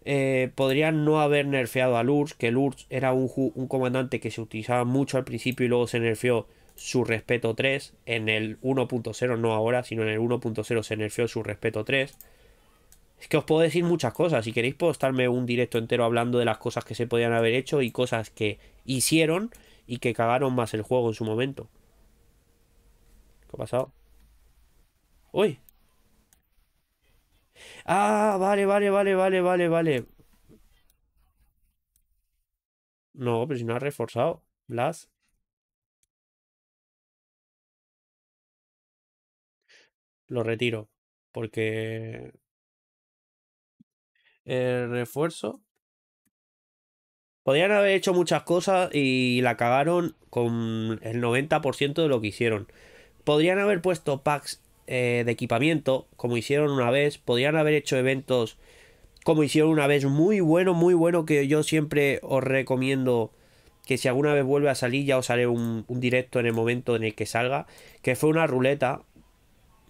eh, podrían no haber nerfeado a Lurz, que Lurz era un, un, comandante que se utilizaba mucho al principio y luego se nerfeó su respeto 3 en el 1.0, no ahora, sino en el 1.0 se nerfeó su respeto 3. Es que os puedo decir muchas cosas, si queréis puedo estarme un directo entero hablando de las cosas que se podían haber hecho y cosas que hicieron y que cagaron más el juego en su momento. ¿Qué ha pasado? Uy, Ah, vale, vale, vale, vale, vale, vale. No, pero si no ha reforzado. Blas. Lo retiro. Porque... El refuerzo. Podrían haber hecho muchas cosas y la cagaron con el 90% de lo que hicieron. Podrían haber puesto packs eh, de equipamiento, como hicieron una vez, podrían haber hecho eventos como hicieron una vez, muy bueno, muy bueno, que yo siempre os recomiendo que si alguna vez vuelve a salir ya os haré un, directo en el momento en el que salga, que fue una ruleta,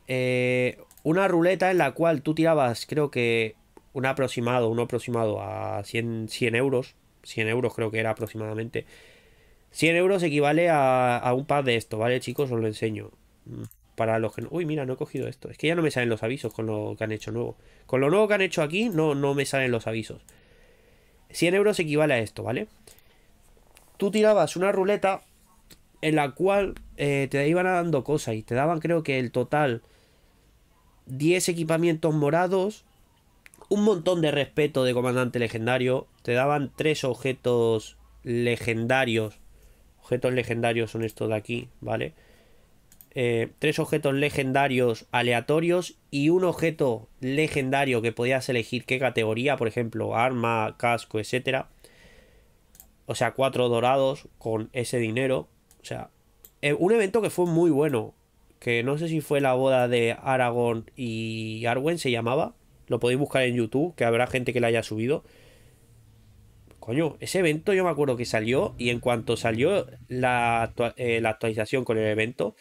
eh, una ruleta en la cual tú tirabas, creo que un aproximado, un aproximado a 100, 100 euros, 100 euros creo que era aproximadamente, 100 euros equivale a, a un par de esto, ¿vale chicos? Os lo enseño. Para los que... Uy, mira, no he cogido esto. Es que ya no me salen los avisos con lo que han hecho nuevo. Con lo nuevo que han hecho aquí, no, no me salen los avisos. 100 euros equivale a esto, ¿vale? Tú tirabas una ruleta en la cual eh, te iban dando cosas y te daban creo que el total 10 equipamientos morados, un montón de respeto de comandante legendario, te daban 3 objetos legendarios, objetos legendarios son estos de aquí, ¿vale? Eh, tres objetos legendarios aleatorios y un objeto legendario que podías elegir qué categoría, por ejemplo, arma, casco, etcétera. O sea, cuatro dorados con ese dinero. O sea, eh, un evento que fue muy bueno. Que no sé si fue la boda de Aragorn y Arwen, se llamaba. Lo podéis buscar en YouTube, que habrá gente que la haya subido. Coño, ese evento yo me acuerdo que salió y en cuanto salió la, eh, la actualización con el evento,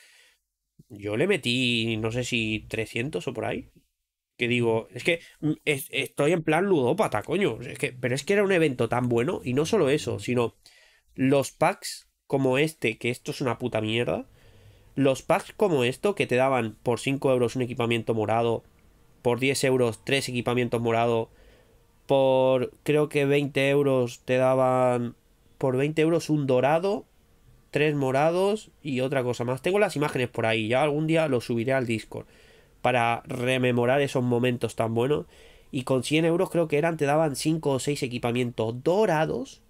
yo le metí, no sé si 300 o por ahí. Que digo, es que mm, estoy en plan ludópata, coño. Es que, pero es que era un evento tan bueno, y no solo eso, sino los packs como este, que esto es una puta mierda. Los packs como esto, que te daban por 5 euros un equipamiento morado, por 10 euros 3 equipamientos morado, por creo que 20 euros te daban, por 20 euros un dorado tres morados y otra cosa más. Tengo las imágenes por ahí, ya algún día lo subiré al Discord para rememorar esos momentos tan buenos. Y con 100 euros creo que eran, te daban 5 o 6 equipamientos dorados.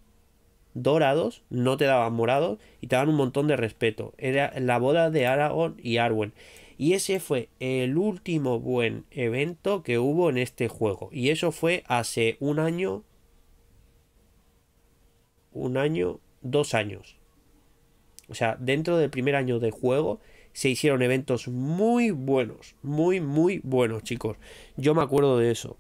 Dorados, no te daban morados y te daban un montón de respeto. Era la boda de Aragorn y Arwen. Y ese fue el último buen evento que hubo en este juego. Y eso fue hace un año. Un año, dos años. O sea, dentro del primer año de juego se hicieron eventos muy buenos, muy, muy buenos, chicos. Yo me acuerdo de eso.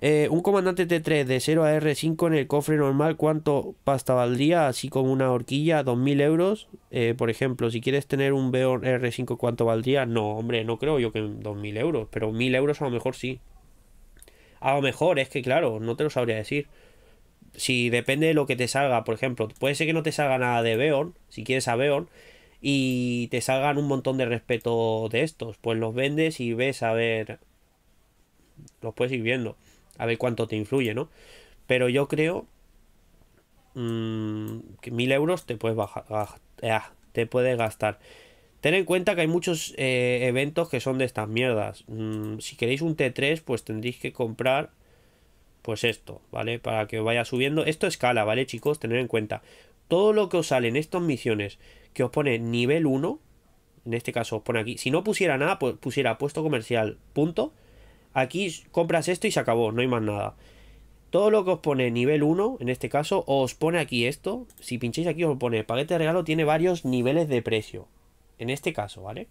Eh, un comandante T3 de 0 a R5 en el cofre normal, ¿cuánto pasta valdría? Así como una horquilla, 2.000 euros. Eh, por ejemplo, si quieres tener un veo R5, ¿cuánto valdría? No, hombre, no creo yo que 2.000 euros, pero 1.000 euros a lo mejor sí. A lo mejor, es que claro, no te lo sabría decir si depende de lo que te salga, por ejemplo, puede ser que no te salga nada de Veon, si quieres a Veon, y te salgan un montón de respeto de estos. Pues los vendes y ves a ver. Los puedes ir viendo. A ver cuánto te influye, ¿no? Pero yo creo. Mm, que mil euros te puedes ah, te puedes gastar. Ten en cuenta que hay muchos eh, eventos que son de estas mierdas. Mm, si queréis un T3, pues tendréis que comprar pues esto, ¿vale? Para que vaya subiendo. Esto escala, ¿vale, chicos? Tener en cuenta. Todo lo que os sale en estas misiones que os pone nivel 1, en este caso os pone aquí, si no pusiera nada, pues pusiera puesto comercial, punto. Aquí compras esto y se acabó, no hay más nada. Todo lo que os pone nivel 1, en este caso, os pone aquí esto. Si pincháis aquí os pone, paquete de regalo tiene varios niveles de precio. En este caso, ¿vale?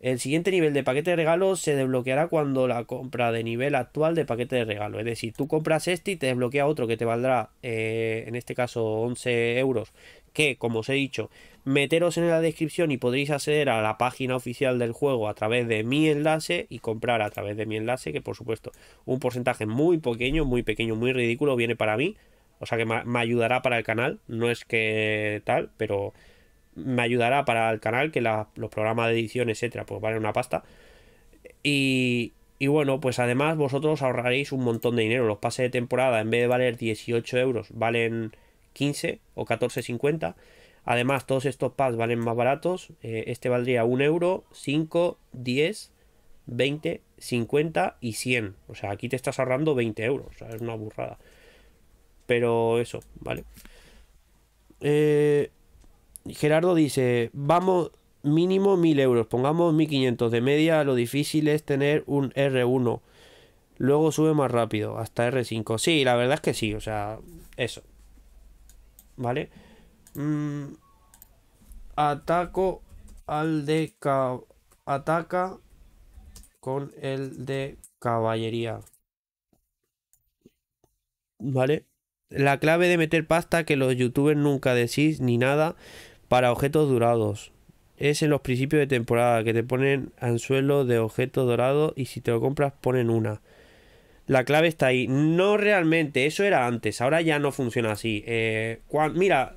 El siguiente nivel de paquete de regalo se desbloqueará cuando la compra de nivel actual de paquete de regalo. Es decir, tú compras este y te desbloquea otro que te valdrá, eh, en este caso, 11 euros. Que, como os he dicho, meteros en la descripción y podréis acceder a la página oficial del juego a través de mi enlace y comprar a través de mi enlace, que por supuesto un porcentaje muy pequeño, muy pequeño, muy ridículo viene para mí. O sea que me ayudará para el canal. No es que tal, pero me ayudará para el canal, que los programas de edición, etcétera, pues valen una pasta. Y, y bueno, pues además vosotros ahorraréis un montón de dinero. Los pases de temporada, en vez de valer 18 euros, valen 15 o 14,50. Además, todos estos pads valen más baratos. Eh, este valdría 1 euro, 5, 10, 20, 50 y 100. O sea, aquí te estás ahorrando 20 euros. O sea, es una burrada. Pero eso, ¿vale? Eh, Gerardo dice, vamos mínimo 1000 euros, pongamos 1500 de media, lo difícil es tener un R1, luego sube más rápido hasta R5. Sí, la verdad es que sí, o sea, eso. ¿Vale? Mm, ataco al de... Ataca con el de caballería. ¿Vale? La clave de meter pasta que los youtubers nunca decís ni nada para objetos dorados. Es en los principios de temporada que te ponen anzuelo de objeto dorado y si te lo compras ponen una. La clave está ahí. No realmente, eso era antes, ahora ya no funciona así. Eh, mira,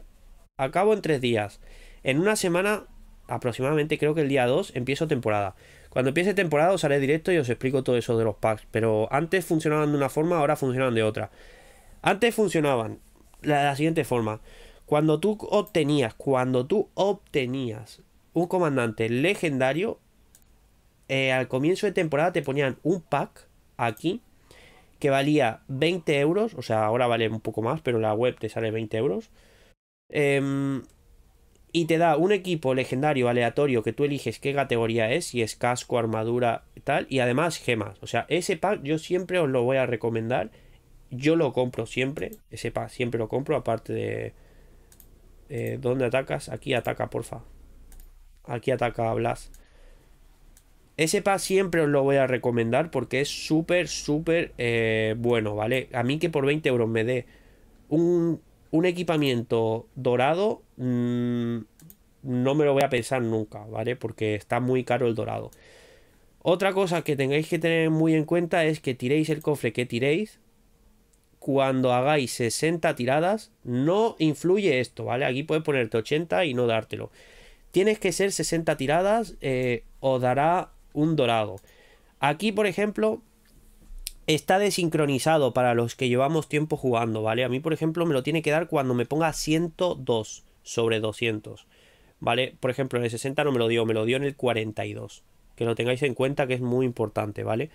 acabo en tres días. En una semana, aproximadamente creo que el día 2, empiezo temporada. Cuando empiece temporada os haré directo y os explico todo eso de los packs. Pero antes funcionaban de una forma, ahora funcionan de otra. Antes funcionaban de la siguiente forma. Cuando tú obtenías, cuando tú obtenías un comandante legendario, eh, al comienzo de temporada te ponían un pack aquí que valía 20 euros, o sea, ahora vale un poco más, pero la web te sale 20 euros. Em, y te da un equipo legendario aleatorio que tú eliges qué categoría es, si es casco, armadura, tal, y además gemas. O sea, ese pack yo siempre os lo voy a recomendar. Yo lo compro siempre, ese pack siempre lo compro, aparte de, eh, ¿Dónde atacas? Aquí ataca, porfa. Aquí ataca Blas. Ese pack siempre os lo voy a recomendar porque es súper, súper eh, bueno, ¿vale? A mí que por 20 euros me dé un, equipamiento dorado, mm, no me lo voy a pensar nunca, ¿vale? Porque está muy caro el dorado. Otra cosa que tengáis que tener muy en cuenta es que tiréis el cofre que tiréis, cuando hagáis 60 tiradas, no influye esto, ¿vale? Aquí puedes ponerte 80 y no dártelo. Tienes que ser 60 tiradas eh, o dará un dorado. Aquí, por ejemplo, está desincronizado para los que llevamos tiempo jugando, ¿vale? A mí, por ejemplo, me lo tiene que dar cuando me ponga 102 sobre 200, ¿vale? Por ejemplo, en el 60 no me lo dio, me lo dio en el 42. Que lo tengáis en cuenta que es muy importante, ¿vale?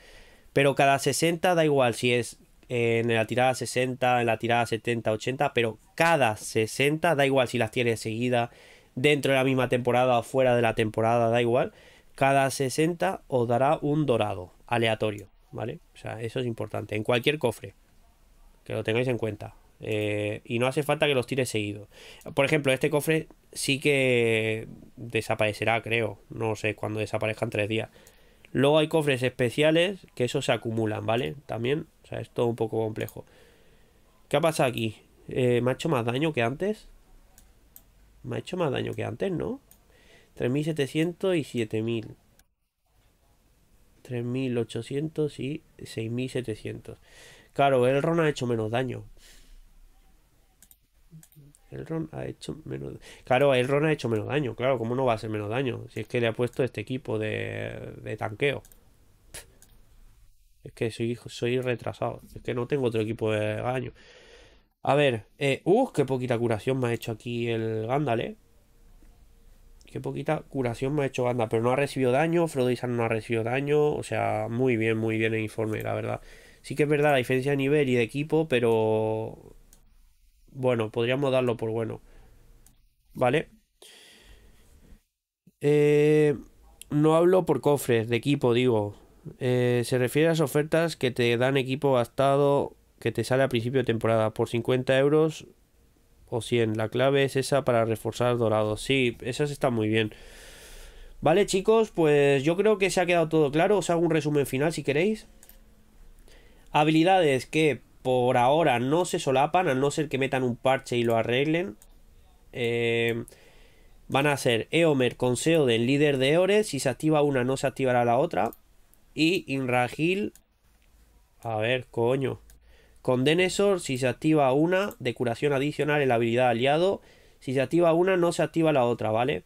Pero cada 60 da igual si es en la tirada 60, en la tirada 70, 80, pero cada 60, da igual si las tienes seguida dentro de la misma temporada o fuera de la temporada, da igual, cada 60 os dará un dorado aleatorio, ¿vale? O sea, eso es importante, en cualquier cofre, que lo tengáis en cuenta. Eh, y no hace falta que los tires seguidos. Por ejemplo, este cofre sí que desaparecerá, creo. No sé cuando desaparezcan tres días. Luego hay cofres especiales que esos se acumulan, ¿vale? También o sea, es todo un poco complejo. ¿Qué ha pasado aquí? Eh, ¿Me ha hecho más daño que antes? Me ha hecho más daño que antes, ¿no? 3.700 y 7.000. 3.800 y 6.700. Claro, el Ron ha hecho menos daño. El Ron ha hecho menos... Claro, el Ron ha hecho menos daño. Claro, ¿cómo no va a hacer menos daño? Si es que le ha puesto este equipo de tanqueo. Es que soy, soy retrasado. Es que no tengo otro equipo de daño. A ver. Eh, ¡Uh! Qué poquita curación me ha hecho aquí el gándale eh. Qué poquita curación me ha hecho ganda, Pero no ha recibido daño. Frodoisan no ha recibido daño. O sea, muy bien, muy bien el informe, la verdad. Sí que es verdad la diferencia de nivel y de equipo, pero... Bueno, podríamos darlo por bueno. ¿Vale? Eh, no hablo por cofres, de equipo, digo. Eh, se refiere a las ofertas que te dan equipo gastado que te sale a principio de temporada por 50 euros o 100. La clave es esa para reforzar Dorados, Sí, esas están muy bien. Vale chicos, pues yo creo que se ha quedado todo claro. Os hago un resumen final si queréis. Habilidades que por ahora no se solapan, a no ser que metan un parche y lo arreglen. Eh, van a ser Eomer con Seoden del líder de Ores. Si se activa una, no se activará la otra. Y Inragil. A ver, coño. Con Denesor, si se activa una, de curación adicional en la habilidad aliado. Si se activa una, no se activa la otra, ¿vale?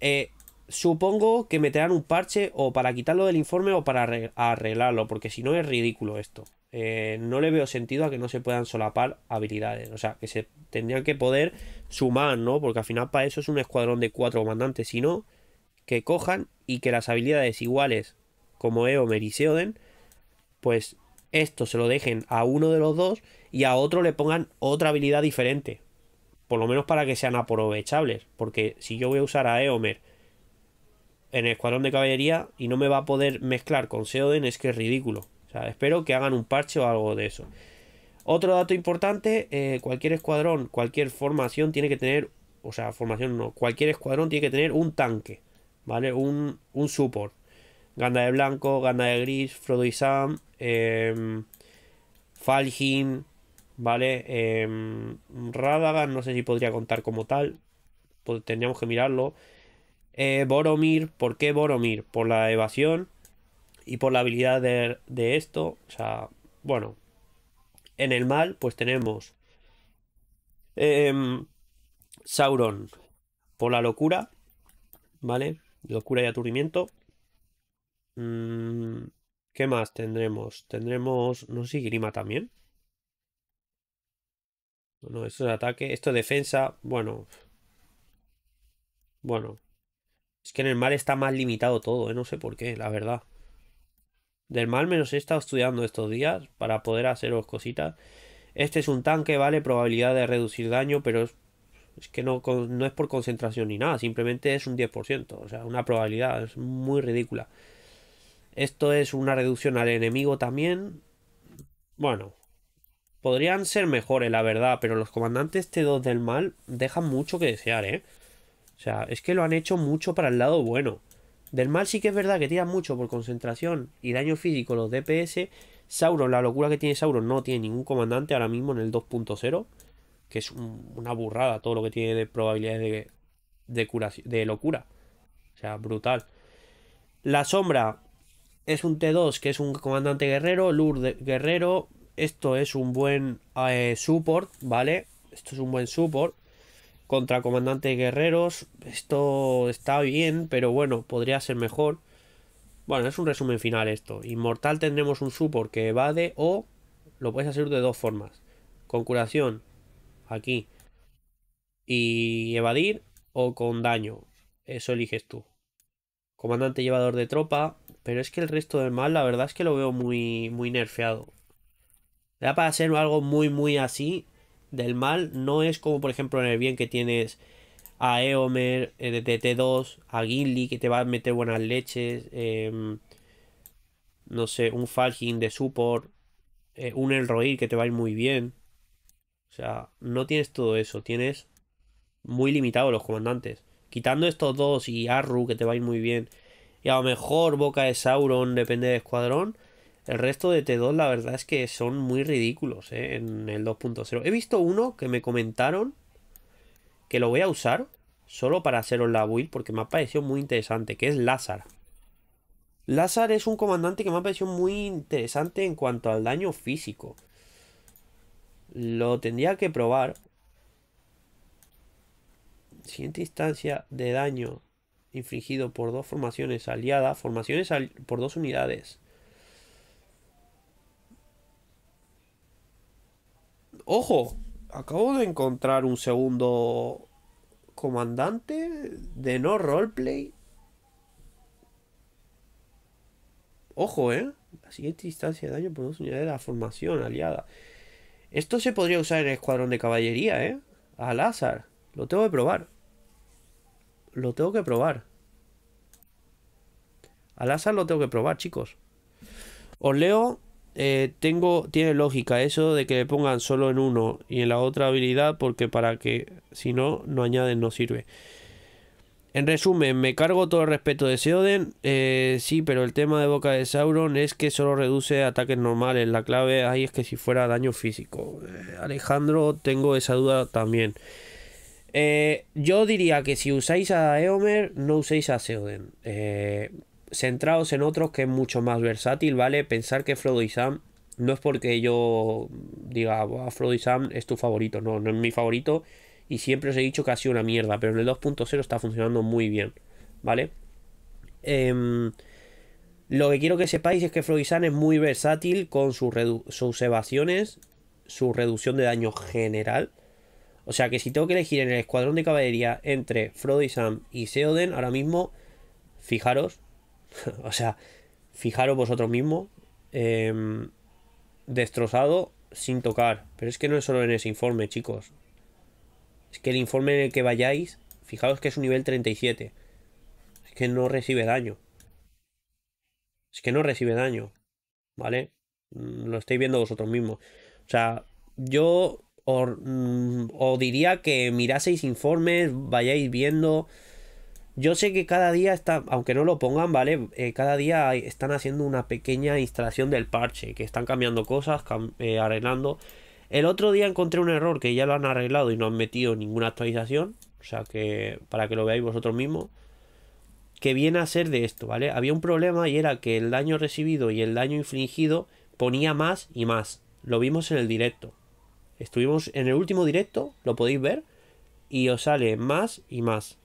Eh, supongo que meterán un parche o para quitarlo del informe o para arreglarlo, porque si no es ridículo esto. Eh, no le veo sentido a que no se puedan solapar habilidades, o sea, que se tendrían que poder sumar, ¿no? Porque al final para eso es un escuadrón de cuatro comandantes, si no, que cojan y que las habilidades iguales como Eomer y Seoden, pues esto se lo dejen a uno de los dos y a otro le pongan otra habilidad diferente. Por lo menos para que sean aprovechables. Porque si yo voy a usar a Eomer en el escuadrón de caballería y no me va a poder mezclar con Seoden, es que es ridículo. O sea, espero que hagan un parche o algo de eso. Otro dato importante, eh, cualquier escuadrón, cualquier formación tiene que tener, o sea, formación no, cualquier escuadrón tiene que tener un tanque, ¿vale? Un, un support. Ganda de Blanco, Ganda de Gris, Frodo y Sam, eh, ¿vale? Em, Radagan, no sé si podría contar como tal, pues tendríamos que mirarlo. Eh, Boromir, ¿por qué Boromir? Por la evasión y por la habilidad de, de esto, o sea, bueno. En el mal, pues tenemos em, Sauron por la locura, ¿vale? Locura y aturdimiento. Mm, ¿Qué más tendremos? Tendremos, no sé, Grima también. Bueno, esto es ataque, esto es defensa, bueno. Bueno. Es que en el mal está más limitado todo, ¿eh? no sé por qué, la verdad. Del mal me los he estado estudiando estos días para poder haceros cositas. Este es un tanque, vale, probabilidad de reducir daño, pero es, que no, no es por concentración ni nada, simplemente es un 10%, o sea, una probabilidad, es muy ridícula. Esto es una reducción al enemigo también. Bueno, podrían ser mejores, la verdad, pero los comandantes T2 del mal dejan mucho que desear, ¿eh? O sea, es que lo han hecho mucho para el lado bueno. Del mal sí que es verdad que tiran mucho por concentración y daño físico los DPS. Sauron, la locura que tiene Sauron, no tiene ningún comandante ahora mismo en el 2.0. Que es una burrada todo lo que tiene de probabilidades de, curación, de locura. O sea, brutal. La sombra, es un T2 que es un comandante guerrero, Lur guerrero. Esto es un buen eh, support, ¿vale? Esto es un buen support contra comandante guerreros. Esto está bien, pero bueno, podría ser mejor. Bueno, es un resumen final esto. Inmortal tendremos un support que evade o lo puedes hacer de dos formas. Con curación, aquí. Y evadir o con daño. Eso eliges tú. Comandante llevador de tropa, pero es que el resto del mal, la verdad es que lo veo muy, muy nerfeado. Da para hacer algo muy, muy así del mal. No es como, por ejemplo, en el bien que tienes a Eomer, eh, de 2 a Gilly, que te va a meter buenas leches. Em, no sé, un Falcon de support. Eh, un Elroir que te va a ir muy bien. O sea, no tienes todo eso. Tienes muy limitado los comandantes. Quitando estos dos y Arru, que te va a ir muy bien y a lo mejor Boca de Sauron, depende de escuadrón. El resto de T2 la verdad es que son muy ridículos ¿eh? en el 2.0. He visto uno que me comentaron que lo voy a usar solo para haceros la build porque me ha parecido muy interesante, que es Lázaro. Lázaro es un comandante que me ha parecido muy interesante en cuanto al daño físico. Lo tendría que probar. Siguiente instancia de daño infligido por dos formaciones aliadas, formaciones por dos unidades. Ojo, acabo de encontrar un segundo comandante de no roleplay. Ojo, ¿eh? La siguiente instancia de daño por dos unidades de la formación aliada. Esto se podría usar en el escuadrón de caballería, ¿eh? Al azar. Lo tengo que probar lo tengo que probar. Al azar lo tengo que probar, chicos. Os leo. Eh, tengo, tiene lógica eso de que le pongan solo en uno y en la otra habilidad, porque para que si no, no añaden, no sirve. En resumen, me cargo todo el respeto de Seoden. Eh, sí, pero el tema de Boca de Sauron es que solo reduce ataques normales. La clave ahí es que si fuera daño físico. Eh, Alejandro, tengo esa duda también. Eh, yo diría que si usáis a Eomer, no uséis a Seoden. Eh, centraos en otros que es mucho más versátil, ¿vale? Pensar que Frodo y Sam no es porque yo diga, Frodo y Sam es tu favorito, no, no es mi favorito. Y siempre os he dicho que ha sido una mierda, pero en el 2.0 está funcionando muy bien, ¿vale? Em, lo que quiero que sepáis es que Frodo y Sam es muy versátil con sus, sus evasiones, su reducción de daño general o sea que si tengo que elegir en el escuadrón de caballería entre Frodo y Sam y Seoden, ahora mismo, fijaros, o sea, fijaros vosotros mismos, em, destrozado sin tocar. Pero es que no es solo en ese informe, chicos. Es que el informe en el que vayáis, fijaros que es un nivel 37. Es que no recibe daño. Es que no recibe daño, ¿vale? Mm, lo estáis viendo vosotros mismos. O sea, yo os, mm, diría que miraseis informes, vayáis viendo. Yo sé que cada día está, aunque no lo pongan, ¿vale? Eh, cada día están haciendo una pequeña instalación del parche, que están cambiando cosas, eh, arreglando. El otro día encontré un error que ya lo han arreglado y no han metido ninguna actualización. O sea que para que lo veáis vosotros mismos. Que viene a ser de esto, ¿vale? Había un problema y era que el daño recibido y el daño infligido ponía más y más. Lo vimos en el directo. Estuvimos en el último directo, lo podéis ver, y os sale más y más.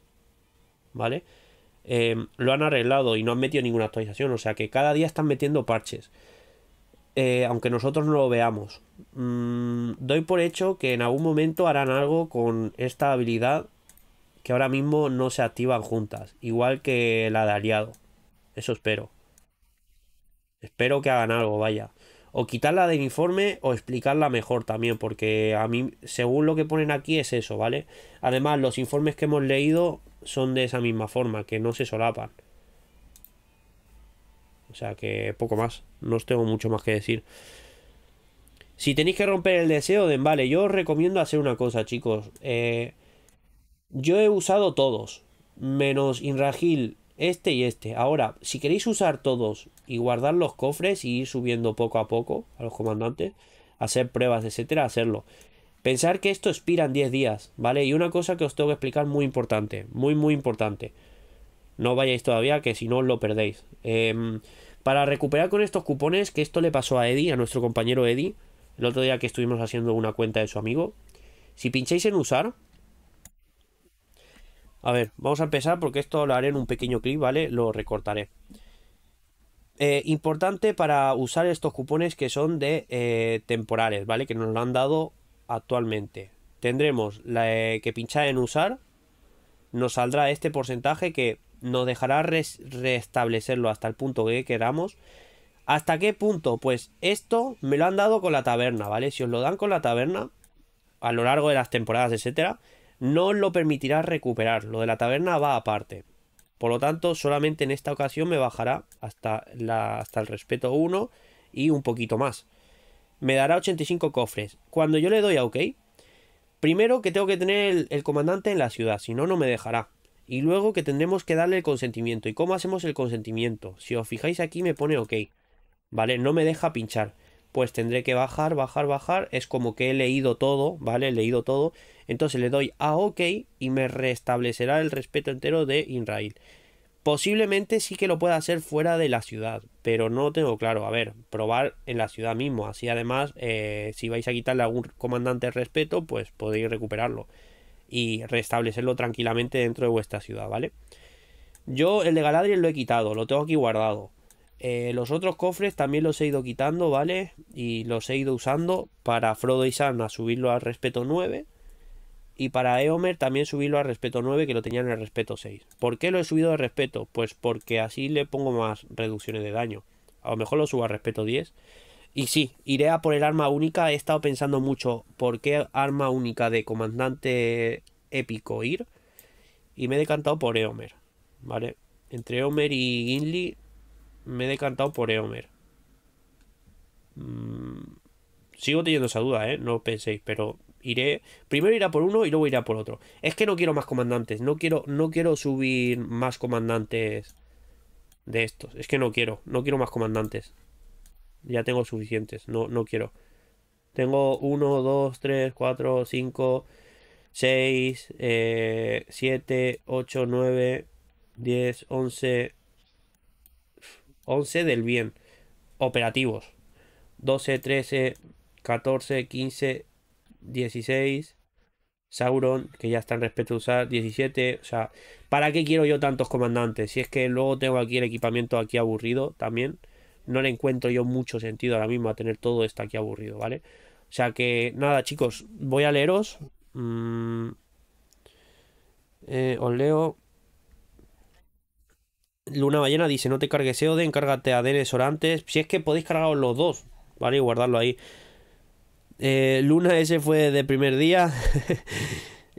¿Vale? Em, lo han arreglado y no han metido ninguna actualización, o sea que cada día están metiendo parches. Eh, aunque nosotros no lo veamos. Mm, doy por hecho que en algún momento harán algo con esta habilidad que ahora mismo no se activan juntas, igual que la de aliado. Eso espero. Espero que hagan algo, vaya o quitarla del informe o explicarla mejor también, porque a mí, según lo que ponen aquí, es eso, ¿vale? Además, los informes que hemos leído son de esa misma forma, que no se solapan. O sea que poco más, no os tengo mucho más que decir. Si tenéis que romper el deseo, de vale, yo os recomiendo hacer una cosa, chicos. Eh, yo he usado todos, menos Inragil este y este. Ahora, si queréis usar todos y guardar los cofres y ir subiendo poco a poco a los comandantes, hacer pruebas, etcétera, hacerlo. Pensar que esto expira en 10 días, ¿vale? Y una cosa que os tengo que explicar muy importante, muy, muy importante. No vayáis todavía, que si no lo perdéis. Em, para recuperar con estos cupones, que esto le pasó a Eddie, a nuestro compañero Eddie, el otro día que estuvimos haciendo una cuenta de su amigo. Si pincháis en usar, a ver, vamos a empezar porque esto lo haré en un pequeño clip, ¿vale? Lo recortaré. Eh, importante para usar estos cupones que son de eh, temporales, ¿vale? Que nos lo han dado actualmente. Tendremos la, eh, que pinchar en usar. Nos saldrá este porcentaje que nos dejará restablecerlo hasta el punto que queramos. ¿Hasta qué punto? Pues esto me lo han dado con la taberna, ¿vale? Si os lo dan con la taberna, a lo largo de las temporadas, etcétera, no lo permitirá recuperar. Lo de la taberna va aparte. Por lo tanto, solamente en esta ocasión me bajará hasta, hasta el respeto 1 y un poquito más. Me dará 85 cofres. Cuando yo le doy a OK, primero que tengo que tener el, el comandante en la ciudad, si no, no me dejará. Y luego que tendremos que darle el consentimiento. ¿Y cómo hacemos el consentimiento? Si os fijáis aquí me pone OK. ¿Vale? No me deja pinchar pues tendré que bajar, bajar, bajar. Es como que he leído todo, ¿vale? He leído todo. Entonces le doy a OK y me restablecerá el respeto entero de Inrail. Posiblemente sí que lo pueda hacer fuera de la ciudad, pero no lo tengo claro. A ver, probar en la ciudad mismo. Así además, eh, si vais a quitarle a algún comandante el respeto, pues podéis recuperarlo y restablecerlo tranquilamente dentro de vuestra ciudad, ¿vale? Yo el de Galadriel lo he quitado, lo tengo aquí guardado eh, los otros cofres también los he ido quitando, ¿vale? Y los he ido usando para Frodo y Sam a subirlo al respeto 9. Y para Eomer también subirlo al respeto 9 que lo tenían en el respeto 6. ¿Por qué lo he subido al respeto? Pues porque así le pongo más reducciones de daño. A lo mejor lo subo al respeto 10. Y sí, iré a por el arma única. He estado pensando mucho por qué arma única de comandante épico ir. Y me he decantado por Eomer. ¿Vale? Entre Eomer y Gimli me he decantado por Eomer. Mm, sigo teniendo esa duda, ¿eh? No penséis, pero iré. Primero irá por uno y luego irá por otro. Es que no quiero más comandantes. No quiero, no quiero subir más comandantes de estos. Es que no quiero. No quiero más comandantes. Ya tengo suficientes. No, no quiero. Tengo uno, dos, tres, cuatro, cinco... Seis... Eh, siete, ocho, nueve... Diez, once... 11 del bien, operativos. 12, 13, 14, 15, 16, Sauron, que ya está en respeto de usar, 17, o sea, ¿para qué quiero yo tantos comandantes? Si es que luego tengo aquí el equipamiento aquí aburrido también, no le encuentro yo mucho sentido ahora mismo a tener todo esto aquí aburrido, ¿vale? O sea que, nada chicos, voy a leeros, mm. eh, os leo Luna Ballena dice, no te cargues EOD, encárgate a DNS Orantes. Si es que podéis cargaros los dos, ¿vale? Y guardarlo ahí. Eh, Luna, ese fue de primer día.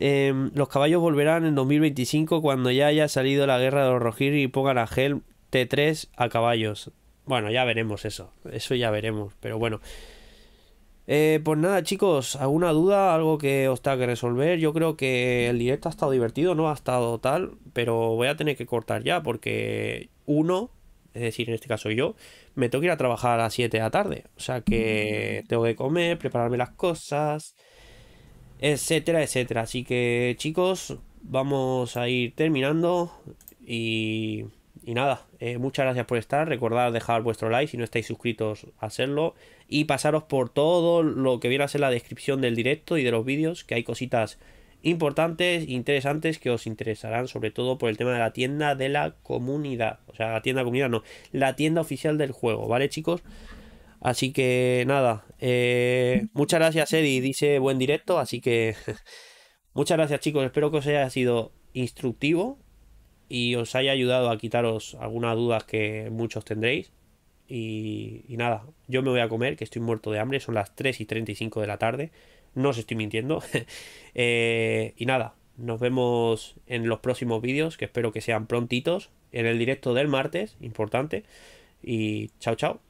Em, los caballos volverán en 2025 cuando ya haya salido la guerra de los Rojir y pongan a Helm T3 a caballos. Bueno, ya veremos eso. Eso ya veremos. Pero bueno. Eh, pues nada, chicos, alguna duda, algo que os tenga que resolver. Yo creo que el directo ha estado divertido, no ha estado tal, pero voy a tener que cortar ya porque uno, es decir, en este caso yo, me tengo que ir a trabajar a las 7 de la tarde. O sea que mm. tengo que comer, prepararme las cosas, etcétera, etcétera. Así que, chicos, vamos a ir terminando y nada, eh, muchas gracias por estar. Recordad dejar vuestro like si no estáis suscritos, a hacerlo y pasaros por todo lo que viene a ser la descripción del directo y de los vídeos, que hay cositas importantes, interesantes, que os interesarán sobre todo por el tema de la tienda de la comunidad. O sea, la tienda comunidad no, la tienda oficial del juego, ¿vale chicos? Así que nada, eh, muchas gracias Eddie, dice buen directo, así que muchas gracias chicos, espero que os haya sido instructivo y os haya ayudado a quitaros algunas dudas que muchos tendréis. Y, nada, yo me voy a comer, que estoy muerto de hambre, son las 3 y 35 de la tarde, no os estoy mintiendo. Eh, y nada, nos vemos en los próximos vídeos, que espero que sean prontitos, en el directo del martes, importante. Y chao, chao.